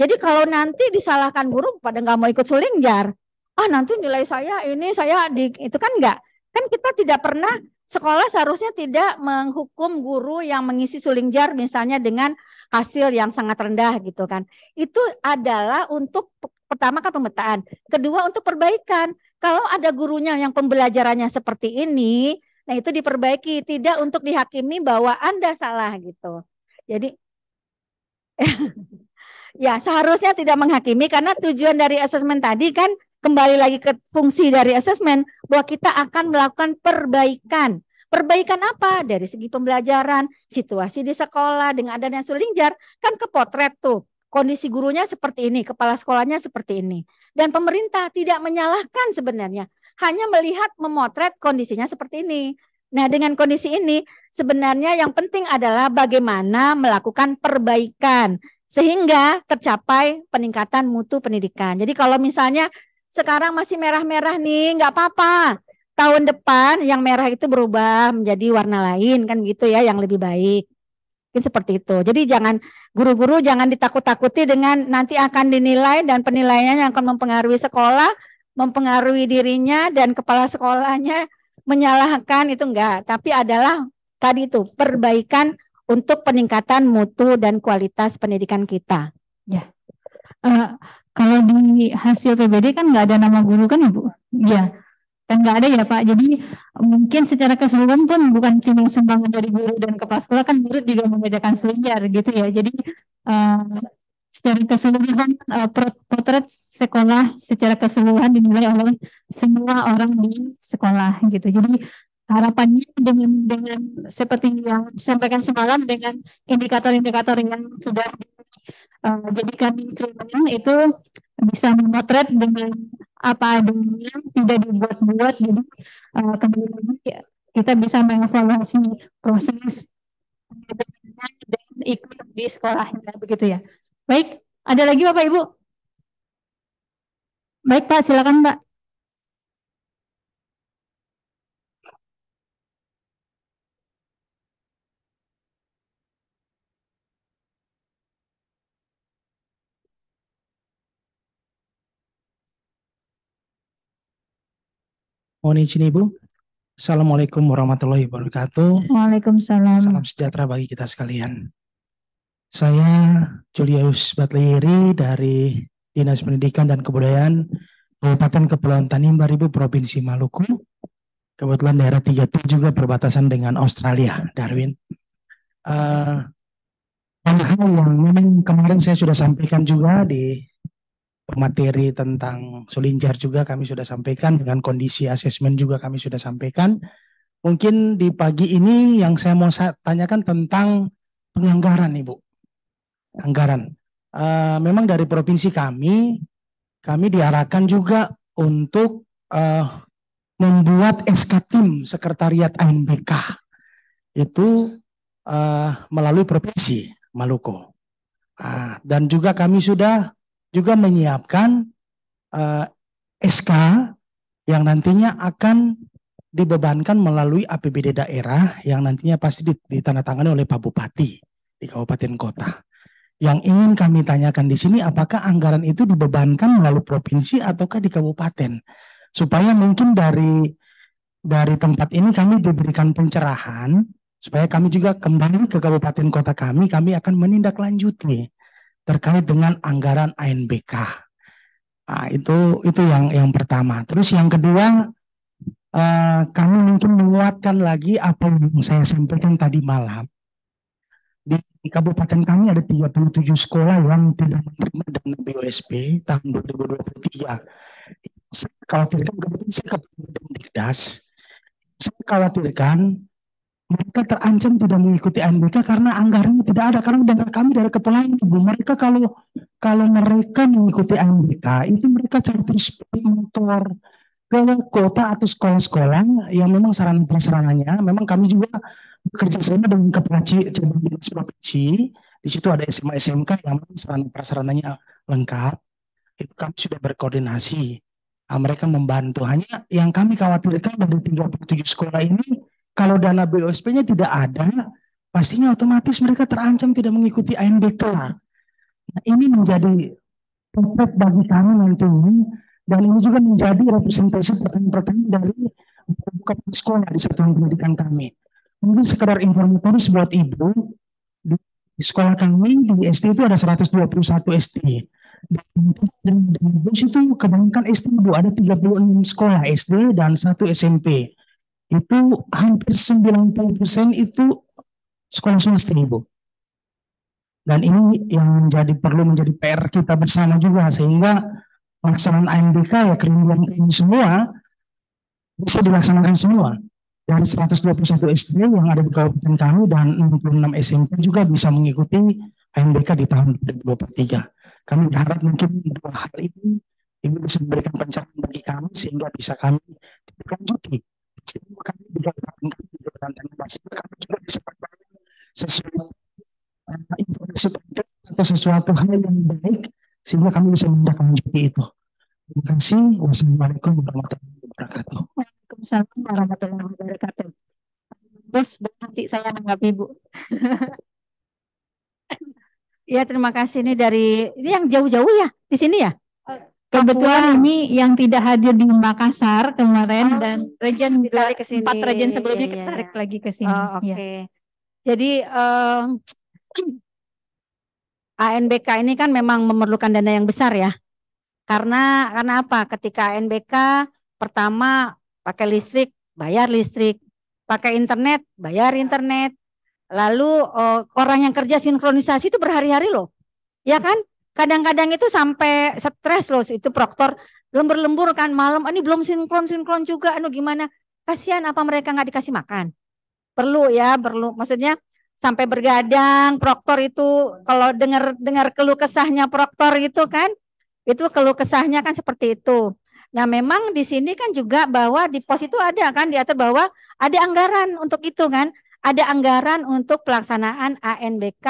Jadi kalau nanti disalahkan guru pada nggak mau ikut sulingjar, ah nanti nilai saya ini saya di itu kan nggak kan kita tidak pernah sekolah seharusnya tidak menghukum guru yang mengisi sulingjar misalnya dengan hasil yang sangat rendah gitu kan. Itu adalah untuk pertama kan pemetaan, kedua untuk perbaikan. Kalau ada gurunya yang pembelajarannya seperti ini, nah itu diperbaiki, tidak untuk dihakimi bahwa Anda salah gitu. Jadi ya seharusnya tidak menghakimi karena tujuan dari asesmen tadi kan kembali lagi ke fungsi dari asesmen bahwa kita akan melakukan perbaikan. Perbaikan apa? Dari segi pembelajaran, situasi di sekolah dengan adanya sulingjar kan kepotret tuh kondisi gurunya seperti ini, kepala sekolahnya seperti ini. Dan pemerintah tidak menyalahkan sebenarnya, hanya melihat memotret kondisinya seperti ini. Nah, dengan kondisi ini sebenarnya yang penting adalah bagaimana melakukan perbaikan sehingga tercapai peningkatan mutu pendidikan. Jadi kalau misalnya sekarang masih merah-merah nih, nggak apa-apa. Tahun depan yang merah itu berubah menjadi warna lain kan gitu ya, yang lebih baik. Mungkin seperti itu. Jadi jangan guru-guru jangan ditakut-takuti dengan nanti akan dinilai dan penilaiannya yang akan mempengaruhi sekolah, mempengaruhi dirinya dan kepala sekolahnya menyalahkan itu enggak, tapi adalah tadi itu perbaikan untuk peningkatan mutu dan kualitas pendidikan kita. Ya. Uh, kalau di hasil PBD kan enggak ada nama guru kan Ibu? Ya kan nggak ada ya Pak. Jadi mungkin secara keseluruhan pun bukan cuma sumbangan dari guru dan kepala sekolah kan murid juga mengerjakan selinjar gitu ya. Jadi uh, secara keseluruhan uh, potret sekolah secara keseluruhan dinilai oleh semua orang di sekolah gitu. Jadi harapannya dengan dengan seperti yang disampaikan semalam dengan indikator-indikator yang sudah eh, dijadikan uh, instrumen itu bisa memotret dengan apa adanya, tidak dibuat-buat. Jadi uh, kembali lagi ya, kita bisa mengevaluasi proses dan ikut di sekolahnya begitu ya. Baik, ada lagi Bapak Ibu? Baik Pak, silakan Pak. izin Ibu. Assalamualaikum warahmatullahi wabarakatuh. Waalaikumsalam. Salam sejahtera bagi kita sekalian. Saya Julius Batleri dari Dinas Pendidikan dan Kebudayaan Kabupaten Kepulauan Tanimbar Ibu Provinsi Maluku. Kebetulan daerah 37 juga berbatasan dengan Australia, Darwin. Uh, banyak hal yang memang kemarin saya sudah sampaikan juga di materi tentang Sulinjar juga kami sudah sampaikan dengan kondisi asesmen juga kami sudah sampaikan. Mungkin di pagi ini yang saya mau tanyakan tentang penganggaran Ibu. Anggaran. Uh, memang dari provinsi kami kami diarahkan juga untuk uh, membuat SK tim sekretariat ANBK itu uh, melalui provinsi Maluku. Uh, dan juga kami sudah juga menyiapkan uh, eh, SK yang nantinya akan dibebankan melalui APBD daerah yang nantinya pasti ditandatangani oleh Pak Bupati di kabupaten kota. Yang ingin kami tanyakan di sini apakah anggaran itu dibebankan melalui provinsi ataukah di kabupaten? Supaya mungkin dari dari tempat ini kami diberikan pencerahan supaya kami juga kembali ke kabupaten kota kami, kami akan menindaklanjuti terkait dengan anggaran ANBK. Nah, itu itu yang yang pertama. Terus yang kedua eh, kami mungkin menguatkan lagi apa yang saya sampaikan tadi malam. Di, kabupaten kami ada 37 sekolah yang tidak menerima dana BOSP tahun 2023. Kalau tidak kebetulan saya kebetulan Saya khawatirkan mereka terancam tidak mengikuti Andika karena anggarannya tidak ada karena dana kami dari kepulauan ibu mereka kalau kalau mereka mengikuti Andika itu mereka charter motor ke kota atau sekolah-sekolah yang memang sarana prasarannya memang kami juga bekerja sama dengan kepelaci dinas provinsi di situ ada SMA SMK yang memang sarana prasarannya lengkap itu kami sudah berkoordinasi ah, mereka membantu hanya yang kami khawatirkan dari 37 sekolah ini kalau dana BOSP-nya tidak ada, pastinya otomatis mereka terancam tidak mengikuti ANBK. Nah, ini menjadi tempat bagi kami nantinya dan ini juga menjadi representasi pertanyaan-pertanyaan dari buka sekolah di satuan pendidikan kami. Mungkin sekedar informatoris buat ibu, di sekolah kami di SD itu ada 121 SD. Dan di bus itu kebanyakan SD ibu ada 36 sekolah SD dan satu SMP itu hampir 90% itu sekolah swasta Ibu. Dan ini yang menjadi perlu menjadi PR kita bersama juga sehingga pelaksanaan AMDK ya kerinduan ini semua bisa dilaksanakan semua. Dari 121 SD yang ada di kabupaten kami dan 66 SMP juga bisa mengikuti AMDK di tahun 2023. Kami berharap mungkin dua hal ini ini bisa memberikan pencerahan bagi kami sehingga bisa kami lanjuti sehingga kami juga kami juga kami juga bisa berbagi sesuatu informasi penting atau sesuatu hal yang baik sehingga kami bisa menindaklanjuti itu. Terima kasih. Wassalamualaikum warahmatullahi wabarakatuh. Waalaikumsalam warahmatullahi wabarakatuh. Bos, nanti saya menganggap Bu. ya, terima kasih. Ini dari, ini yang jauh-jauh ya? Di sini ya? Kebetulan ini yang tidak hadir di Makassar kemarin oh, dan Regen balik ke sini. Empat Rejen sebelumnya iya, iya ketarik iya. lagi ke sini. Oh, iya. Oke. Okay. Ya. Jadi um, ANBK ini kan memang memerlukan dana yang besar ya. Karena karena apa? Ketika ANBK pertama pakai listrik, bayar listrik. Pakai internet, bayar internet. Lalu uh, orang yang kerja sinkronisasi itu berhari-hari loh. Ya kan? Kadang-kadang itu sampai stres loh itu proktor lembur-lembur kan malam ini belum sinkron-sinkron juga anu gimana? Kasihan apa mereka nggak dikasih makan? Perlu ya, perlu. Maksudnya sampai bergadang proktor itu kalau dengar dengar keluh kesahnya proktor itu kan itu keluh kesahnya kan seperti itu. Nah, memang di sini kan juga bahwa di pos itu ada kan di atas bahwa ada anggaran untuk itu kan, ada anggaran untuk pelaksanaan ANBK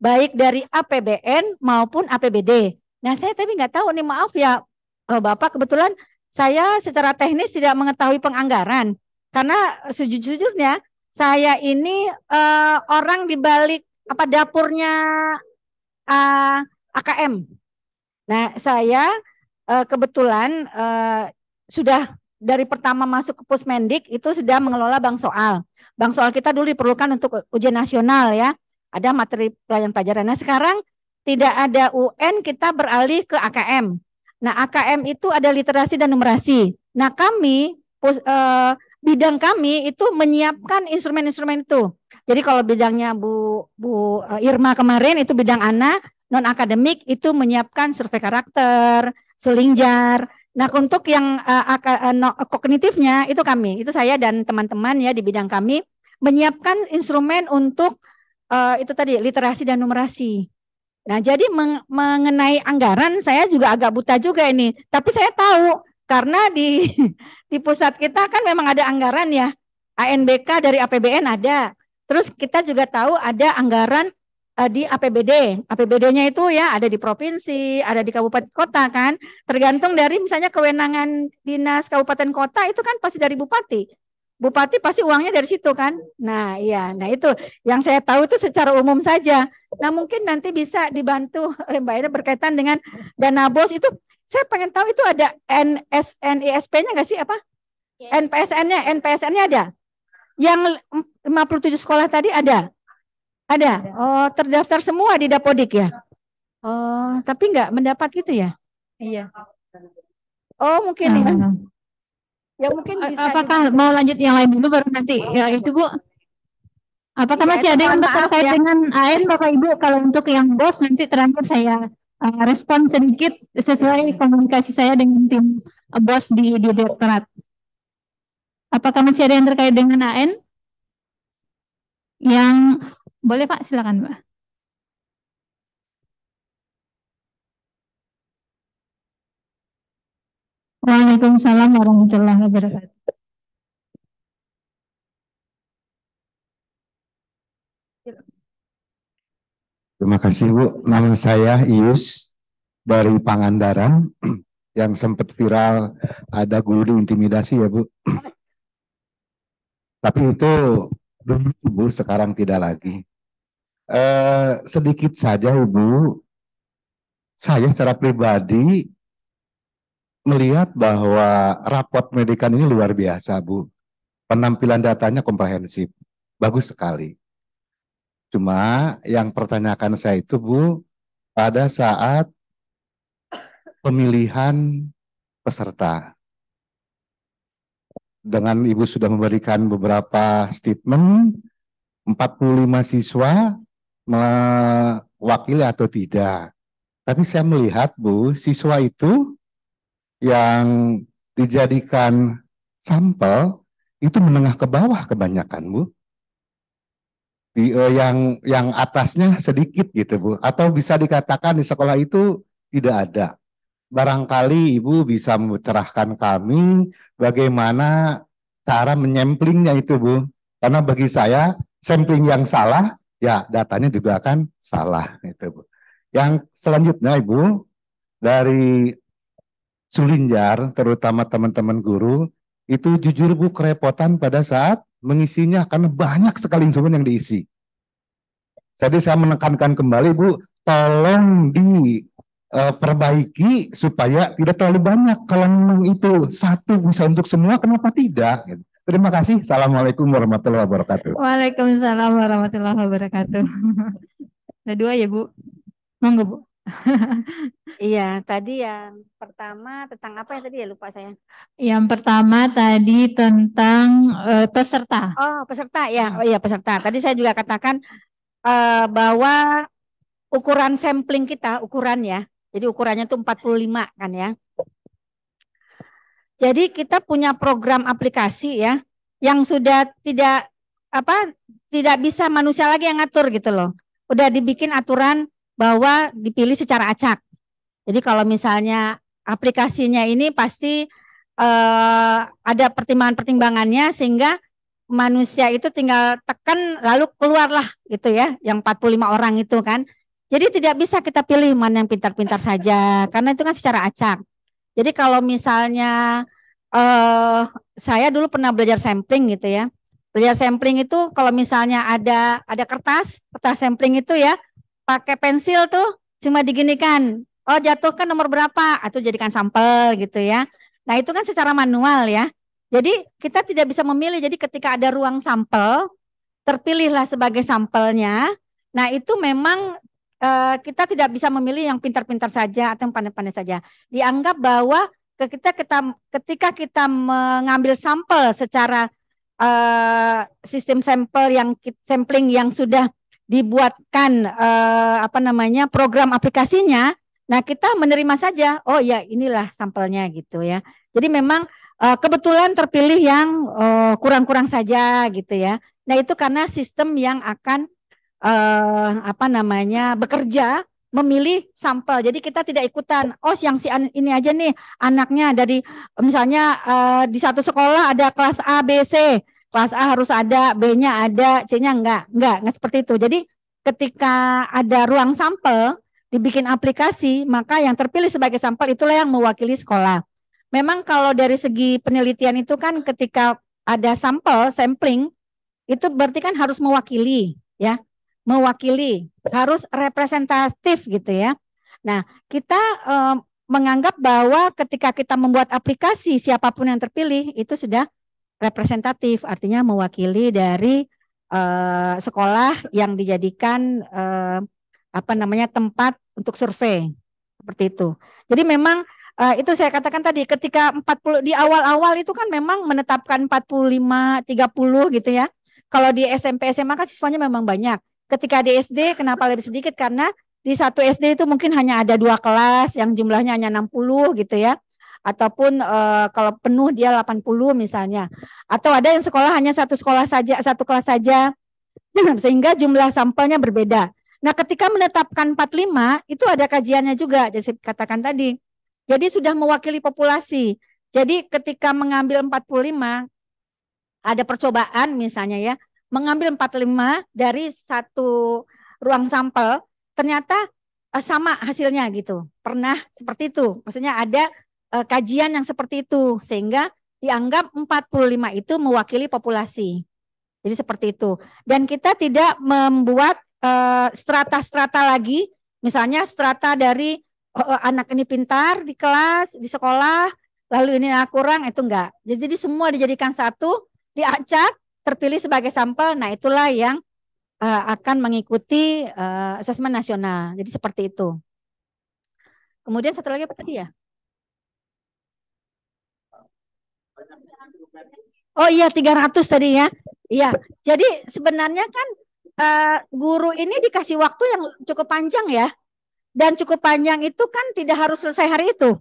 baik dari APBN maupun APBD. Nah saya tapi nggak tahu nih maaf ya eh, Bapak kebetulan saya secara teknis tidak mengetahui penganggaran karena sejujurnya saya ini uh, orang di balik apa dapurnya uh, eh, AKM. Nah saya uh, kebetulan uh, sudah dari pertama masuk ke Pusmendik itu sudah mengelola bank soal. Bank soal kita dulu diperlukan untuk ujian nasional ya ada materi pelajaran pelajaran. Nah sekarang tidak ada UN kita beralih ke AKM. Nah AKM itu ada literasi dan numerasi. Nah kami pos, eh, bidang kami itu menyiapkan instrumen-instrumen itu. Jadi kalau bidangnya Bu Bu eh, Irma kemarin itu bidang anak non akademik itu menyiapkan survei karakter, sulingjar. Nah untuk yang uh, kognitifnya itu kami, itu saya dan teman-teman ya di bidang kami menyiapkan instrumen untuk uh, itu tadi literasi dan numerasi. Nah, jadi meng mengenai anggaran saya juga agak buta juga ini, tapi saya tahu karena di di pusat kita kan memang ada anggaran ya. ANBK dari APBN ada. Terus kita juga tahu ada anggaran uh, di APBD. APBD-nya itu ya ada di provinsi, ada di kabupaten kota kan. Tergantung dari misalnya kewenangan dinas kabupaten kota itu kan pasti dari bupati bupati pasti uangnya dari situ kan. Nah, iya. Nah, itu yang saya tahu itu secara umum saja. Nah, mungkin nanti bisa dibantu oleh Mbak Ira berkaitan dengan dana BOS itu saya pengen tahu itu ada NSN ISP-nya nggak sih apa? Iya. NPSN-nya, NPSN-nya ada? Yang 57 sekolah tadi ada? Ada. Oh, terdaftar semua di Dapodik ya? Oh, tapi nggak mendapat gitu ya? Iya. Oh, mungkin uh Ya mungkin bisa Apakah mau lanjut yang lain dulu baru nanti? Oh, ya iya, itu iya. Bu. Apakah iya, ya, masih ada yang terkait ya. dengan AN Bapak Ibu? Kalau untuk yang bos nanti terakhir saya uh, respon sedikit sesuai komunikasi saya dengan tim uh, bos di, di direktorat. Apakah masih ada yang terkait dengan AN? Yang boleh Pak, silakan Pak. Waalaikumsalam warahmatullahi wabarakatuh. Terima kasih Bu. Nama saya Ius dari Pangandaran yang sempat viral ada guru diintimidasi ya Bu. Tapi itu dulu Bu, sekarang tidak lagi. Eh, sedikit saja Bu, saya secara pribadi melihat bahwa rapot medikan ini luar biasa, Bu. Penampilan datanya komprehensif, bagus sekali. Cuma yang pertanyakan saya itu, Bu, pada saat pemilihan peserta. Dengan Ibu sudah memberikan beberapa statement, 45 siswa mewakili atau tidak. Tapi saya melihat, Bu, siswa itu yang dijadikan sampel itu menengah ke bawah kebanyakan bu di uh, yang yang atasnya sedikit gitu bu atau bisa dikatakan di sekolah itu tidak ada barangkali ibu bisa mencerahkan kami bagaimana cara menyemplingnya itu bu karena bagi saya sampling yang salah ya datanya juga akan salah itu bu yang selanjutnya ibu dari Sulinjar, terutama teman-teman guru, itu jujur Bu kerepotan pada saat mengisinya karena banyak sekali instrumen yang diisi. Jadi saya menekankan kembali Bu, tolong diperbaiki eh, supaya tidak terlalu banyak. Kalau memang itu satu bisa untuk semua, kenapa tidak? Terima kasih. Assalamualaikum warahmatullahi wabarakatuh. Waalaikumsalam warahmatullahi wabarakatuh. Ada dua ya Bu? Monggo Bu. iya, tadi yang pertama tentang apa ya tadi ya lupa saya. Yang pertama tadi tentang uh, peserta. Oh, peserta ya. Hmm. Oh iya, peserta. Tadi saya juga katakan uh, bahwa ukuran sampling kita, ukuran ya. Jadi ukurannya itu 45 kan ya. Jadi kita punya program aplikasi ya yang sudah tidak apa tidak bisa manusia lagi yang ngatur gitu loh. Udah dibikin aturan bahwa dipilih secara acak. Jadi kalau misalnya aplikasinya ini pasti eh, ada pertimbangan-pertimbangannya sehingga manusia itu tinggal tekan lalu keluarlah gitu ya yang 45 orang itu kan. Jadi tidak bisa kita pilih mana yang pintar-pintar saja karena itu kan secara acak. Jadi kalau misalnya eh, saya dulu pernah belajar sampling gitu ya. Belajar sampling itu kalau misalnya ada ada kertas, kertas sampling itu ya, pakai pensil tuh cuma diginikan. Oh jatuhkan nomor berapa? Atau ah, jadikan sampel gitu ya. Nah itu kan secara manual ya. Jadi kita tidak bisa memilih. Jadi ketika ada ruang sampel, terpilihlah sebagai sampelnya. Nah itu memang eh, kita tidak bisa memilih yang pintar-pintar saja atau yang pandai-pandai saja. Dianggap bahwa ketika kita ketika kita mengambil sampel secara uh, sistem sampel yang sampling yang sudah dibuatkan eh, apa namanya program aplikasinya, nah kita menerima saja. Oh ya inilah sampelnya gitu ya. Jadi memang eh, kebetulan terpilih yang eh, kurang-kurang saja gitu ya. Nah itu karena sistem yang akan eh, apa namanya bekerja memilih sampel. Jadi kita tidak ikutan. Oh, yang si ini aja nih anaknya dari misalnya uh, di satu sekolah ada kelas A, B, C kelas A harus ada, B-nya ada, C-nya enggak. Enggak, enggak seperti itu. Jadi ketika ada ruang sampel, dibikin aplikasi, maka yang terpilih sebagai sampel itulah yang mewakili sekolah. Memang kalau dari segi penelitian itu kan ketika ada sampel, sampling, itu berarti kan harus mewakili ya, mewakili, harus representatif gitu ya. Nah, kita eh, menganggap bahwa ketika kita membuat aplikasi siapapun yang terpilih itu sudah representatif, artinya mewakili dari eh, sekolah yang dijadikan eh, apa namanya tempat untuk survei seperti itu. Jadi memang uh, itu saya katakan tadi ketika 40 di awal-awal itu kan memang menetapkan 45 30 gitu ya. Kalau di SMP SMA kan siswanya memang banyak. Ketika di SD kenapa lebih sedikit karena di satu SD itu mungkin hanya ada dua kelas yang jumlahnya hanya 60 gitu ya ataupun uh, kalau penuh dia 80 misalnya atau ada yang sekolah hanya satu sekolah saja satu kelas saja sehingga jumlah sampelnya berbeda. Nah, ketika menetapkan 45 itu ada kajiannya juga jadi katakan tadi. Jadi sudah mewakili populasi. Jadi ketika mengambil 45 ada percobaan misalnya ya, mengambil 45 dari satu ruang sampel ternyata eh, sama hasilnya gitu. Pernah seperti itu. Maksudnya ada uh, kajian yang seperti itu sehingga dianggap 45 itu mewakili populasi. Jadi seperti itu. Dan kita tidak membuat eh, strata-strata uh, lagi, misalnya strata dari uh, anak ini pintar di kelas, di sekolah, lalu ini anak kurang itu enggak. Jadi semua dijadikan satu, diacak, terpilih sebagai sampel. Nah, itulah yang uh, akan mengikuti asesmen nasional. Jadi seperti itu. Kemudian satu lagi apa tadi ya? Oh iya 300 tadi ya. Iya. Jadi sebenarnya kan uh, guru ini dikasih waktu yang cukup panjang ya. Dan cukup panjang itu kan tidak harus selesai hari itu.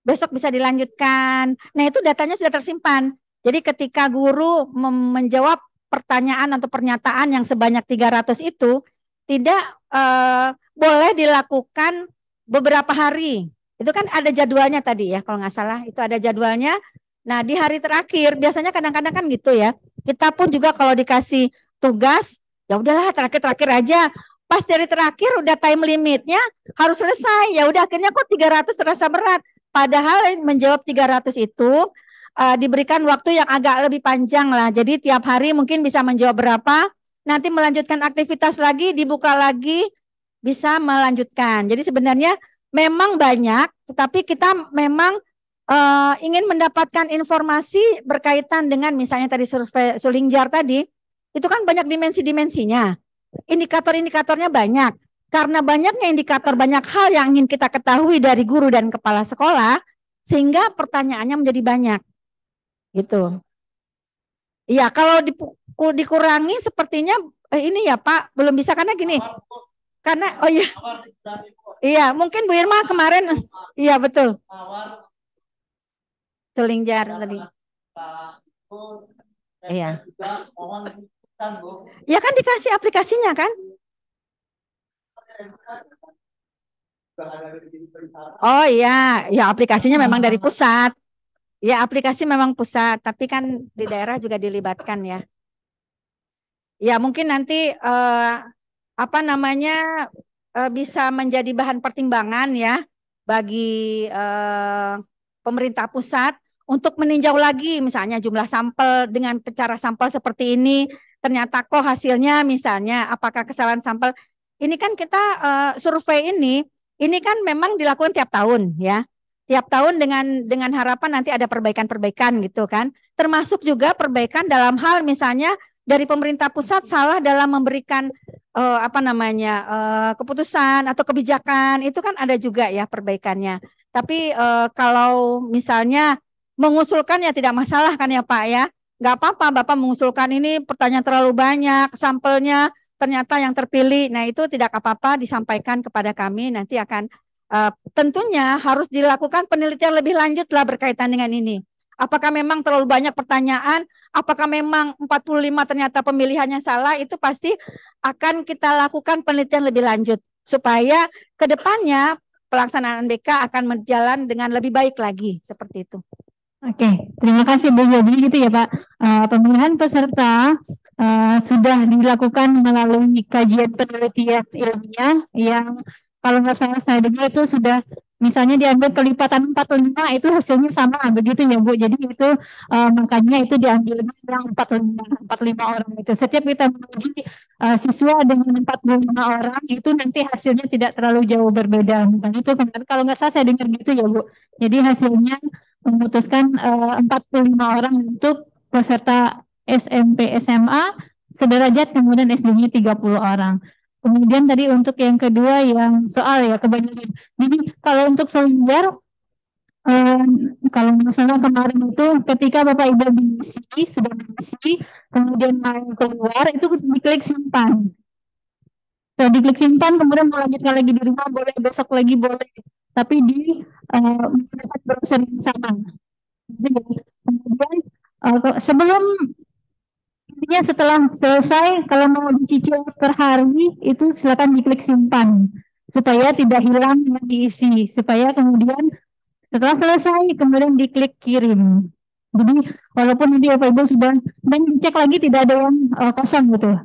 Besok bisa dilanjutkan. Nah, itu datanya sudah tersimpan. Jadi ketika guru menjawab pertanyaan atau pernyataan yang sebanyak 300 itu tidak uh, boleh dilakukan beberapa hari. Itu kan ada jadwalnya tadi ya kalau nggak salah. Itu ada jadwalnya Nah, di hari terakhir biasanya kadang-kadang kan gitu ya. Kita pun juga kalau dikasih tugas, ya udahlah terakhir-terakhir aja. Pas dari terakhir udah time limitnya harus selesai. Ya udah akhirnya kok 300 terasa berat. Padahal menjawab 300 itu uh, diberikan waktu yang agak lebih panjang lah. Jadi tiap hari mungkin bisa menjawab berapa. Nanti melanjutkan aktivitas lagi, dibuka lagi, bisa melanjutkan. Jadi sebenarnya memang banyak, tetapi kita memang uh, ingin mendapatkan informasi berkaitan dengan misalnya tadi survei Sulingjar tadi, itu kan banyak dimensi-dimensinya. Indikator-indikatornya banyak. Karena banyaknya indikator, banyak hal yang ingin kita ketahui dari guru dan kepala sekolah, sehingga pertanyaannya menjadi banyak. Gitu. Iya, kalau dikurangi sepertinya eh, ini ya Pak, belum bisa karena gini. Karena oh iya. Iya, mungkin Bu Irma kemarin iya betul selingjar tadi. Iya. Ya kan dikasih aplikasinya kan? Oh iya, ya aplikasinya memang dari pusat. Ya aplikasi memang pusat, tapi kan di daerah juga dilibatkan ya. Ya mungkin nanti eh, apa namanya eh, bisa menjadi bahan pertimbangan ya bagi eh, pemerintah pusat untuk meninjau lagi misalnya jumlah sampel dengan cara sampel seperti ini ternyata kok hasilnya misalnya apakah kesalahan sampel ini kan kita uh, survei ini ini kan memang dilakukan tiap tahun ya tiap tahun dengan dengan harapan nanti ada perbaikan-perbaikan gitu kan termasuk juga perbaikan dalam hal misalnya dari pemerintah pusat salah dalam memberikan uh, apa namanya uh, keputusan atau kebijakan itu kan ada juga ya perbaikannya tapi uh, kalau misalnya mengusulkan ya tidak masalah kan ya Pak ya. Nggak apa-apa Bapak mengusulkan ini pertanyaan terlalu banyak, sampelnya ternyata yang terpilih. Nah itu tidak apa-apa disampaikan kepada kami nanti akan uh, tentunya harus dilakukan penelitian lebih lanjut lah berkaitan dengan ini. Apakah memang terlalu banyak pertanyaan? Apakah memang 45 ternyata pemilihannya salah? Itu pasti akan kita lakukan penelitian lebih lanjut supaya kedepannya pelaksanaan BK akan berjalan dengan lebih baik lagi seperti itu. Oke, terima kasih Bu. Jadi gitu ya Pak, uh, pemilihan peserta uh, sudah dilakukan melalui kajian penelitian ilmiah yang kalau nggak salah saya dengar itu sudah misalnya diambil kelipatan 45 itu hasilnya sama begitu ya Bu. Jadi itu uh, makanya itu diambil yang 45 45 orang itu. Setiap kita menguji uh, siswa dengan 45 orang itu nanti hasilnya tidak terlalu jauh berbeda. Dan itu kemarin kalau nggak salah saya dengar gitu ya Bu. Jadi hasilnya memutuskan eh, uh, 45 orang untuk peserta SMP SMA sederajat kemudian SD-nya 30 orang. Kemudian tadi untuk yang kedua yang soal ya kebanyakan. Jadi kalau untuk selinger um, eh, kalau misalnya kemarin itu ketika Bapak Ibu diisi sudah diisi kemudian mau keluar itu diklik simpan. Nah, diklik simpan kemudian melanjutkan lagi di rumah boleh besok lagi boleh tapi di uh, eh, browser yang sama. kemudian uh, sebelum intinya setelah selesai kalau mau dicicil per hari itu silakan diklik simpan supaya tidak hilang yang diisi supaya kemudian setelah selesai kemudian diklik kirim jadi walaupun nanti Bapak Ibu sudah dan dicek lagi tidak ada yang uh, kosong gitu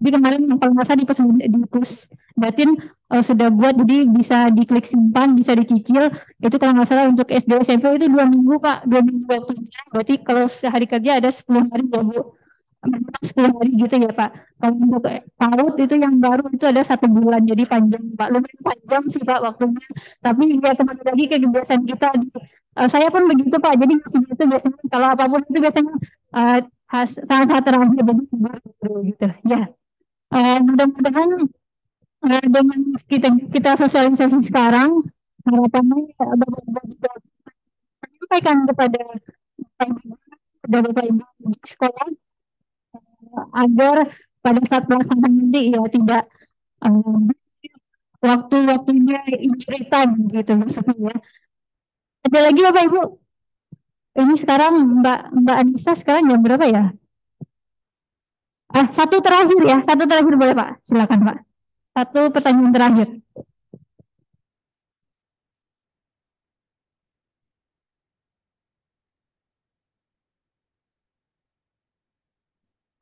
jadi kemarin kalau masa di pus, di pus batin uh, sudah buat jadi bisa diklik simpan bisa dicicil itu kalau nggak salah untuk SD SMP itu dua minggu pak dua minggu waktunya berarti kalau sehari kerja ada sepuluh hari ya bu sepuluh hari gitu ya pak kalau untuk eh, PAUD itu yang baru itu ada satu bulan jadi panjang pak lumayan panjang sih pak waktunya tapi ya teman-teman lagi ke kebiasaan kita uh, saya pun begitu pak jadi masih itu biasanya kalau apapun itu biasanya uh, saat-saat terakhir jadi gitu ya uh, mudah-mudahan Nah, dengan kita kita sosialisasi sekarang harapannya bapak ibu juga menyampaikan kepada kepada bapak ibu di sekolah eh, agar pada saat pelaksanaan nanti ya tidak um, waktu-waktunya injury time gitu maksudnya ya. Ada lagi Bapak Ibu? Ini sekarang Mbak Mbak Anissa sekarang jam berapa ya? Ah, satu terakhir ya, satu terakhir boleh Pak, silakan Pak. Satu pertanyaan terakhir.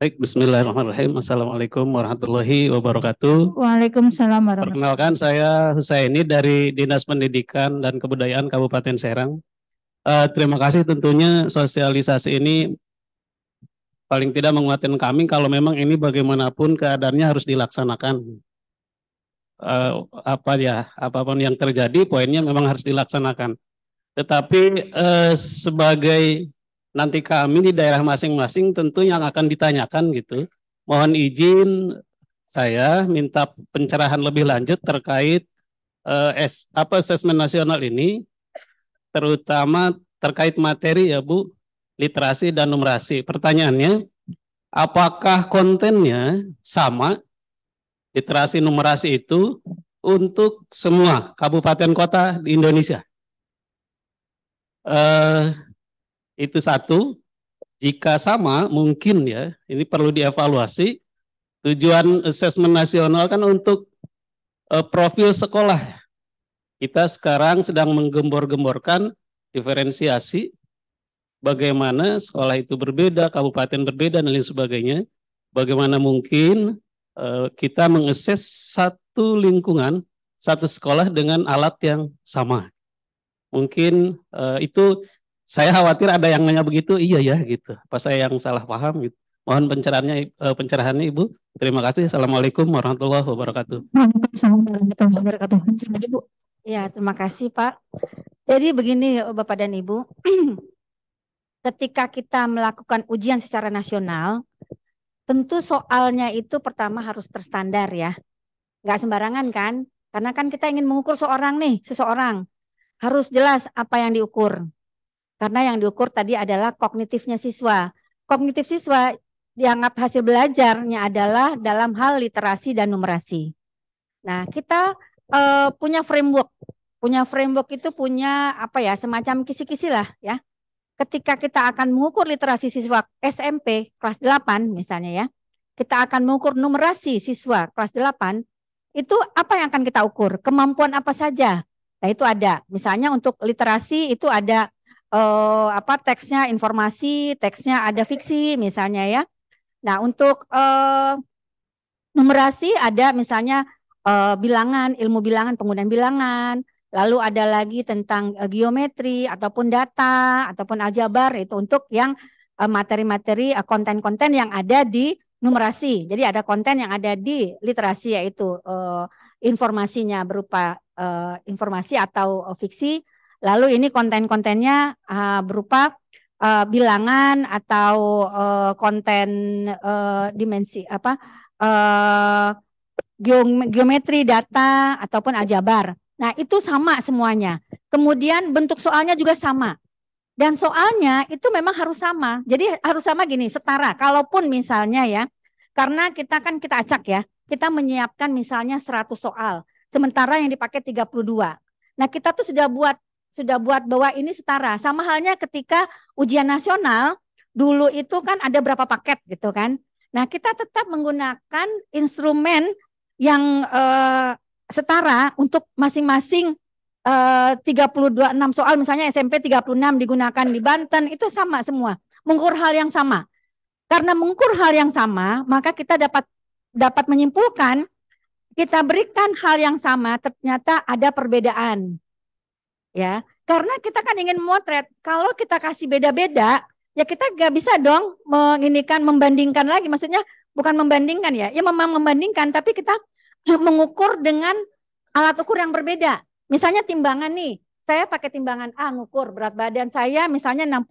Baik, bismillahirrahmanirrahim. Assalamualaikum warahmatullahi wabarakatuh. Waalaikumsalam warahmatullahi wabarakatuh. Perkenalkan, saya Husaini dari Dinas Pendidikan dan Kebudayaan Kabupaten Serang. Uh, terima kasih tentunya sosialisasi ini paling tidak menguatkan kami kalau memang ini bagaimanapun keadaannya harus dilaksanakan uh, apa ya apapun yang terjadi poinnya memang harus dilaksanakan. Tetapi uh, sebagai nanti kami di daerah masing-masing tentu yang akan ditanyakan gitu. Mohon izin saya minta pencerahan lebih lanjut terkait uh, es, apa asesmen nasional ini terutama terkait materi ya Bu, literasi dan numerasi. Pertanyaannya apakah kontennya sama literasi numerasi itu untuk semua kabupaten kota di Indonesia. Eh, itu satu. Jika sama, mungkin ya, ini perlu dievaluasi. Tujuan asesmen nasional kan untuk eh, profil sekolah. Kita sekarang sedang menggembor-gemborkan diferensiasi bagaimana sekolah itu berbeda, kabupaten berbeda, dan lain sebagainya. Bagaimana mungkin Eh, kita mengakses satu lingkungan, satu sekolah dengan alat yang sama. Mungkin eh, itu saya khawatir ada yang nanya begitu, iya ya gitu. Apa saya yang salah paham gitu. Mohon pencerahannya eh, pencerahannya Ibu. Terima kasih. Assalamualaikum warahmatullahi wabarakatuh. Waalaikumsalam warahmatullahi wabarakatuh. Ya, terima kasih Pak. Jadi begini Bapak dan Ibu, ketika kita melakukan ujian secara nasional, Tentu soalnya itu pertama harus terstandar ya. Nggak sembarangan kan? Karena kan kita ingin mengukur seorang nih, seseorang. Harus jelas apa yang diukur. Karena yang diukur tadi adalah kognitifnya siswa. Kognitif siswa dianggap hasil belajarnya adalah dalam hal literasi dan numerasi. Nah, kita e, punya framework. Punya framework itu punya apa ya, semacam kisi-kisi lah ya ketika kita akan mengukur literasi siswa SMP kelas 8 misalnya ya, kita akan mengukur numerasi siswa kelas 8, itu apa yang akan kita ukur? Kemampuan apa saja? Nah, itu ada. Misalnya untuk literasi itu ada eh, apa teksnya informasi, teksnya ada fiksi misalnya ya. Nah, untuk eh, numerasi ada misalnya eh, bilangan, ilmu bilangan, penggunaan bilangan, Lalu ada lagi tentang eh, geometri ataupun data ataupun aljabar itu untuk yang eh, materi-materi eh, konten-konten yang ada di numerasi. Jadi ada konten yang ada di literasi yaitu informasinya berupa informasi atau fiksi. Lalu ini konten-kontennya berupa bilangan atau konten dimensi apa geometri data ataupun aljabar. Nah, itu sama semuanya. Kemudian bentuk soalnya juga sama. Dan soalnya itu memang harus sama. Jadi harus sama gini, setara. Kalaupun misalnya ya, karena kita kan kita acak ya, kita menyiapkan misalnya 100 soal, sementara yang dipakai 32. Nah, kita tuh sudah buat sudah buat bahwa ini setara. Sama halnya ketika ujian nasional dulu itu kan ada berapa paket gitu kan. Nah, kita tetap menggunakan instrumen yang eh, setara untuk masing-masing eh, soal misalnya SMP 36 digunakan di Banten itu sama semua mengukur hal yang sama karena mengukur hal yang sama maka kita dapat dapat menyimpulkan kita berikan hal yang sama ternyata ada perbedaan ya karena kita kan ingin motret kalau kita kasih beda-beda ya kita gak bisa dong menginikan membandingkan lagi maksudnya bukan membandingkan ya ya memang membandingkan tapi kita mengukur dengan alat ukur yang berbeda. Misalnya timbangan nih, saya pakai timbangan A ngukur berat badan saya misalnya 60.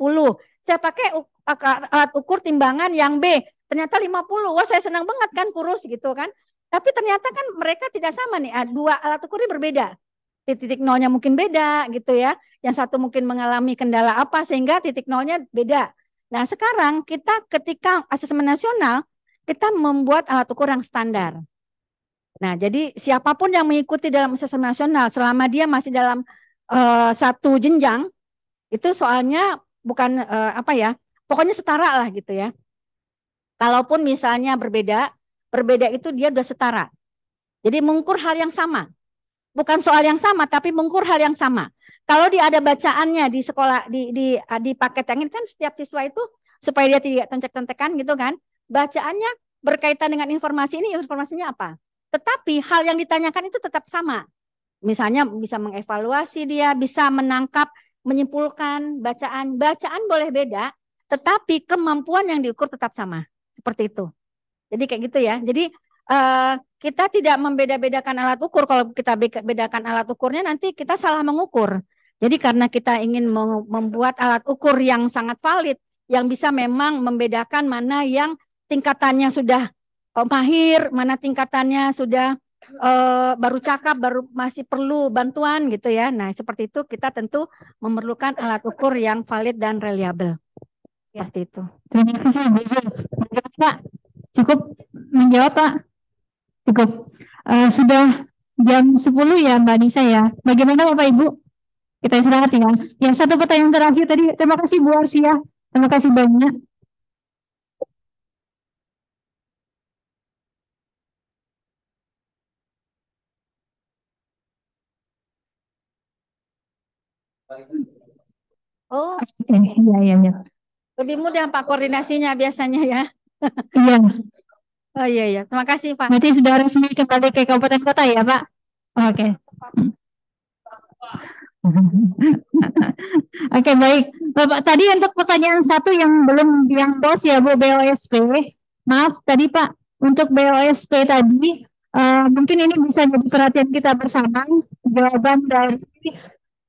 Saya pakai alat ukur timbangan yang B, ternyata 50. Wah, saya senang banget kan kurus gitu kan. Tapi ternyata kan mereka tidak sama nih, dua alat ukurnya berbeda. Titik nolnya mungkin beda gitu ya. Yang satu mungkin mengalami kendala apa sehingga titik nolnya beda. Nah sekarang kita ketika asesmen nasional, kita membuat alat ukur yang standar. Nah, jadi siapapun yang mengikuti dalam sistem nasional selama dia masih dalam uh, satu jenjang itu soalnya bukan uh, apa ya, pokoknya setara lah gitu ya. Kalaupun misalnya berbeda, berbeda itu dia sudah setara. Jadi mengukur hal yang sama. Bukan soal yang sama tapi mengukur hal yang sama. Kalau dia ada bacaannya di sekolah di di ah, di paket yang ini kan setiap siswa itu supaya dia tidak tencek-tentekan gitu kan. Bacaannya berkaitan dengan informasi ini informasinya apa? Tetapi hal yang ditanyakan itu tetap sama. Misalnya bisa mengevaluasi dia, bisa menangkap, menyimpulkan bacaan. Bacaan boleh beda, tetapi kemampuan yang diukur tetap sama. Seperti itu. Jadi kayak gitu ya. Jadi uh, kita tidak membeda-bedakan alat ukur. Kalau kita bedakan alat ukurnya nanti kita salah mengukur. Jadi karena kita ingin membuat alat ukur yang sangat valid, yang bisa memang membedakan mana yang tingkatannya sudah uh, mahir, mana tingkatannya sudah uh, baru cakap, baru masih perlu bantuan gitu ya. Nah, seperti itu kita tentu memerlukan alat ukur yang valid dan reliable. Ya. Seperti itu. Terima kasih Bu Pak, cukup menjawab Pak? Cukup. Uh, sudah jam 10 ya Mbak Nisa ya. Bagaimana Bapak Ibu? Kita istirahat ya. Ya satu pertanyaan terakhir tadi. Terima kasih Bu Arsia. Terima kasih banyak. Oh, iya, iya, iya. Lebih mudah Pak koordinasinya biasanya ya. Iya. oh iya iya, terima kasih Pak. Nanti sudah resmi kembali ke kabupaten kota ya Pak. Oke. Okay. Oke okay, baik Bapak tadi untuk pertanyaan satu yang belum yang bos ya Bu BOSP maaf tadi Pak untuk BOSP tadi uh, mungkin ini bisa jadi perhatian kita bersama jawaban dari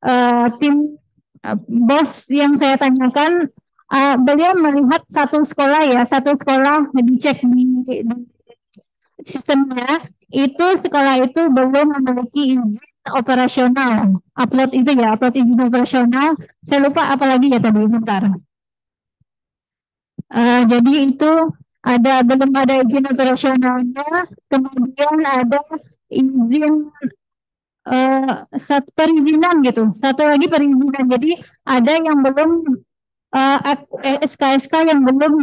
uh, tim uh, bos yang saya tanyakan uh, beliau melihat satu sekolah ya satu sekolah dicek di, di sistemnya itu sekolah itu belum memiliki izin operasional upload itu ya upload izin operasional saya lupa apalagi ya tadi sebentar. uh, jadi itu ada belum ada izin operasionalnya kemudian ada izin Eh, satu perizinan gitu. Satu lagi perizinan. Jadi ada yang belum uh, eh, eh, SKSK yang belum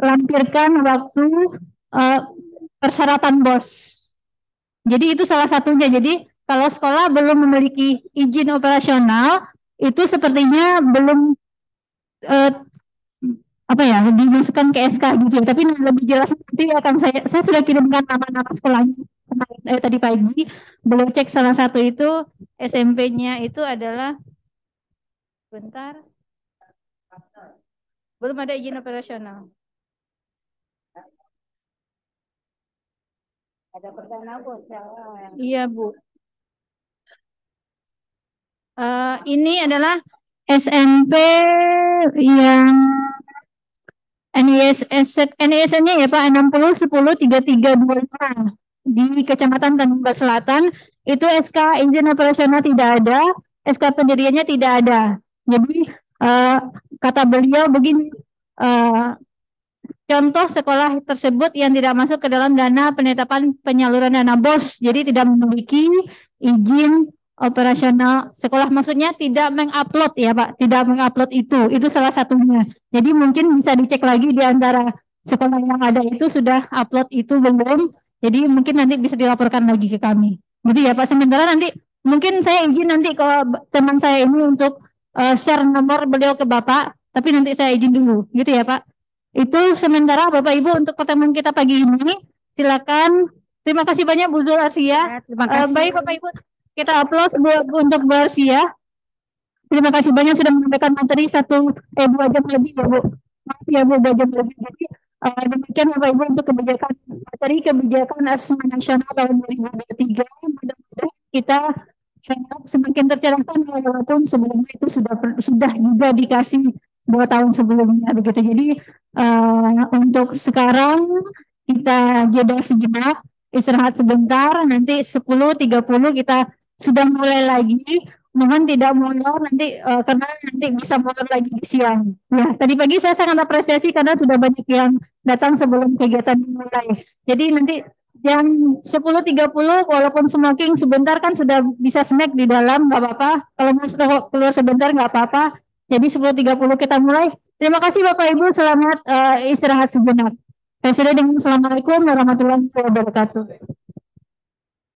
lampirkan waktu uh, persyaratan BOS. Jadi itu salah satunya. Jadi kalau sekolah belum memiliki izin operasional itu sepertinya belum uh, apa ya dimasukkan ke SK gitu tapi lebih jelas nanti akan saya saya sudah kirimkan nama-nama sekolahnya eh, tadi pagi belum cek salah satu itu SMP-nya itu adalah bentar belum ada izin operasional. Ada perdana bu. Iya bu. Uh, ini adalah SMP yang NISN-nya ya Pak 60 10 33 25 di Kecamatan Tanjung Selatan itu SK izin operasional tidak ada, SK pendiriannya tidak ada. Jadi uh, kata beliau begini, uh, contoh sekolah tersebut yang tidak masuk ke dalam dana penetapan penyaluran dana BOS, jadi tidak memiliki izin operasional sekolah maksudnya tidak mengupload ya Pak, tidak mengupload itu. Itu salah satunya. Jadi mungkin bisa dicek lagi di antara sekolah yang ada itu sudah upload itu belum jadi mungkin nanti bisa dilaporkan lagi ke kami. Jadi gitu ya Pak Sementara nanti mungkin saya izin nanti kalau teman saya ini untuk uh, share nomor beliau ke Bapak, tapi nanti saya izin dulu gitu ya Pak. Itu sementara Bapak Ibu untuk pertemuan kita pagi ini. Silakan. Terima kasih banyak Bu Zul Arsia. Ya, terima eh, kasih. Uh, baik Bapak Ibu, kita aplaus bu, untuk Bu Arsia. Terima kasih banyak sudah menyampaikan materi satu eh dua jam lebih ya Bu. Maaf ya Bu dua jam lebih. Jadi Uh, demikian Bapak Ibu untuk kebijakan materi kebijakan asesmen nasional tahun 2023. Mudah-mudahan kita semakin tercerahkan walaupun sebelumnya itu sudah sudah juga dikasih dua tahun sebelumnya begitu. Jadi uh, untuk sekarang kita jeda sejenak, istirahat sebentar, nanti 10.30 kita sudah mulai lagi mohon tidak molor nanti uh, karena nanti bisa molor lagi di siang. Ya, tadi pagi saya sangat apresiasi karena sudah banyak yang datang sebelum kegiatan dimulai. Jadi nanti jam 10.30 walaupun smoking sebentar kan sudah bisa snack di dalam nggak apa-apa. Kalau mau sudah keluar sebentar nggak apa-apa. Jadi 10.30 kita mulai. Terima kasih Bapak Ibu selamat uh, istirahat sejenak. sudah dengan Assalamualaikum warahmatullahi wabarakatuh.